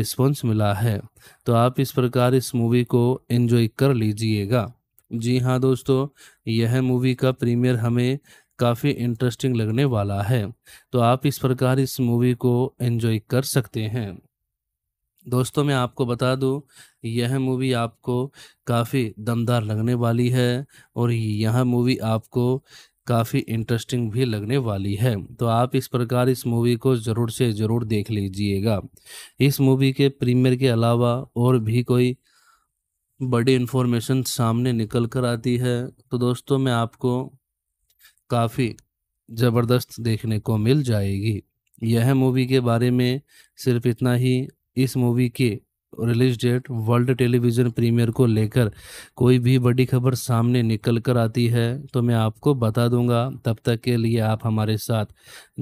रिस्पॉन्स मिला है तो आप इस प्रकार इस मूवी को एंजॉय कर लीजिएगा जी हाँ दोस्तों यह मूवी का प्रीमियर हमें काफ़ी इंटरेस्टिंग लगने वाला है तो आप इस प्रकार इस मूवी को एंजॉय कर सकते हैं दोस्तों मैं आपको बता दूं यह मूवी आपको काफ़ी दमदार लगने वाली है और यह मूवी आपको काफ़ी इंटरेस्टिंग भी लगने वाली है तो आप इस प्रकार इस मूवी को ज़रूर से ज़रूर देख लीजिएगा इस मूवी के प्रीमियर के अलावा और भी कोई बड़ी इन्फॉर्मेशन सामने निकल कर आती है तो दोस्तों मैं आपको काफ़ी ज़बरदस्त देखने को मिल जाएगी यह मूवी के बारे में सिर्फ इतना ही इस मूवी के release date world television premiere को लेकर कोई भी बड़ी खबर सामने निकल कर आती है तो मैं आपको बता दूंगा तब तक के लिए आप हमारे साथ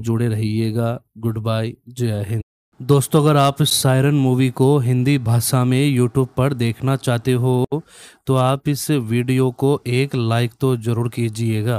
जुड़े रहिएगा गुड बाय जय हिंद दोस्तों अगर आप सायरन मूवी को हिंदी भाषा में यूट्यूब पर देखना चाहते हो तो आप इस वीडियो को एक लाइक तो ज़रूर कीजिएगा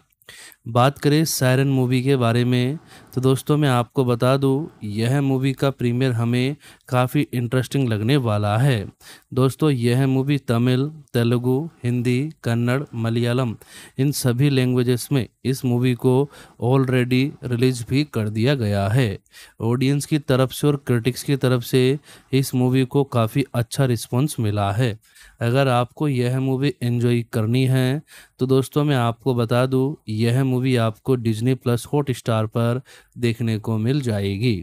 बात करें सायरन मूवी के बारे में तो दोस्तों मैं आपको बता दूं यह मूवी का प्रीमियर हमें काफ़ी इंटरेस्टिंग लगने वाला है दोस्तों यह मूवी तमिल तेलुगु हिंदी कन्नड़ मलयालम इन सभी लैंग्वेजेस में इस मूवी को ऑलरेडी रिलीज भी कर दिया गया है ऑडियंस की तरफ से और क्रिटिक्स की तरफ से इस मूवी को काफ़ी अच्छा रिस्पॉन्स मिला है अगर आपको यह मूवी एंजॉय करनी है तो दोस्तों मैं आपको बता दूं यह मूवी आपको डिज्नी प्लस हॉट स्टार पर देखने को मिल जाएगी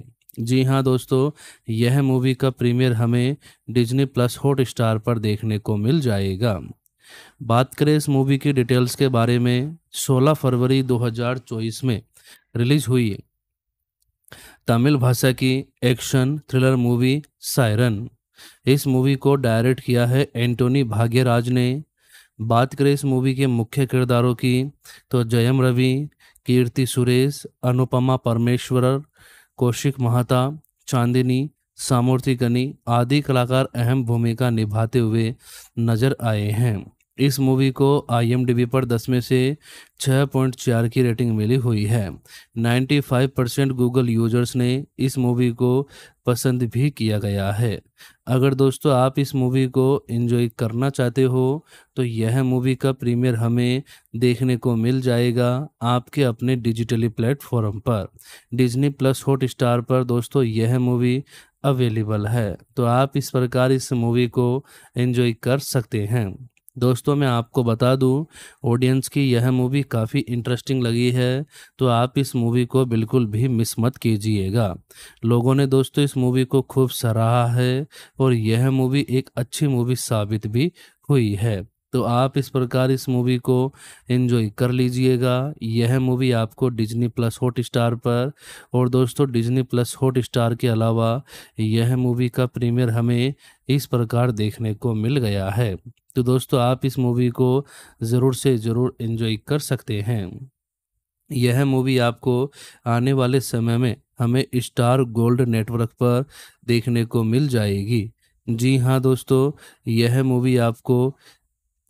जी हाँ दोस्तों यह मूवी का प्रीमियर हमें डिज्नी प्लस हॉट स्टार पर देखने को मिल जाएगा बात करें इस मूवी की डिटेल्स के बारे में 16 फरवरी 2024 में रिलीज हुई तमिल भाषा की एक्शन थ्रिलर मूवी सायरन इस मूवी को डायरेक्ट किया है एंटोनी भाग्यराज ने बात करें इस मूवी के मुख्य किरदारों की तो जयम रवि कीर्ति सुरेश अनुपमा परमेश्वर कौशिक महाता चांदिनी सामूर्ति गनी आदि कलाकार अहम भूमिका निभाते हुए नजर आए हैं इस मूवी को आई पर 10 में से 6.4 की रेटिंग मिली हुई है 95 परसेंट गूगल यूजर्स ने इस मूवी को पसंद भी किया गया है अगर दोस्तों आप इस मूवी को एंजॉय करना चाहते हो तो यह मूवी का प्रीमियर हमें देखने को मिल जाएगा आपके अपने डिजिटली प्लेटफॉर्म पर डिज्नी प्लस हॉट स्टार पर दोस्तों यह मूवी अवेलेबल है तो आप इस प्रकार इस मूवी को एंजॉय कर सकते हैं दोस्तों मैं आपको बता दूं ऑडियंस की यह मूवी काफ़ी इंटरेस्टिंग लगी है तो आप इस मूवी को बिल्कुल भी मिस मत कीजिएगा लोगों ने दोस्तों इस मूवी को खूब सराहा है और यह मूवी एक अच्छी मूवी साबित भी हुई है तो आप इस प्रकार इस मूवी को इन्जॉय कर लीजिएगा यह मूवी आपको डिजनी प्लस हॉट स्टार पर और दोस्तों डिजनी प्लस हॉट स्टार के अलावा यह मूवी का प्रीमियर हमें इस प्रकार देखने को मिल गया है तो दोस्तों आप इस मूवी को ज़रूर से ज़रूर इन्जॉय कर सकते हैं यह मूवी आपको आने वाले समय में हमें स्टार गोल्ड नेटवर्क पर देखने को मिल जाएगी जी हाँ दोस्तों यह मूवी आपको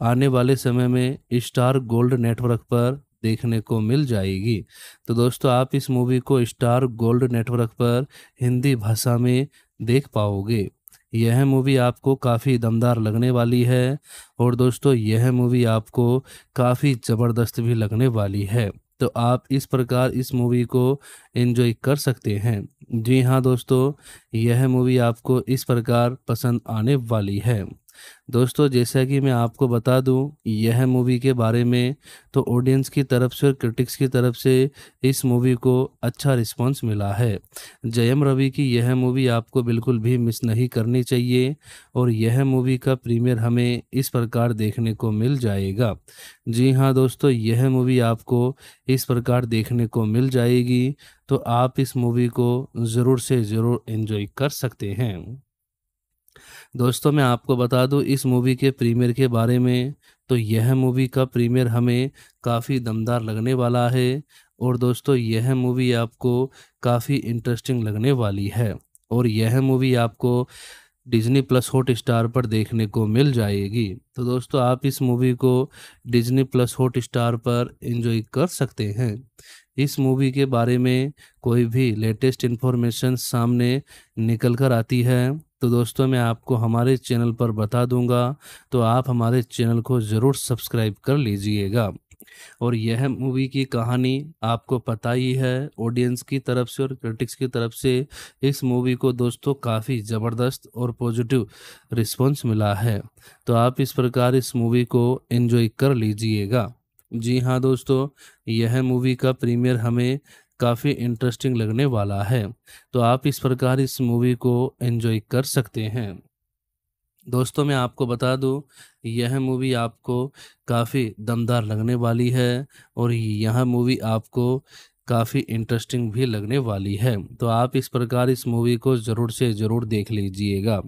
आने वाले समय में स्टार गोल्ड नेटवर्क पर देखने को मिल जाएगी तो दोस्तों आप इस मूवी को स्टार गोल्ड नेटवर्क पर हिंदी भाषा में देख पाओगे यह मूवी आपको काफ़ी दमदार लगने वाली है और दोस्तों यह मूवी आपको काफ़ी ज़बरदस्त भी लगने वाली है तो आप इस प्रकार इस मूवी को एंजॉय कर सकते हैं जी हाँ दोस्तों यह मूवी आपको इस प्रकार पसंद आने वाली है दोस्तों जैसा कि मैं आपको बता दूं यह मूवी के बारे में तो ऑडियंस की तरफ से और क्रिटिक्स की तरफ से इस मूवी को अच्छा रिस्पांस मिला है जयम रवि की यह मूवी आपको बिल्कुल भी मिस नहीं करनी चाहिए और यह मूवी का प्रीमियर हमें इस प्रकार देखने को मिल जाएगा जी हाँ दोस्तों यह मूवी आपको इस प्रकार देखने को मिल जाएगी तो आप इस मूवी को ज़रूर से ज़रूर इन्जॉय कर सकते हैं दोस्तों मैं आपको बता दूं इस मूवी के प्रीमियर के बारे में तो यह मूवी का प्रीमियर हमें काफ़ी दमदार लगने वाला है और दोस्तों यह मूवी आपको काफ़ी इंटरेस्टिंग लगने वाली है और यह मूवी आपको डिज्नी प्लस हॉट स्टार पर देखने को मिल जाएगी तो दोस्तों आप इस मूवी को डिज्नी प्लस हॉट स्टार पर इंजॉय कर सकते हैं इस मूवी के बारे में कोई भी लेटेस्ट इन्फॉर्मेशन सामने निकल कर आती है तो दोस्तों मैं आपको हमारे चैनल पर बता दूंगा तो आप हमारे चैनल को ज़रूर सब्सक्राइब कर लीजिएगा और यह मूवी की कहानी आपको पता ही है ऑडियंस की तरफ से और क्रिटिक्स की तरफ से इस मूवी को दोस्तों काफ़ी ज़बरदस्त और पॉजिटिव रिस्पॉन्स मिला है तो आप इस प्रकार इस मूवी को एंजॉय कर लीजिएगा जी हाँ दोस्तों यह मूवी का प्रीमियर हमें काफ़ी इंटरेस्टिंग लगने वाला है तो आप इस प्रकार इस मूवी को एंजॉय कर सकते हैं दोस्तों मैं आपको बता दूं यह मूवी आपको काफ़ी दमदार लगने वाली है और यह मूवी आपको काफ़ी इंटरेस्टिंग भी लगने वाली है तो आप इस प्रकार इस मूवी को ज़रूर से ज़रूर देख लीजिएगा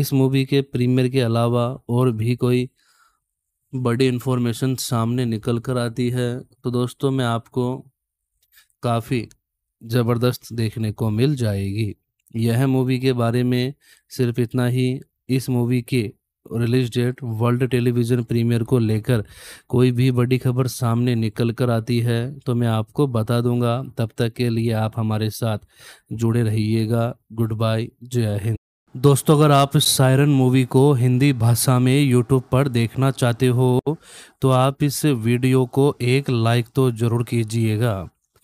इस मूवी के प्रीमियर के अलावा और भी कोई बड़ी इन्फॉर्मेशन सामने निकल कर आती है तो दोस्तों मैं आपको काफ़ी ज़बरदस्त देखने को मिल जाएगी यह मूवी के बारे में सिर्फ इतना ही इस मूवी के release date world television premiere को लेकर कोई भी बड़ी खबर सामने निकल कर आती है तो मैं आपको बता दूंगा तब तक के लिए आप हमारे साथ जुड़े रहिएगा गुड बाय जय हिंद दोस्तों अगर आप इस सायरन मूवी को हिंदी भाषा में यूट्यूब पर देखना चाहते हो तो आप इस वीडियो को एक लाइक तो ज़रूर कीजिएगा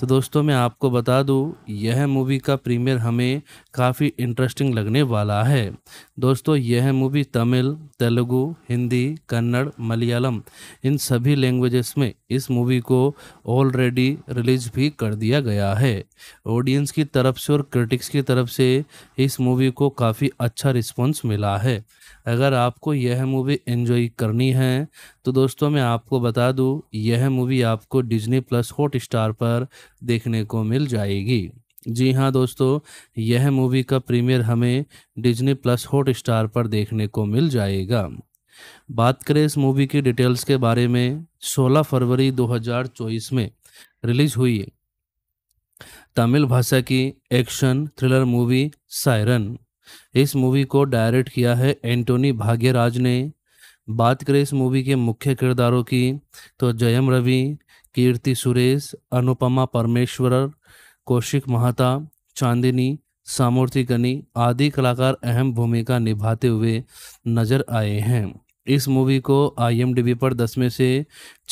तो दोस्तों मैं आपको बता दूँ यह मूवी का प्रीमियर हमें काफ़ी इंटरेस्टिंग लगने वाला है दोस्तों यह मूवी तमिल तेलुगु हिंदी कन्नड़ मलयालम इन सभी लैंग्वेजेस में इस मूवी को ऑलरेडी रिलीज भी कर दिया गया है ऑडियंस की तरफ से और क्रिटिक्स की तरफ से इस मूवी को काफ़ी अच्छा रिस्पॉन्स मिला है अगर आपको यह मूवी एंजॉय करनी है तो दोस्तों मैं आपको बता दूँ यह मूवी आपको डिज्नी प्लस हॉट स्टार पर देखने को मिल जाएगी जी हाँ दोस्तों यह मूवी का प्रीमियर हमें डिज्नी प्लस हॉट स्टार पर देखने को मिल जाएगा बात करें इस मूवी की डिटेल्स के बारे में 16 फरवरी 2024 में रिलीज हुई तमिल भाषा की एक्शन थ्रिलर मूवी सायरन इस मूवी को डायरेक्ट किया है एंटोनी भाग्यराज ने बात करें इस मूवी के मुख्य किरदारों की तो जयम रवि कीर्ति सुरेश अनुपमा परमेश्वर कौशिक महता चांदिनी सामूर्ति गनी आदि कलाकार अहम भूमिका निभाते हुए नजर आए हैं इस मूवी को आई पर 10 में से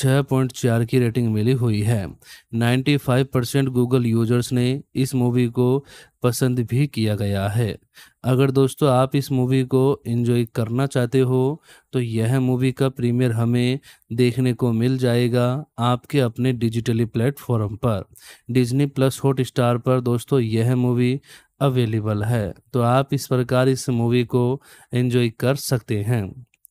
6.4 की रेटिंग मिली हुई है 95 परसेंट गूगल यूजर्स ने इस मूवी को पसंद भी किया गया है अगर दोस्तों आप इस मूवी को एंजॉय करना चाहते हो तो यह मूवी का प्रीमियर हमें देखने को मिल जाएगा आपके अपने डिजिटली प्लेटफॉर्म पर डिज्नी प्लस हॉट स्टार पर दोस्तों यह मूवी अवेलेबल है तो आप इस प्रकार इस मूवी को एंजॉय कर सकते हैं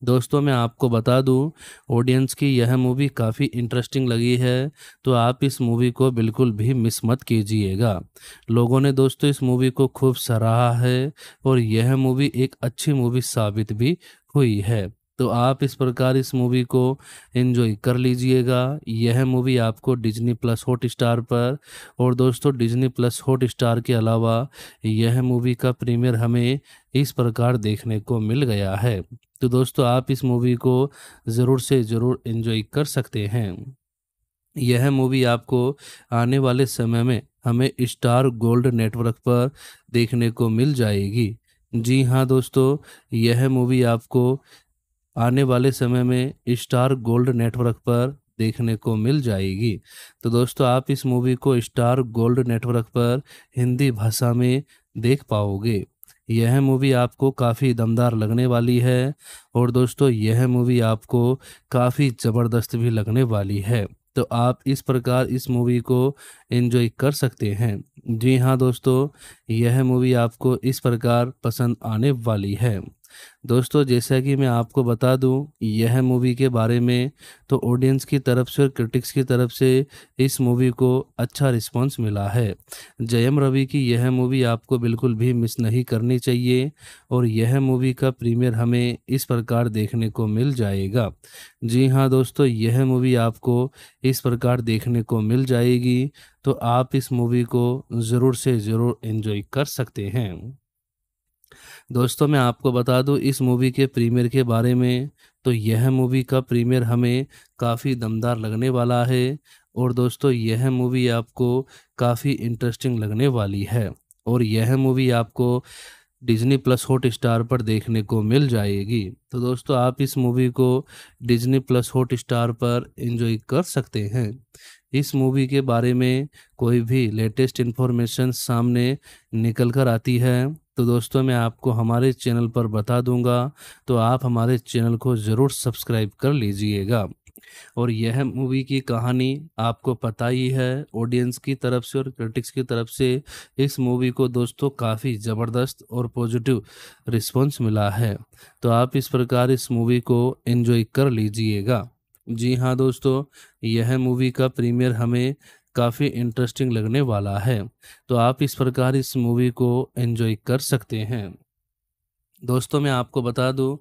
दोस्तों मैं आपको बता दूं ऑडियंस की यह मूवी काफ़ी इंटरेस्टिंग लगी है तो आप इस मूवी को बिल्कुल भी मिस मत कीजिएगा लोगों ने दोस्तों इस मूवी को खूब सराहा है और यह मूवी एक अच्छी मूवी साबित भी हुई है तो आप इस प्रकार इस मूवी को इन्जॉय कर लीजिएगा यह मूवी आपको डिजनी प्लस हॉट स्टार पर और दोस्तों डिजनी प्लस हॉट स्टार के अलावा यह मूवी का प्रीमियर हमें इस प्रकार देखने को मिल गया है तो दोस्तों आप इस मूवी को ज़रूर से ज़रूर इन्जॉय कर सकते हैं यह मूवी आपको आने वाले समय में हमें स्टार गोल्ड नेटवर्क पर देखने को मिल जाएगी जी हाँ दोस्तों यह मूवी आपको आने वाले समय में स्टार गोल्ड नेटवर्क पर देखने को मिल जाएगी तो दोस्तों आप इस मूवी को स्टार गोल्ड नेटवर्क पर हिंदी भाषा में देख पाओगे यह मूवी आपको काफ़ी दमदार लगने वाली है और दोस्तों यह मूवी आपको काफ़ी ज़बरदस्त भी लगने वाली है तो आप इस प्रकार इस मूवी को एंजॉय कर सकते हैं जी हाँ दोस्तों यह मूवी आपको इस प्रकार पसंद आने वाली है दोस्तों जैसा कि मैं आपको बता दूं यह मूवी के बारे में तो ऑडियंस की तरफ से और क्रिटिक्स की तरफ से इस मूवी को अच्छा रिस्पांस मिला है जयम रवि की यह मूवी आपको बिल्कुल भी मिस नहीं करनी चाहिए और यह मूवी का प्रीमियर हमें इस प्रकार देखने को मिल जाएगा जी हाँ दोस्तों यह मूवी आपको इस प्रकार देखने को मिल जाएगी तो आप इस मूवी को ज़रूर से ज़रूर इन्जॉय कर सकते हैं दोस्तों मैं आपको बता दूं इस मूवी के प्रीमियर के बारे में तो यह मूवी का प्रीमियर हमें काफ़ी दमदार लगने वाला है और दोस्तों यह मूवी आपको काफ़ी इंटरेस्टिंग लगने वाली है और यह मूवी आपको डिज्नी प्लस हॉट स्टार पर देखने को मिल जाएगी तो दोस्तों आप इस मूवी को डिज्नी प्लस हॉट स्टार पर इंजॉय कर सकते हैं इस मूवी के बारे में कोई भी लेटेस्ट इन्फॉर्मेशन सामने निकल कर आती है तो दोस्तों मैं आपको हमारे चैनल पर बता दूंगा तो आप हमारे चैनल को ज़रूर सब्सक्राइब कर लीजिएगा और यह मूवी की कहानी आपको पता ही है ऑडियंस की तरफ से और क्रिटिक्स की तरफ से इस मूवी को दोस्तों काफ़ी ज़बरदस्त और पॉजिटिव रिस्पॉन्स मिला है तो आप इस प्रकार इस मूवी को एंजॉय कर लीजिएगा जी हाँ दोस्तों यह मूवी का प्रीमियर हमें काफ़ी इंटरेस्टिंग लगने वाला है तो आप इस प्रकार इस मूवी को एंजॉय कर सकते हैं दोस्तों मैं आपको बता दूं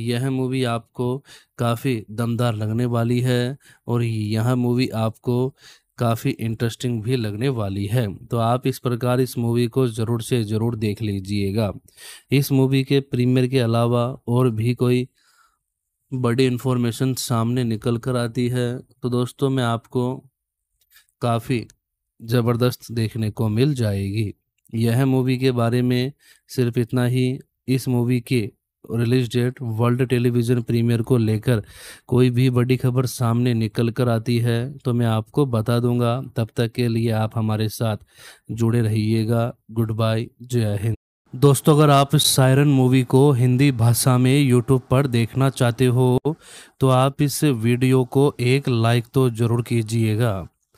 यह मूवी आपको काफ़ी दमदार लगने वाली है और यह मूवी आपको काफ़ी इंटरेस्टिंग भी लगने वाली है तो आप इस प्रकार इस मूवी को ज़रूर से ज़रूर देख लीजिएगा इस मूवी के प्रीमियर के अलावा और भी कोई बड़ी इन्फॉर्मेशन सामने निकल कर आती है तो दोस्तों मैं आपको काफ़ी ज़बरदस्त देखने को मिल जाएगी यह मूवी के बारे में सिर्फ इतना ही इस मूवी के release date world television premiere को लेकर कोई भी बड़ी खबर सामने निकल कर आती है तो मैं आपको बता दूंगा तब तक के लिए आप हमारे साथ जुड़े रहिएगा गुड बाय जय हिंद दोस्तों अगर आप इस सायरन मूवी को हिंदी भाषा में यूट्यूब पर देखना चाहते हो तो आप इस वीडियो को एक लाइक तो ज़रूर कीजिएगा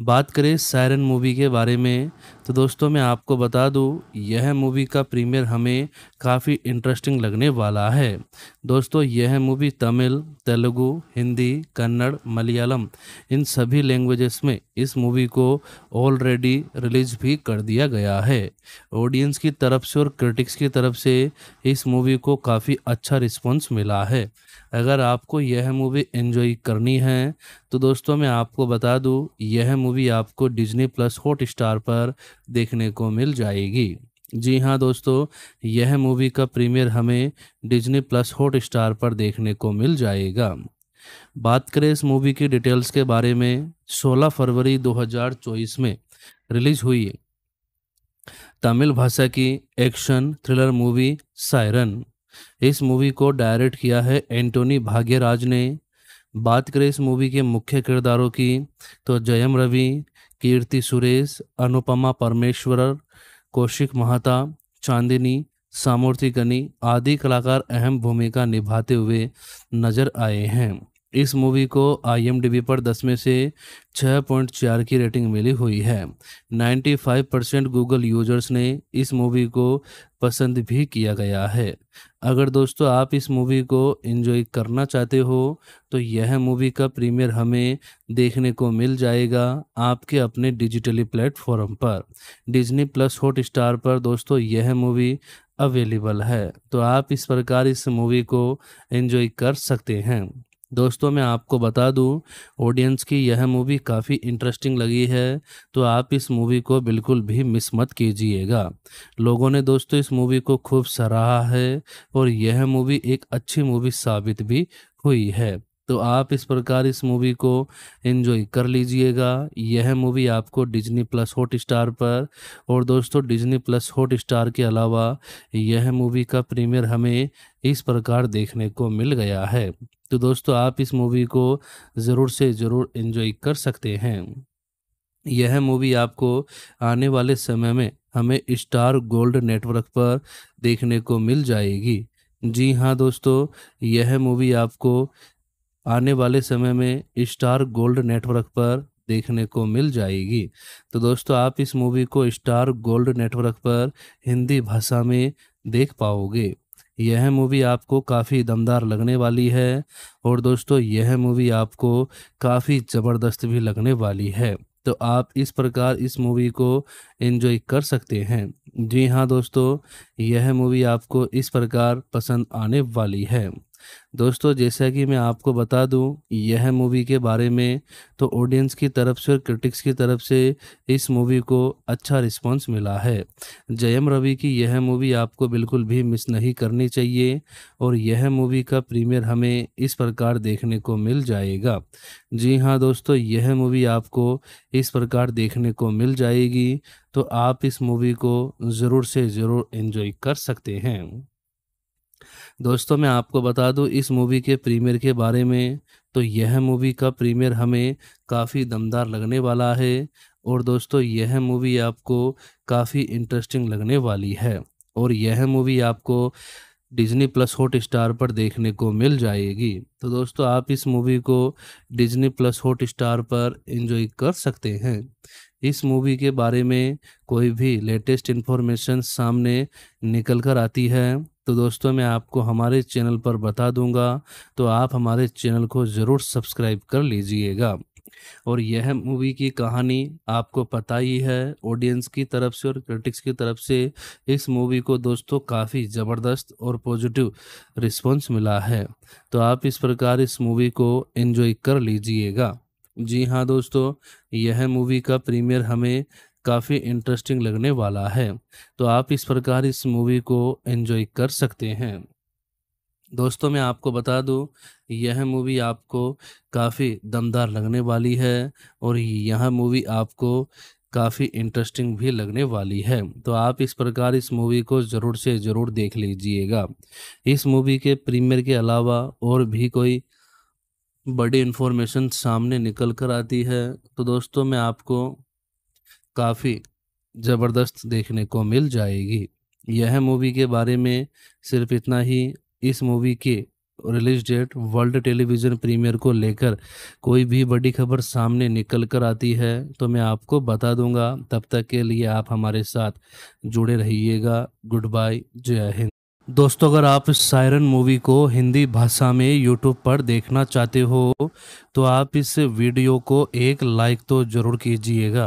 बात करें सायरन मूवी के बारे में तो दोस्तों मैं आपको बता दूं यह मूवी का प्रीमियर हमें काफ़ी इंटरेस्टिंग लगने वाला है दोस्तों यह मूवी तमिल तेलुगु हिंदी कन्नड़ मलयालम इन सभी लैंग्वेजेस में इस मूवी को ऑलरेडी रिलीज भी कर दिया गया है ऑडियंस की तरफ से और क्रिटिक्स की तरफ से इस मूवी को काफ़ी अच्छा रिस्पॉन्स मिला है अगर आपको यह मूवी इन्जॉय करनी है तो दोस्तों मैं आपको बता दूँ यह मूवी आपको डिज्नी प्लस हॉट स्टार पर देखने को मिल जाएगी जी हाँ दोस्तों यह मूवी का प्रीमियर हमें डिज्नी प्लस हॉट स्टार पर देखने को मिल जाएगा बात करें इस मूवी की डिटेल्स के बारे में 16 फरवरी 2024 में रिलीज हुई तमिल भाषा की एक्शन थ्रिलर मूवी सायरन इस मूवी को डायरेक्ट किया है एंटोनी भाग्यराज ने बात करें इस मूवी के मुख्य किरदारों की तो जयम रवि कीर्ति सुरेश अनुपमा परमेश्वर कौशिक महाता चांदिनी सामूर्ति गनी आदि कलाकार अहम भूमिका निभाते हुए नजर आए हैं इस मूवी को आई पर 10 में से 6.4 की रेटिंग मिली हुई है 95 परसेंट गूगल यूजर्स ने इस मूवी को पसंद भी किया गया है अगर दोस्तों आप इस मूवी को एंजॉय करना चाहते हो तो यह मूवी का प्रीमियर हमें देखने को मिल जाएगा आपके अपने डिजिटली प्लेटफॉर्म पर डिज्नी प्लस हॉट स्टार पर दोस्तों यह मूवी अवेलेबल है तो आप इस प्रकार इस मूवी को एंजॉय कर सकते हैं दोस्तों मैं आपको बता दूं ऑडियंस की यह मूवी काफ़ी इंटरेस्टिंग लगी है तो आप इस मूवी को बिल्कुल भी मिस मत कीजिएगा लोगों ने दोस्तों इस मूवी को खूब सराहा है और यह मूवी एक अच्छी मूवी साबित भी हुई है तो आप इस प्रकार इस मूवी को एंजॉय कर लीजिएगा यह मूवी आपको डिज्नी प्लस हॉट स्टार पर और दोस्तों डिज्नी प्लस हॉट स्टार के अलावा यह मूवी का प्रीमियर हमें इस प्रकार देखने को मिल गया है तो दोस्तों आप इस मूवी को ज़रूर से ज़रूर इन्जॉय कर सकते हैं यह मूवी आपको आने वाले समय में हमें स्टार गोल्ड नेटवर्क पर देखने को मिल जाएगी जी हाँ दोस्तों यह मूवी आपको आने वाले समय में स्टार गोल्ड नेटवर्क पर देखने को मिल जाएगी तो दोस्तों आप इस मूवी को स्टार गोल्ड नेटवर्क पर हिंदी भाषा में देख पाओगे यह मूवी आपको काफ़ी दमदार लगने वाली है और दोस्तों यह मूवी आपको काफ़ी ज़बरदस्त भी लगने वाली है तो आप इस प्रकार इस मूवी को इन्जॉय कर सकते हैं जी हाँ दोस्तों यह मूवी आपको इस प्रकार पसंद आने वाली है दोस्तों जैसा कि मैं आपको बता दूं यह मूवी के बारे में तो ऑडियंस की तरफ से और क्रिटिक्स की तरफ से इस मूवी को अच्छा रिस्पांस मिला है जयम रवि की यह मूवी आपको बिल्कुल भी मिस नहीं करनी चाहिए और यह मूवी का प्रीमियर हमें इस प्रकार देखने को मिल जाएगा जी हाँ दोस्तों यह मूवी आपको इस प्रकार देखने को मिल जाएगी तो आप इस मूवी को ज़रूर से ज़रूर इन्जॉय कर सकते हैं दोस्तों मैं आपको बता दूं इस मूवी के प्रीमियर के बारे में तो यह मूवी का प्रीमियर हमें काफ़ी दमदार लगने वाला है और दोस्तों यह मूवी आपको काफ़ी इंटरेस्टिंग लगने वाली है और यह मूवी आपको डिज्नी प्लस हॉट स्टार पर देखने को मिल जाएगी तो दोस्तों आप इस मूवी को डिज्नी प्लस हॉट स्टार पर इंजॉय कर सकते हैं इस मूवी के बारे में कोई भी लेटेस्ट इन्फॉर्मेशन सामने निकल कर आती है तो दोस्तों मैं आपको हमारे चैनल पर बता दूंगा तो आप हमारे चैनल को ज़रूर सब्सक्राइब कर लीजिएगा और यह मूवी की कहानी आपको पता ही है ऑडियंस की तरफ से और क्रिटिक्स की तरफ से इस मूवी को दोस्तों काफ़ी ज़बरदस्त और पॉजिटिव रिस्पॉन्स मिला है तो आप इस प्रकार इस मूवी को एंजॉय कर लीजिएगा जी हाँ दोस्तों यह मूवी का प्रीमियर हमें काफ़ी इंटरेस्टिंग लगने वाला है तो आप इस प्रकार इस मूवी को एंजॉय कर सकते हैं दोस्तों मैं आपको बता दूं यह मूवी आपको काफ़ी दमदार लगने वाली है और यह मूवी आपको काफ़ी इंटरेस्टिंग भी लगने वाली है तो आप इस प्रकार इस मूवी को ज़रूर से ज़रूर देख लीजिएगा इस मूवी के प्रीमियर के अलावा और भी कोई बड़ी इन्फॉर्मेशन सामने निकल कर आती है तो दोस्तों मैं आपको काफ़ी ज़बरदस्त देखने को मिल जाएगी यह मूवी के बारे में सिर्फ इतना ही इस मूवी के release date world television premiere को लेकर कोई भी बड़ी खबर सामने निकल कर आती है तो मैं आपको बता दूंगा तब तक के लिए आप हमारे साथ जुड़े रहिएगा गुड बाय जय हिंद दोस्तों अगर आप इस सायरन मूवी को हिंदी भाषा में यूट्यूब पर देखना चाहते हो तो आप इस वीडियो को एक लाइक तो ज़रूर कीजिएगा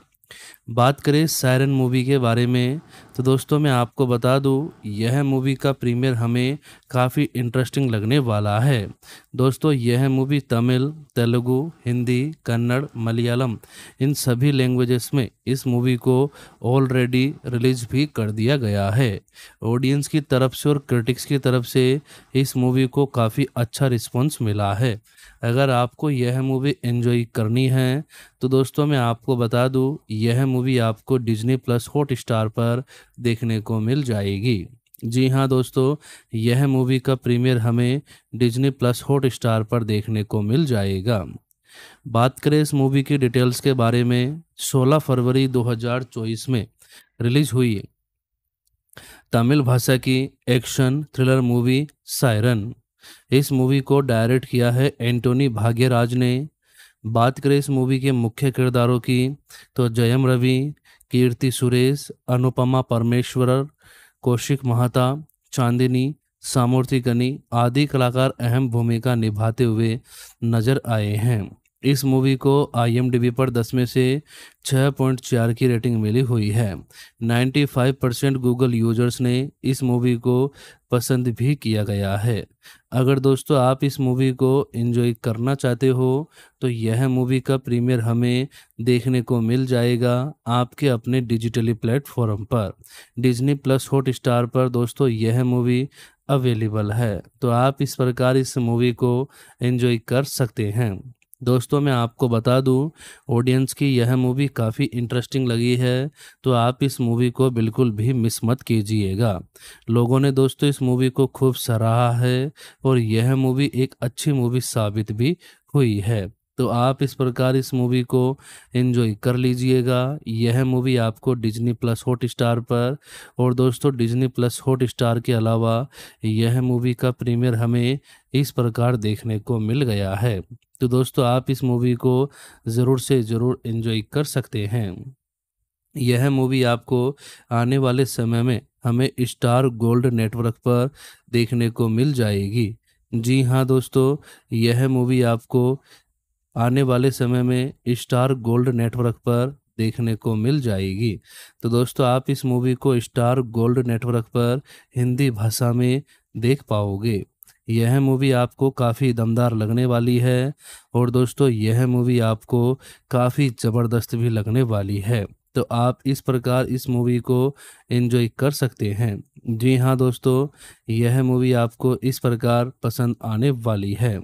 बात करें सायरन मूवी के बारे में तो दोस्तों मैं आपको बता दूँ यह मूवी का प्रीमियर हमें काफ़ी इंटरेस्टिंग लगने वाला है दोस्तों यह मूवी तमिल तेलुगु हिंदी कन्नड़ मलयालम इन सभी लैंग्वेजेस में इस मूवी को ऑलरेडी रिलीज भी कर दिया गया है ऑडियंस की तरफ से और क्रिटिक्स की तरफ से इस मूवी को काफ़ी अच्छा रिस्पॉन्स मिला है अगर आपको यह मूवी एंजॉय करनी है तो दोस्तों मैं आपको बता दूं यह मूवी आपको डिज्नी प्लस हॉट स्टार पर देखने को मिल जाएगी जी हाँ दोस्तों यह मूवी का प्रीमियर हमें डिज्नी प्लस हॉट स्टार पर देखने को मिल जाएगा बात करें इस मूवी की डिटेल्स के बारे में 16 फरवरी 2024 में रिलीज हुई तमिल भाषा की एक्शन थ्रिलर मूवी सायरन इस मूवी को डायरेक्ट किया है एंटोनी भाग्यराज ने बात करें इस मूवी के मुख्य किरदारों की तो जयम रवि कीर्ति सुरेश अनुपमा परमेश्वर कौशिक महाता चांदिनी सामूर्ति गनी आदि कलाकार अहम भूमिका निभाते हुए नजर आए हैं इस मूवी को आई पर 10 में से 6.4 की रेटिंग मिली हुई है 95 परसेंट गूगल यूजर्स ने इस मूवी को पसंद भी किया गया है अगर दोस्तों आप इस मूवी को एंजॉय करना चाहते हो तो यह मूवी का प्रीमियर हमें देखने को मिल जाएगा आपके अपने डिजिटली प्लेटफॉर्म पर डिज्नी प्लस हॉट स्टार पर दोस्तों यह मूवी अवेलेबल है तो आप इस प्रकार इस मूवी को एंजॉय कर सकते हैं दोस्तों मैं आपको बता दूं ऑडियंस की यह मूवी काफ़ी इंटरेस्टिंग लगी है तो आप इस मूवी को बिल्कुल भी मिस मत कीजिएगा लोगों ने दोस्तों इस मूवी को खूब सराहा है और यह मूवी एक अच्छी मूवी साबित भी हुई है तो आप इस प्रकार इस मूवी को इन्जॉय कर लीजिएगा यह मूवी आपको डिजनी प्लस हॉट स्टार पर और दोस्तों डिजनी प्लस हॉट स्टार के अलावा यह मूवी का प्रीमियर हमें इस प्रकार देखने को मिल गया है तो दोस्तों आप इस मूवी को ज़रूर से ज़रूर इन्जॉय कर सकते हैं यह मूवी आपको आने वाले समय में हमें स्टार गोल्ड नेटवर्क पर देखने को मिल जाएगी जी हाँ दोस्तों यह मूवी आपको आने वाले समय में स्टार गोल्ड नेटवर्क पर देखने को मिल जाएगी तो दोस्तों आप इस मूवी को स्टार गोल्ड नेटवर्क पर हिंदी भाषा में देख पाओगे यह मूवी आपको काफ़ी दमदार लगने वाली है और दोस्तों यह मूवी आपको काफ़ी ज़बरदस्त भी लगने वाली है तो आप इस प्रकार इस मूवी को एंजॉय कर सकते हैं जी हाँ दोस्तों यह मूवी आपको इस प्रकार पसंद आने वाली है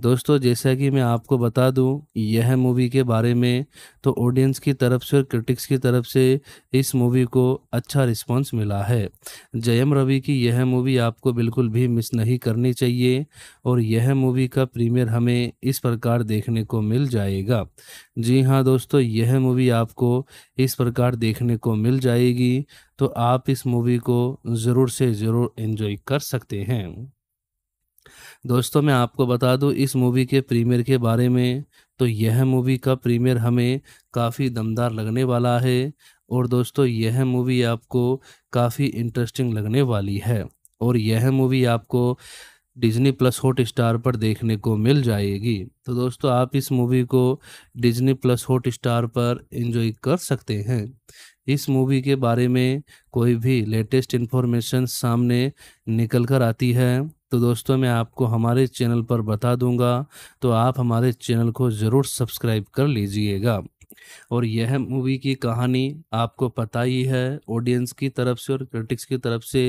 दोस्तों जैसा कि मैं आपको बता दूं यह मूवी के बारे में तो ऑडियंस की तरफ से और क्रिटिक्स की तरफ से इस मूवी को अच्छा रिस्पांस मिला है जयम रवि की यह मूवी आपको बिल्कुल भी मिस नहीं करनी चाहिए और यह मूवी का प्रीमियर हमें इस प्रकार देखने को मिल जाएगा जी हाँ दोस्तों यह मूवी आपको इस प्रकार देखने को मिल जाएगी तो आप इस मूवी को ज़रूर से ज़रूर इन्जॉय कर सकते हैं दोस्तों मैं आपको बता दूं इस मूवी के प्रीमियर के बारे में तो यह मूवी का प्रीमियर हमें काफ़ी दमदार लगने वाला है और दोस्तों यह मूवी आपको काफ़ी इंटरेस्टिंग लगने वाली है और यह मूवी आपको डिज्नी प्लस हॉट स्टार पर देखने को मिल जाएगी तो दोस्तों आप इस मूवी को डिज्नी प्लस हॉट स्टार पर इंजॉय कर सकते हैं इस मूवी के बारे में कोई भी लेटेस्ट इन्फॉर्मेशन सामने निकल कर आती है तो दोस्तों मैं आपको हमारे चैनल पर बता दूंगा तो आप हमारे चैनल को ज़रूर सब्सक्राइब कर लीजिएगा और यह मूवी की कहानी आपको पता ही है ऑडियंस की तरफ से और क्रिटिक्स की तरफ से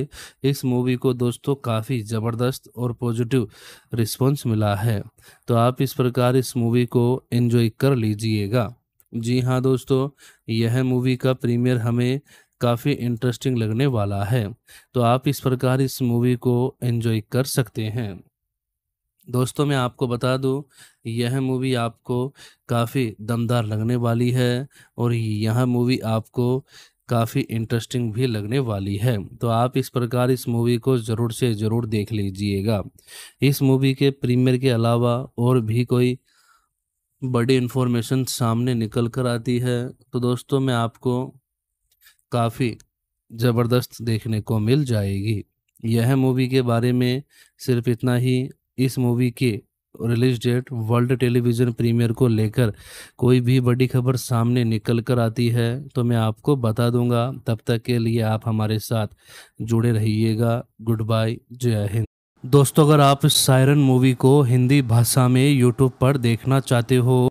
इस मूवी को दोस्तों काफ़ी ज़बरदस्त और पॉजिटिव रिस्पांस मिला है तो आप इस प्रकार इस मूवी को एंजॉय कर लीजिएगा जी हाँ दोस्तों यह मूवी का प्रीमियर हमें काफ़ी इंटरेस्टिंग लगने वाला है तो आप इस प्रकार इस मूवी को एंजॉय कर सकते हैं दोस्तों मैं आपको बता दूं यह मूवी आपको काफ़ी दमदार लगने वाली है और यह मूवी आपको काफ़ी इंटरेस्टिंग भी लगने वाली है तो आप इस प्रकार इस मूवी को ज़रूर से ज़रूर देख लीजिएगा इस मूवी के प्रीमियर के अलावा और भी कोई बड़ी इन्फॉर्मेशन सामने निकल कर आती है तो दोस्तों मैं आपको काफ़ी ज़बरदस्त देखने को मिल जाएगी यह मूवी के बारे में सिर्फ इतना ही इस मूवी के release date world television premiere को लेकर कोई भी बड़ी खबर सामने निकल कर आती है तो मैं आपको बता दूंगा तब तक के लिए आप हमारे साथ जुड़े रहिएगा गुड बाय जय हिंद दोस्तों अगर आप इस सायरन मूवी को हिंदी भाषा में यूट्यूब पर देखना चाहते हो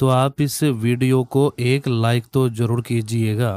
तो आप इस वीडियो को एक लाइक तो ज़रूर कीजिएगा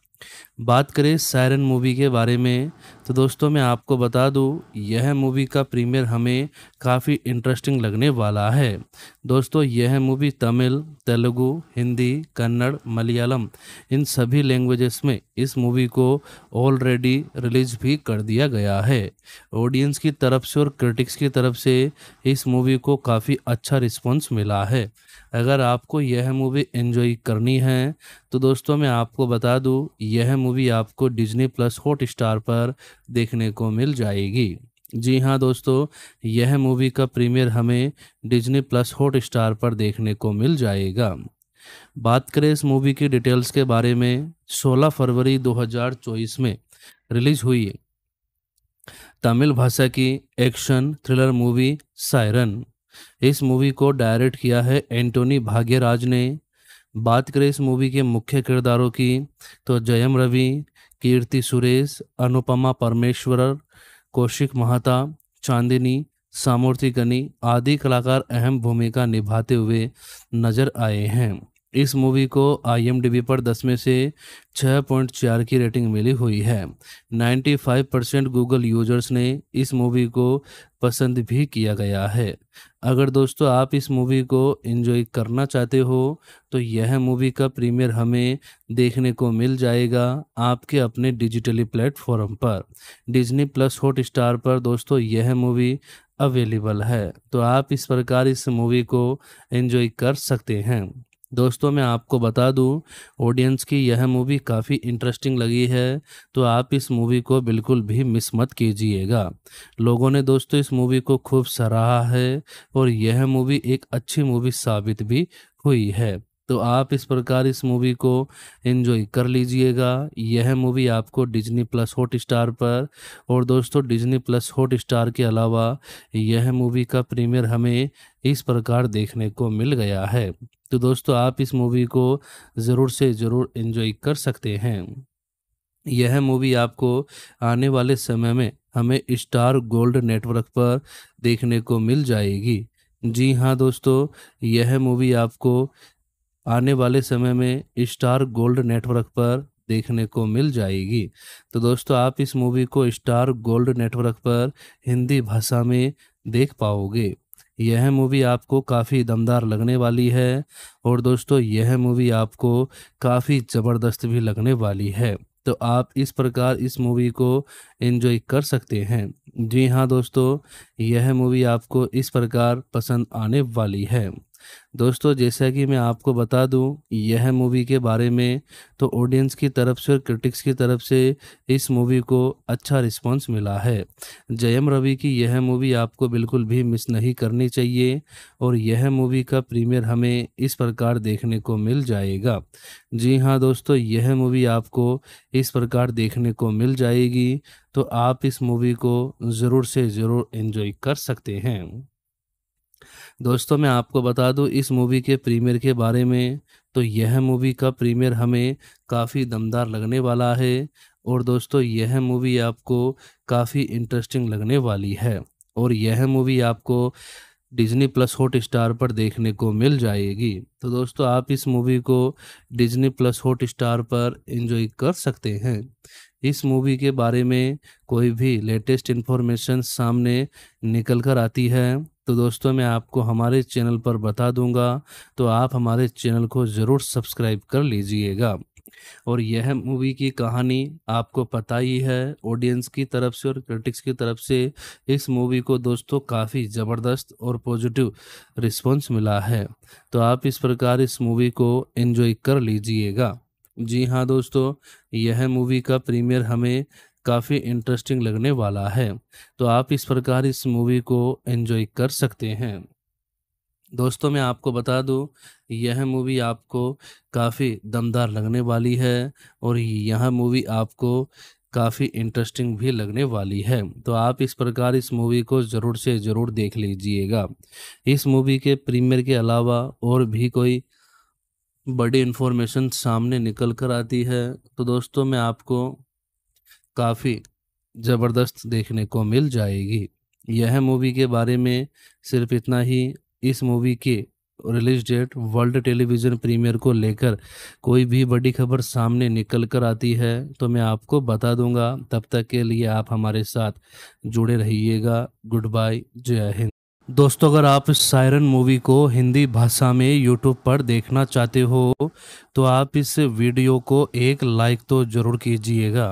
बात करें सायरन मूवी के बारे में तो दोस्तों मैं आपको बता दूँ यह मूवी का प्रीमियर हमें काफ़ी इंटरेस्टिंग लगने वाला है दोस्तों यह मूवी तमिल तेलुगु हिंदी कन्नड़ मलयालम इन सभी लैंग्वेजेस में इस मूवी को ऑलरेडी रिलीज भी कर दिया गया है ऑडियंस की तरफ से और क्रिटिक्स की तरफ से इस मूवी को काफ़ी अच्छा रिस्पॉन्स मिला है अगर आपको यह मूवी एंजॉय करनी है तो दोस्तों मैं आपको बता दूं यह मूवी आपको डिज्नी प्लस हॉट स्टार पर देखने को मिल जाएगी जी हाँ दोस्तों यह मूवी का प्रीमियर हमें डिज्नी प्लस हॉट स्टार पर देखने को मिल जाएगा बात करें इस मूवी की डिटेल्स के बारे में 16 फरवरी 2024 में रिलीज हुई तमिल भाषा की एक्शन थ्रिलर मूवी सायरन इस मूवी को डायरेक्ट किया है एंटोनी भाग्यराज ने बात करें इस मूवी के मुख्य किरदारों की तो जयम रवि कीर्ति सुरेश अनुपमा परमेश्वर कौशिक महाता चांदिनी सामूर्ति कनी आदि कलाकार अहम भूमिका निभाते हुए नजर आए हैं इस मूवी को आई पर 10 में से 6.4 की रेटिंग मिली हुई है 95 परसेंट गूगल यूजर्स ने इस मूवी को पसंद भी किया गया है अगर दोस्तों आप इस मूवी को एंजॉय करना चाहते हो तो यह मूवी का प्रीमियर हमें देखने को मिल जाएगा आपके अपने डिजिटली प्लेटफॉर्म पर डिज्नी प्लस हॉट स्टार पर दोस्तों यह मूवी अवेलेबल है तो आप इस प्रकार इस मूवी को एंजॉय कर सकते हैं दोस्तों मैं आपको बता दूं ऑडियंस की यह मूवी काफ़ी इंटरेस्टिंग लगी है तो आप इस मूवी को बिल्कुल भी मिस मत कीजिएगा लोगों ने दोस्तों इस मूवी को खूब सराहा है और यह मूवी एक अच्छी मूवी साबित भी हुई है तो आप इस प्रकार इस मूवी को इन्जॉय कर लीजिएगा यह मूवी आपको डिजनी प्लस हॉट स्टार पर और दोस्तों डिजनी प्लस हॉट स्टार के अलावा यह मूवी का प्रीमियर हमें इस प्रकार देखने को मिल गया है तो दोस्तों आप इस मूवी को ज़रूर से ज़रूर इन्जॉय कर सकते हैं यह मूवी आपको आने वाले समय में हमें स्टार गोल्ड नेटवर्क पर देखने को मिल जाएगी जी हाँ दोस्तों यह मूवी आपको आने वाले समय में स्टार गोल्ड नेटवर्क पर देखने को मिल जाएगी तो दोस्तों आप इस मूवी को स्टार गोल्ड नेटवर्क पर हिंदी भाषा में देख पाओगे यह मूवी आपको काफ़ी दमदार लगने वाली है और दोस्तों यह मूवी आपको काफ़ी ज़बरदस्त भी लगने वाली है तो आप इस प्रकार इस मूवी को एंजॉय कर सकते हैं जी हाँ दोस्तों यह मूवी आपको इस प्रकार पसंद आने वाली है दोस्तों जैसा कि मैं आपको बता दूं यह मूवी के बारे में तो ऑडियंस की तरफ से और क्रिटिक्स की तरफ से इस मूवी को अच्छा रिस्पांस मिला है जयम रवि की यह मूवी आपको बिल्कुल भी मिस नहीं करनी चाहिए और यह मूवी का प्रीमियर हमें इस प्रकार देखने को मिल जाएगा जी हाँ दोस्तों यह मूवी आपको इस प्रकार देखने को मिल जाएगी तो आप इस मूवी को ज़रूर से ज़रूर इन्जॉय कर सकते हैं दोस्तों मैं आपको बता दूं इस मूवी के प्रीमियर के बारे में तो यह मूवी का प्रीमियर हमें काफ़ी दमदार लगने वाला है और दोस्तों यह मूवी आपको काफ़ी इंटरेस्टिंग लगने वाली है और यह मूवी आपको डिज्नी प्लस हॉट स्टार पर देखने को मिल जाएगी तो दोस्तों आप इस मूवी को डिज्नी प्लस हॉट स्टार पर इंजॉय कर सकते हैं इस मूवी के बारे में कोई भी लेटेस्ट इन्फॉर्मेशन सामने निकल कर आती है तो दोस्तों मैं आपको हमारे चैनल पर बता दूंगा तो आप हमारे चैनल को ज़रूर सब्सक्राइब कर लीजिएगा और यह मूवी की कहानी आपको पता ही है ऑडियंस की तरफ से और क्रिटिक्स की तरफ से इस मूवी को दोस्तों काफ़ी ज़बरदस्त और पॉजिटिव रिस्पांस मिला है तो आप इस प्रकार इस मूवी को एंजॉय कर लीजिएगा जी हाँ दोस्तों यह मूवी का प्रीमियर हमें काफ़ी इंटरेस्टिंग लगने वाला है तो आप इस प्रकार इस मूवी को एंजॉय कर सकते हैं दोस्तों मैं आपको बता दूं यह मूवी आपको काफ़ी दमदार लगने वाली है और यह मूवी आपको काफ़ी इंटरेस्टिंग भी लगने वाली है तो आप इस प्रकार इस मूवी को ज़रूर से ज़रूर देख लीजिएगा इस मूवी के प्रीमियर के अलावा और भी कोई बड़ी इन्फॉर्मेशन सामने निकल कर आती है तो दोस्तों मैं आपको काफ़ी ज़बरदस्त देखने को मिल जाएगी यह मूवी के बारे में सिर्फ इतना ही इस मूवी के release date world television premiere को लेकर कोई भी बड़ी खबर सामने निकल कर आती है तो मैं आपको बता दूंगा तब तक के लिए आप हमारे साथ जुड़े रहिएगा गुड बाय जय हिंद दोस्तों अगर आप सायरन मूवी को हिंदी भाषा में यूट्यूब पर देखना चाहते हो तो आप इस वीडियो को एक लाइक तो ज़रूर कीजिएगा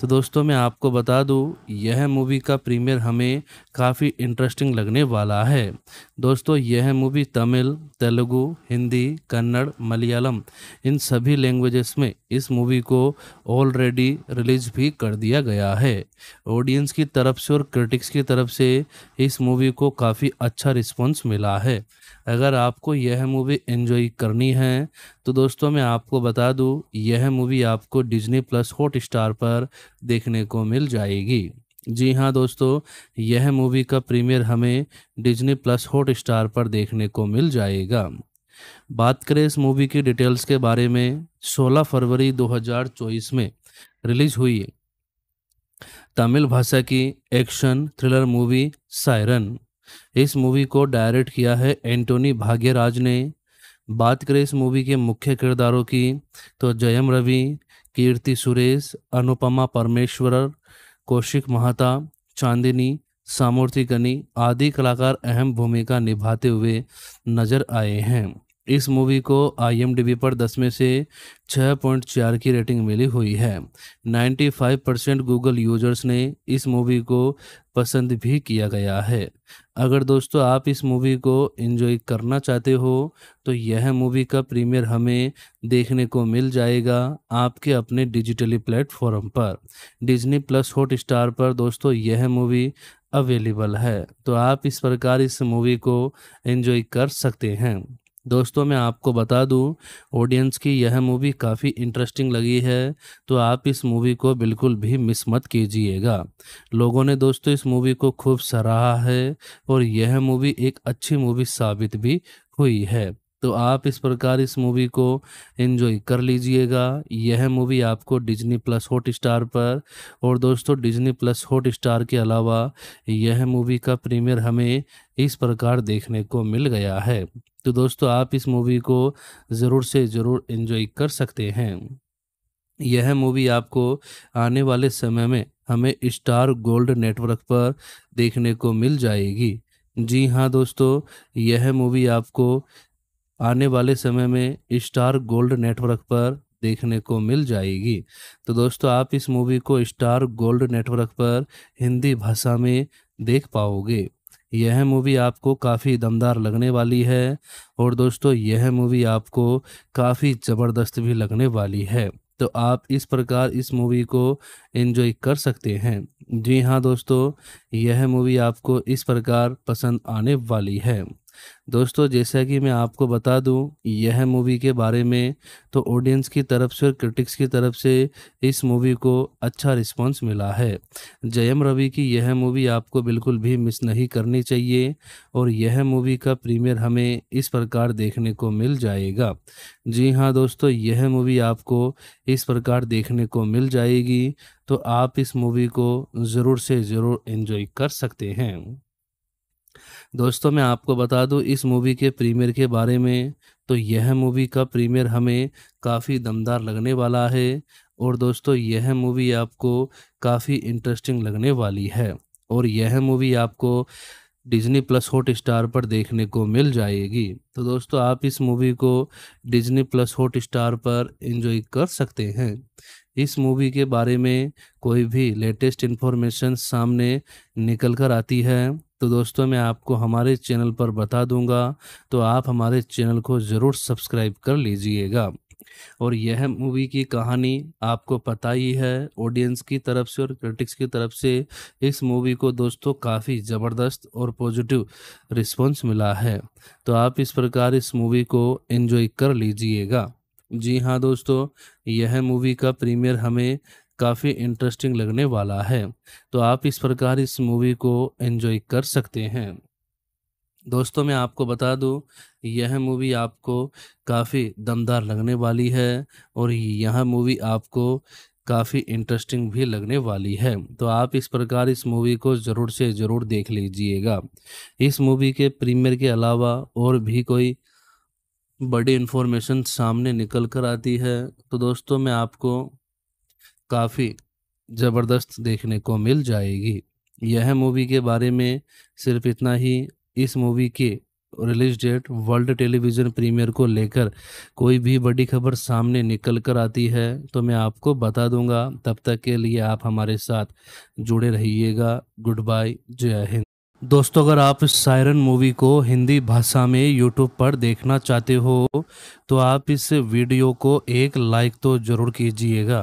तो दोस्तों मैं आपको बता दूँ यह मूवी का प्रीमियर हमें काफ़ी इंटरेस्टिंग लगने वाला है दोस्तों यह मूवी तमिल तेलुगु हिंदी कन्नड़ मलयालम इन सभी लैंग्वेजेस में इस मूवी को ऑलरेडी रिलीज भी कर दिया गया है ऑडियंस की तरफ से और क्रिटिक्स की तरफ से इस मूवी को काफ़ी अच्छा रिस्पॉन्स मिला है अगर आपको यह मूवी एंजॉय करनी है तो दोस्तों मैं आपको बता दूँ यह मूवी आपको डिज्नी प्लस हॉट स्टार पर देखने को मिल जाएगी जी हाँ दोस्तों यह मूवी का प्रीमियर हमें डिज्नी प्लस हॉट स्टार पर देखने को मिल जाएगा बात करें इस मूवी की डिटेल्स के बारे में 16 फरवरी 2024 में रिलीज हुई तमिल भाषा की एक्शन थ्रिलर मूवी सायरन इस मूवी को डायरेक्ट किया है एंटोनी भाग्यराज ने बात करें इस मूवी के मुख्य किरदारों की तो जयम रवि कीर्ति सुरेश अनुपमा परमेश्वर कौशिक महाता चांदिनी सामूर्ति गनी आदि कलाकार अहम भूमिका निभाते हुए नजर आए हैं इस मूवी को आई पर 10 में से 6.4 की रेटिंग मिली हुई है 95 परसेंट गूगल यूजर्स ने इस मूवी को पसंद भी किया गया है अगर दोस्तों आप इस मूवी को एंजॉय करना चाहते हो तो यह मूवी का प्रीमियर हमें देखने को मिल जाएगा आपके अपने डिजिटली प्लेटफॉर्म पर डिज्नी प्लस हॉट स्टार पर दोस्तों यह मूवी अवेलेबल है तो आप इस प्रकार इस मूवी को एंजॉय कर सकते हैं दोस्तों मैं आपको बता दूं ऑडियंस की यह मूवी काफ़ी इंटरेस्टिंग लगी है तो आप इस मूवी को बिल्कुल भी मिस मत कीजिएगा लोगों ने दोस्तों इस मूवी को खूब सराहा है और यह मूवी एक अच्छी मूवी साबित भी हुई है तो आप इस प्रकार इस मूवी को एंजॉय कर लीजिएगा यह मूवी आपको डिज्नी प्लस हॉट स्टार पर और दोस्तों डिज्नी प्लस हॉट स्टार के अलावा यह मूवी का प्रीमियर हमें इस प्रकार देखने को मिल गया है तो दोस्तों आप इस मूवी को ज़रूर से ज़रूर इन्जॉय कर सकते हैं यह मूवी आपको आने वाले समय में हमें स्टार गोल्ड नेटवर्क पर देखने को मिल जाएगी जी हाँ दोस्तों यह मूवी आपको आने वाले समय में स्टार गोल्ड नेटवर्क पर देखने को मिल जाएगी तो दोस्तों आप इस मूवी को स्टार गोल्ड नेटवर्क पर हिंदी भाषा में देख पाओगे यह मूवी आपको काफ़ी दमदार लगने वाली है और दोस्तों यह मूवी आपको काफ़ी ज़बरदस्त भी लगने वाली है तो आप इस प्रकार इस मूवी को एंजॉय कर सकते हैं जी हाँ दोस्तों यह मूवी आपको इस प्रकार पसंद आने वाली है दोस्तों जैसा कि मैं आपको बता दूं यह मूवी के बारे में तो ऑडियंस की तरफ से और क्रिटिक्स की तरफ से इस मूवी को अच्छा रिस्पांस मिला है जयम रवि की यह मूवी आपको बिल्कुल भी मिस नहीं करनी चाहिए और यह मूवी का प्रीमियर हमें इस प्रकार देखने को मिल जाएगा जी हाँ दोस्तों यह मूवी आपको इस प्रकार देखने को मिल जाएगी तो आप इस मूवी को ज़रूर से ज़रूर इन्जॉय कर सकते हैं दोस्तों मैं आपको बता दूं इस मूवी के प्रीमियर के बारे में तो यह मूवी का प्रीमियर हमें काफ़ी दमदार लगने वाला है और दोस्तों यह मूवी आपको काफ़ी इंटरेस्टिंग लगने वाली है और यह मूवी आपको डिज्नी प्लस हॉट स्टार पर देखने को मिल जाएगी तो दोस्तों आप इस मूवी को डिज्नी प्लस हॉट स्टार पर इंजॉय कर सकते हैं इस मूवी के बारे में कोई भी लेटेस्ट इन्फॉर्मेशन सामने निकल कर आती है तो दोस्तों मैं आपको हमारे चैनल पर बता दूंगा तो आप हमारे चैनल को ज़रूर सब्सक्राइब कर लीजिएगा और यह मूवी की कहानी आपको पता ही है ऑडियंस की तरफ से और क्रिटिक्स की तरफ से इस मूवी को दोस्तों काफ़ी ज़बरदस्त और पॉजिटिव रिस्पांस मिला है तो आप इस प्रकार इस मूवी को एंजॉय कर लीजिएगा जी हाँ दोस्तों यह मूवी का प्रीमियर हमें काफ़ी इंटरेस्टिंग लगने वाला है तो आप इस प्रकार इस मूवी को एंजॉय कर सकते हैं दोस्तों मैं आपको बता दूं यह मूवी आपको काफ़ी दमदार लगने वाली है और यह मूवी आपको काफ़ी इंटरेस्टिंग भी लगने वाली है तो आप इस प्रकार इस मूवी को ज़रूर से ज़रूर देख लीजिएगा इस मूवी के प्रीमियर के अलावा और भी कोई बड़ी इन्फॉर्मेशन सामने निकल कर आती है तो दोस्तों मैं आपको काफ़ी ज़बरदस्त देखने को मिल जाएगी यह मूवी के बारे में सिर्फ इतना ही इस मूवी के release date world television premiere को लेकर कोई भी बड़ी खबर सामने निकल कर आती है तो मैं आपको बता दूंगा तब तक के लिए आप हमारे साथ जुड़े रहिएगा गुड बाय जय हिंद दोस्तों अगर आप सायरन मूवी को हिंदी भाषा में यूट्यूब पर देखना चाहते हो तो आप इस वीडियो को एक लाइक तो ज़रूर कीजिएगा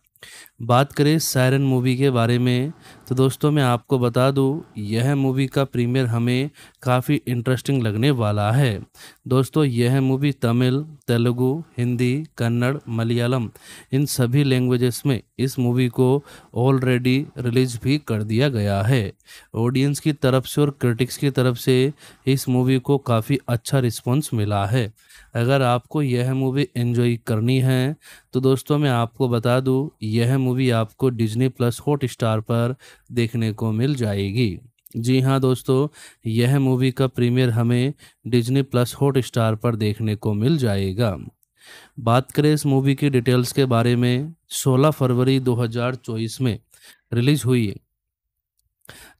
बात करें सायरन मूवी के बारे में तो दोस्तों मैं आपको बता दूं यह मूवी का प्रीमियर हमें काफ़ी इंटरेस्टिंग लगने वाला है दोस्तों यह मूवी तमिल तेलुगु हिंदी कन्नड़ मलयालम इन सभी लैंग्वेजेस में इस मूवी को ऑलरेडी रिलीज भी कर दिया गया है ऑडियंस की तरफ से और क्रिटिक्स की तरफ से इस मूवी को काफ़ी अच्छा रिस्पॉन्स मिला है अगर आपको यह मूवी एंजॉय करनी है तो दोस्तों मैं आपको बता दूं यह मूवी आपको डिज्नी प्लस हॉट स्टार पर देखने को मिल जाएगी जी हाँ दोस्तों यह मूवी का प्रीमियर हमें डिज्नी प्लस हॉट स्टार पर देखने को मिल जाएगा बात करें इस मूवी की डिटेल्स के बारे में 16 फरवरी 2024 में रिलीज हुई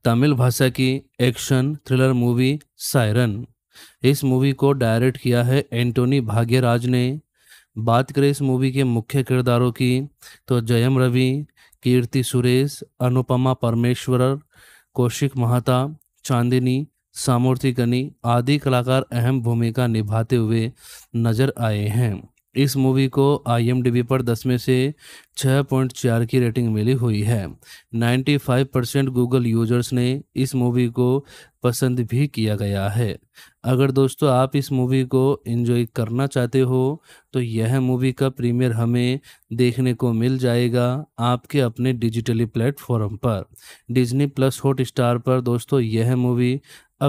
तमिल भाषा की एक्शन थ्रिलर मूवी सायरन इस मूवी को डायरेक्ट किया है एंटोनी भाग्यराज ने बात करें इस मूवी के मुख्य किरदारों की तो जयम रवि कीर्ति सुरेश अनुपमा परमेश्वर कौशिक महाता चांदिनी सामूर्ति गनी आदि कलाकार अहम भूमिका निभाते हुए नजर आए हैं इस मूवी को आई पर 10 में से 6.4 की रेटिंग मिली हुई है 95 परसेंट गूगल यूजर्स ने इस मूवी को पसंद भी किया गया है अगर दोस्तों आप इस मूवी को एंजॉय करना चाहते हो तो यह मूवी का प्रीमियर हमें देखने को मिल जाएगा आपके अपने डिजिटली प्लेटफॉर्म पर डिजनी प्लस हॉट स्टार पर दोस्तों यह मूवी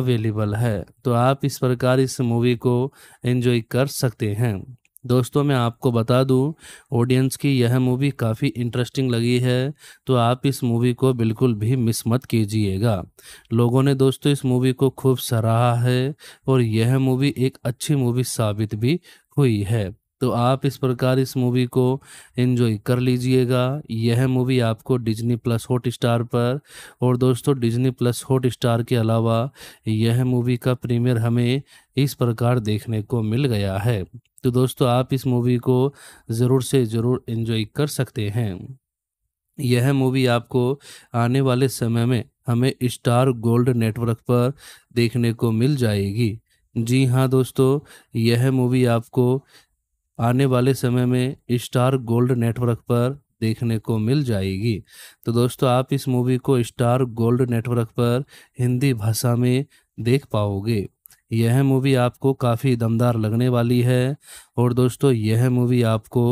अवेलेबल है तो आप इस प्रकार इस मूवी को एंजॉय कर सकते हैं दोस्तों मैं आपको बता दूं ऑडियंस की यह मूवी काफ़ी इंटरेस्टिंग लगी है तो आप इस मूवी को बिल्कुल भी मिस मत कीजिएगा लोगों ने दोस्तों इस मूवी को खूब सराहा है और यह मूवी एक अच्छी मूवी साबित भी हुई है तो आप इस प्रकार इस मूवी को एंजॉय कर लीजिएगा यह मूवी आपको डिज्नी प्लस हॉट स्टार पर और दोस्तों डिज्नी प्लस हॉट स्टार के अलावा यह मूवी का प्रीमियर हमें इस प्रकार देखने को मिल गया है तो दोस्तों आप इस मूवी को ज़रूर से ज़रूर इन्जॉय कर सकते हैं यह मूवी आपको आने वाले समय में हमें स्टार गोल्ड नेटवर्क पर देखने को मिल जाएगी जी हाँ दोस्तों यह मूवी आपको आने वाले समय में स्टार गोल्ड नेटवर्क पर देखने को मिल जाएगी तो दोस्तों आप इस मूवी को स्टार गोल्ड नेटवर्क पर हिंदी भाषा में देख पाओगे यह मूवी आपको काफ़ी दमदार लगने वाली है और दोस्तों यह मूवी आपको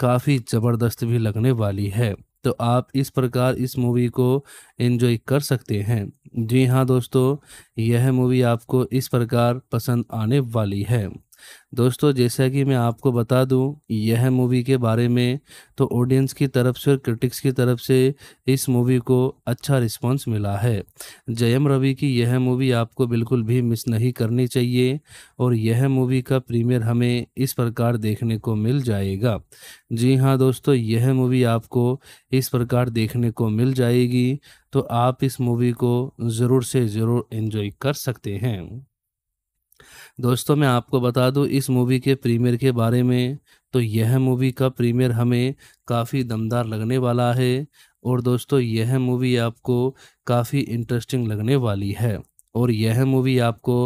काफ़ी ज़बरदस्त भी लगने वाली है तो आप इस प्रकार इस मूवी को एंजॉय कर सकते हैं जी हाँ दोस्तों यह मूवी आपको इस प्रकार पसंद आने वाली है दोस्तों जैसा कि मैं आपको बता दूं यह मूवी के बारे में तो ऑडियंस की तरफ से और क्रिटिक्स की तरफ से इस मूवी को अच्छा रिस्पांस मिला है जयम रवि की यह मूवी आपको बिल्कुल भी मिस नहीं करनी चाहिए और यह मूवी का प्रीमियर हमें इस प्रकार देखने को मिल जाएगा जी हाँ दोस्तों यह मूवी आपको इस प्रकार देखने को मिल जाएगी तो आप इस मूवी को ज़रूर से ज़रूर इन्जॉय कर सकते हैं दोस्तों मैं आपको बता दूं इस मूवी के प्रीमियर के बारे में तो यह मूवी का प्रीमियर हमें काफ़ी दमदार लगने वाला है और दोस्तों यह मूवी आपको काफ़ी इंटरेस्टिंग लगने वाली है और यह मूवी आपको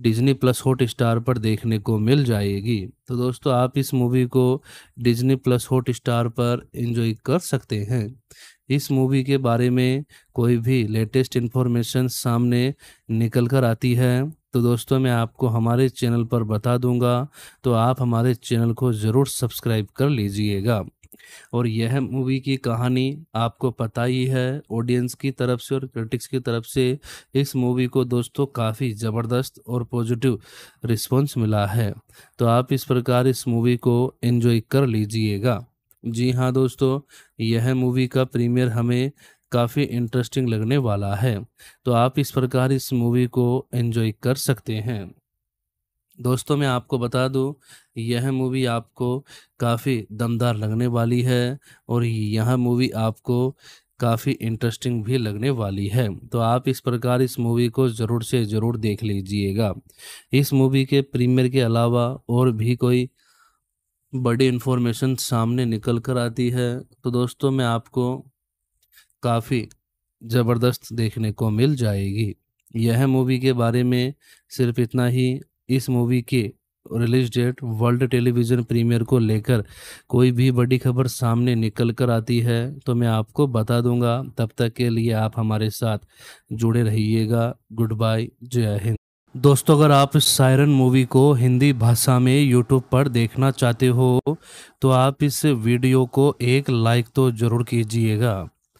डिज्नी प्लस हॉट स्टार पर देखने को मिल जाएगी तो दोस्तों आप इस मूवी को डिज्नी प्लस हॉट स्टार पर इंजॉय कर सकते हैं इस मूवी के बारे में कोई भी लेटेस्ट इन्फॉर्मेशन सामने निकल कर आती है तो दोस्तों मैं आपको हमारे चैनल पर बता दूंगा तो आप हमारे चैनल को ज़रूर सब्सक्राइब कर लीजिएगा और यह मूवी की कहानी आपको पता ही है ऑडियंस की तरफ से और क्रिटिक्स की तरफ से इस मूवी को दोस्तों काफ़ी ज़बरदस्त और पॉजिटिव रिस्पांस मिला है तो आप इस प्रकार इस मूवी को एंजॉय कर लीजिएगा जी हाँ दोस्तों यह मूवी का प्रीमियर हमें काफ़ी इंटरेस्टिंग लगने वाला है तो आप इस प्रकार इस मूवी को एंजॉय कर सकते हैं दोस्तों मैं आपको बता दूं यह मूवी आपको काफ़ी दमदार लगने वाली है और यह मूवी आपको काफ़ी इंटरेस्टिंग भी लगने वाली है तो आप इस प्रकार इस मूवी को ज़रूर से ज़रूर देख लीजिएगा इस मूवी के प्रीमियर के अलावा और भी कोई बड़ी इन्फॉर्मेशन सामने निकल कर आती है तो दोस्तों मैं आपको काफ़ी ज़बरदस्त देखने को मिल जाएगी यह मूवी के बारे में सिर्फ इतना ही इस मूवी के release date world television premiere को लेकर कोई भी बड़ी खबर सामने निकल कर आती है तो मैं आपको बता दूंगा तब तक के लिए आप हमारे साथ जुड़े रहिएगा गुड बाय जय हिंद दोस्तों अगर आप सायरन मूवी को हिंदी भाषा में यूट्यूब पर देखना चाहते हो तो आप इस वीडियो को एक लाइक तो ज़रूर कीजिएगा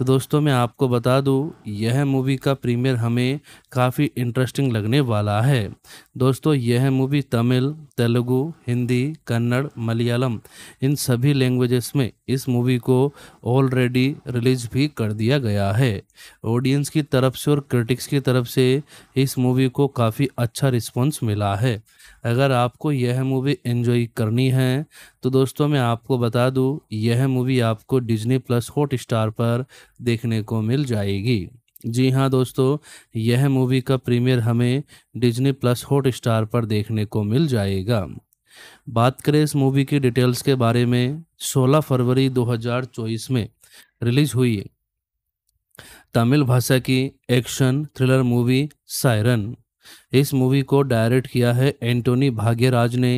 तो दोस्तों मैं आपको बता दूँ यह मूवी का प्रीमियर हमें काफ़ी इंटरेस्टिंग लगने वाला है दोस्तों यह मूवी तमिल तेलुगु हिंदी कन्नड़ मलयालम इन सभी लैंग्वेजेस में इस मूवी को ऑलरेडी रिलीज भी कर दिया गया है ऑडियंस की तरफ से और क्रिटिक्स की तरफ से इस मूवी को काफ़ी अच्छा रिस्पॉन्स मिला है अगर आपको यह मूवी एंजॉय करनी है तो दोस्तों मैं आपको बता दूँ यह मूवी आपको डिजनी प्लस हॉट स्टार पर देखने को मिल जाएगी जी हाँ दोस्तों यह मूवी का प्रीमियर हमें डिज्नी प्लस हॉट स्टार पर देखने को मिल जाएगा बात करें इस मूवी की डिटेल्स के बारे में 16 फरवरी 2024 में रिलीज हुई तमिल भाषा की एक्शन थ्रिलर मूवी सायरन इस मूवी को डायरेक्ट किया है एंटोनी भाग्यराज ने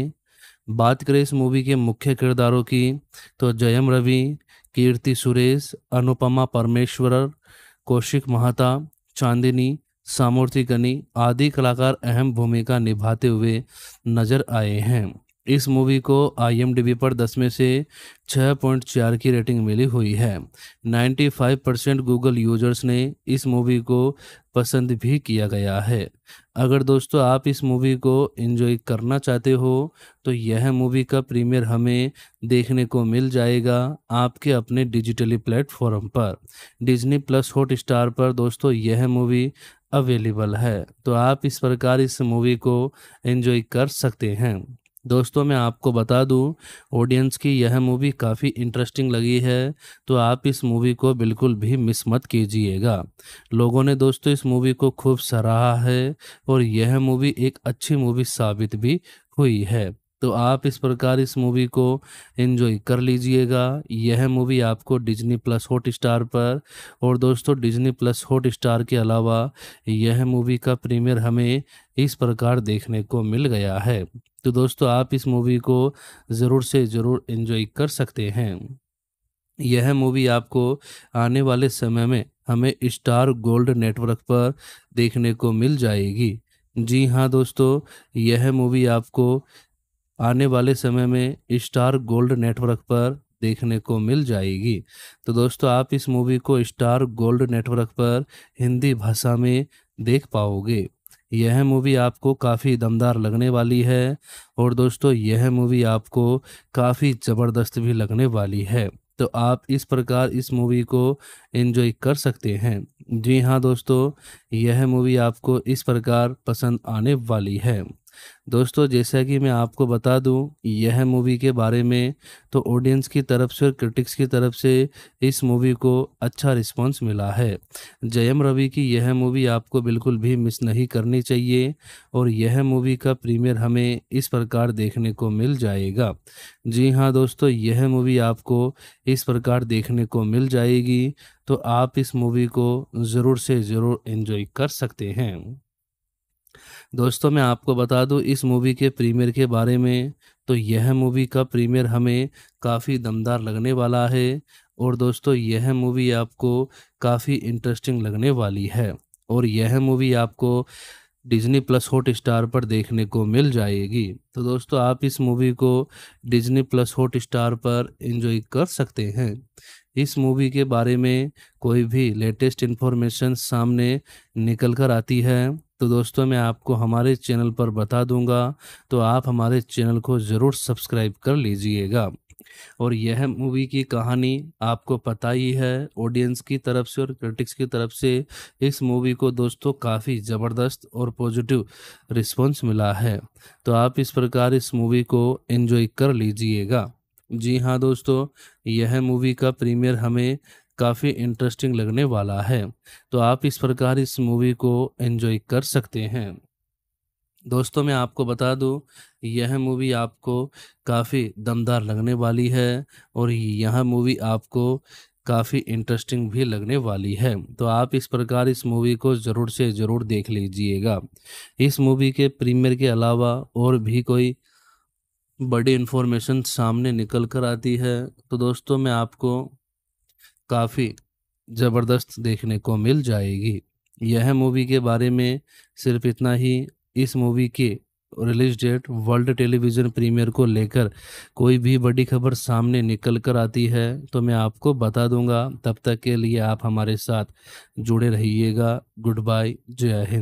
बात करें इस मूवी के मुख्य किरदारों की तो जयम रवि कीर्ति सुरेश अनुपमा परमेश्वर कौशिक महाता चांदिनी सामूर्ति गनी आदि कलाकार अहम भूमिका निभाते हुए नजर आए हैं इस मूवी को आईएमडीबी पर 10 में से 6.4 की रेटिंग मिली हुई है 95 परसेंट गूगल यूजर्स ने इस मूवी को पसंद भी किया गया है अगर दोस्तों आप इस मूवी को इन्जॉय करना चाहते हो तो यह मूवी का प्रीमियर हमें देखने को मिल जाएगा आपके अपने डिजिटली प्लेटफॉर्म पर डिज्नी प्लस हॉट स्टार पर दोस्तों यह मूवी अवेलेबल है तो आप इस प्रकार इस मूवी को एंजॉय कर सकते हैं दोस्तों मैं आपको बता दूं ऑडियंस की यह मूवी काफ़ी इंटरेस्टिंग लगी है तो आप इस मूवी को बिल्कुल भी मिस मत कीजिएगा लोगों ने दोस्तों इस मूवी को खूब सराहा है और यह मूवी एक अच्छी मूवी साबित भी हुई है तो आप इस प्रकार इस मूवी को एंजॉय कर लीजिएगा यह मूवी आपको डिज्नी प्लस हॉट स्टार पर और दोस्तों डिज्नी प्लस हॉट स्टार के अलावा यह मूवी का प्रीमियर हमें इस प्रकार देखने को मिल गया है तो दोस्तों आप इस मूवी को ज़रूर से ज़रूर एंजॉय कर सकते हैं यह मूवी आपको आने वाले समय में हमें स्टार गोल्ड नेटवर्क पर देखने को मिल जाएगी जी हाँ दोस्तों यह मूवी आपको आने वाले समय में स्टार गोल्ड नेटवर्क पर देखने को मिल जाएगी तो दोस्तों आप इस मूवी को स्टार गोल्ड नेटवर्क पर हिंदी भाषा में देख पाओगे यह मूवी आपको काफ़ी दमदार लगने वाली है और दोस्तों यह मूवी आपको काफ़ी ज़बरदस्त भी लगने वाली है तो आप इस प्रकार इस मूवी को एंजॉय कर सकते हैं जी हाँ दोस्तों यह मूवी आपको इस प्रकार पसंद आने वाली है दोस्तों जैसा कि मैं आपको बता दूं यह मूवी के बारे में तो ऑडियंस की तरफ से और क्रिटिक्स की तरफ से इस मूवी को अच्छा रिस्पांस मिला है जयम रवि की यह मूवी आपको बिल्कुल भी मिस नहीं करनी चाहिए और यह मूवी का प्रीमियर हमें इस प्रकार देखने को मिल जाएगा जी हाँ दोस्तों यह मूवी आपको इस प्रकार देखने को मिल जाएगी तो आप इस मूवी को ज़रूर से ज़रूर इन्जॉय कर सकते हैं दोस्तों मैं आपको बता दूं इस मूवी के प्रीमियर के बारे में तो यह मूवी का प्रीमियर हमें काफ़ी दमदार लगने वाला है और दोस्तों यह मूवी आपको काफ़ी इंटरेस्टिंग लगने वाली है और यह मूवी आपको डिज्नी प्लस हॉट स्टार पर देखने को मिल जाएगी तो दोस्तों आप इस मूवी को डिज्नी प्लस हॉट स्टार पर इंजॉय कर सकते हैं इस मूवी के बारे में कोई भी लेटेस्ट इन्फॉर्मेशन सामने निकल कर आती है तो दोस्तों मैं आपको हमारे चैनल पर बता दूंगा तो आप हमारे चैनल को ज़रूर सब्सक्राइब कर लीजिएगा और यह मूवी की कहानी आपको पता ही है ऑडियंस की तरफ से और क्रिटिक्स की तरफ से इस मूवी को दोस्तों काफ़ी ज़बरदस्त और पॉजिटिव रिस्पांस मिला है तो आप इस प्रकार इस मूवी को एंजॉय कर लीजिएगा जी हाँ दोस्तों यह मूवी का प्रीमियर हमें काफ़ी इंटरेस्टिंग लगने वाला है तो आप इस प्रकार इस मूवी को एंजॉय कर सकते हैं दोस्तों मैं आपको बता दूं यह मूवी आपको काफ़ी दमदार लगने वाली है और यह मूवी आपको काफ़ी इंटरेस्टिंग भी लगने वाली है तो आप इस प्रकार इस मूवी को ज़रूर से ज़रूर देख लीजिएगा इस मूवी के प्रीमियर के अलावा और भी कोई बड़ी इन्फॉर्मेशन सामने निकल कर आती है तो दोस्तों मैं आपको काफ़ी ज़बरदस्त देखने को मिल जाएगी यह मूवी के बारे में सिर्फ इतना ही इस मूवी के release date world television premiere को लेकर कोई भी बड़ी खबर सामने निकल कर आती है तो मैं आपको बता दूंगा तब तक के लिए आप हमारे साथ जुड़े रहिएगा गुड बाय जय हिंद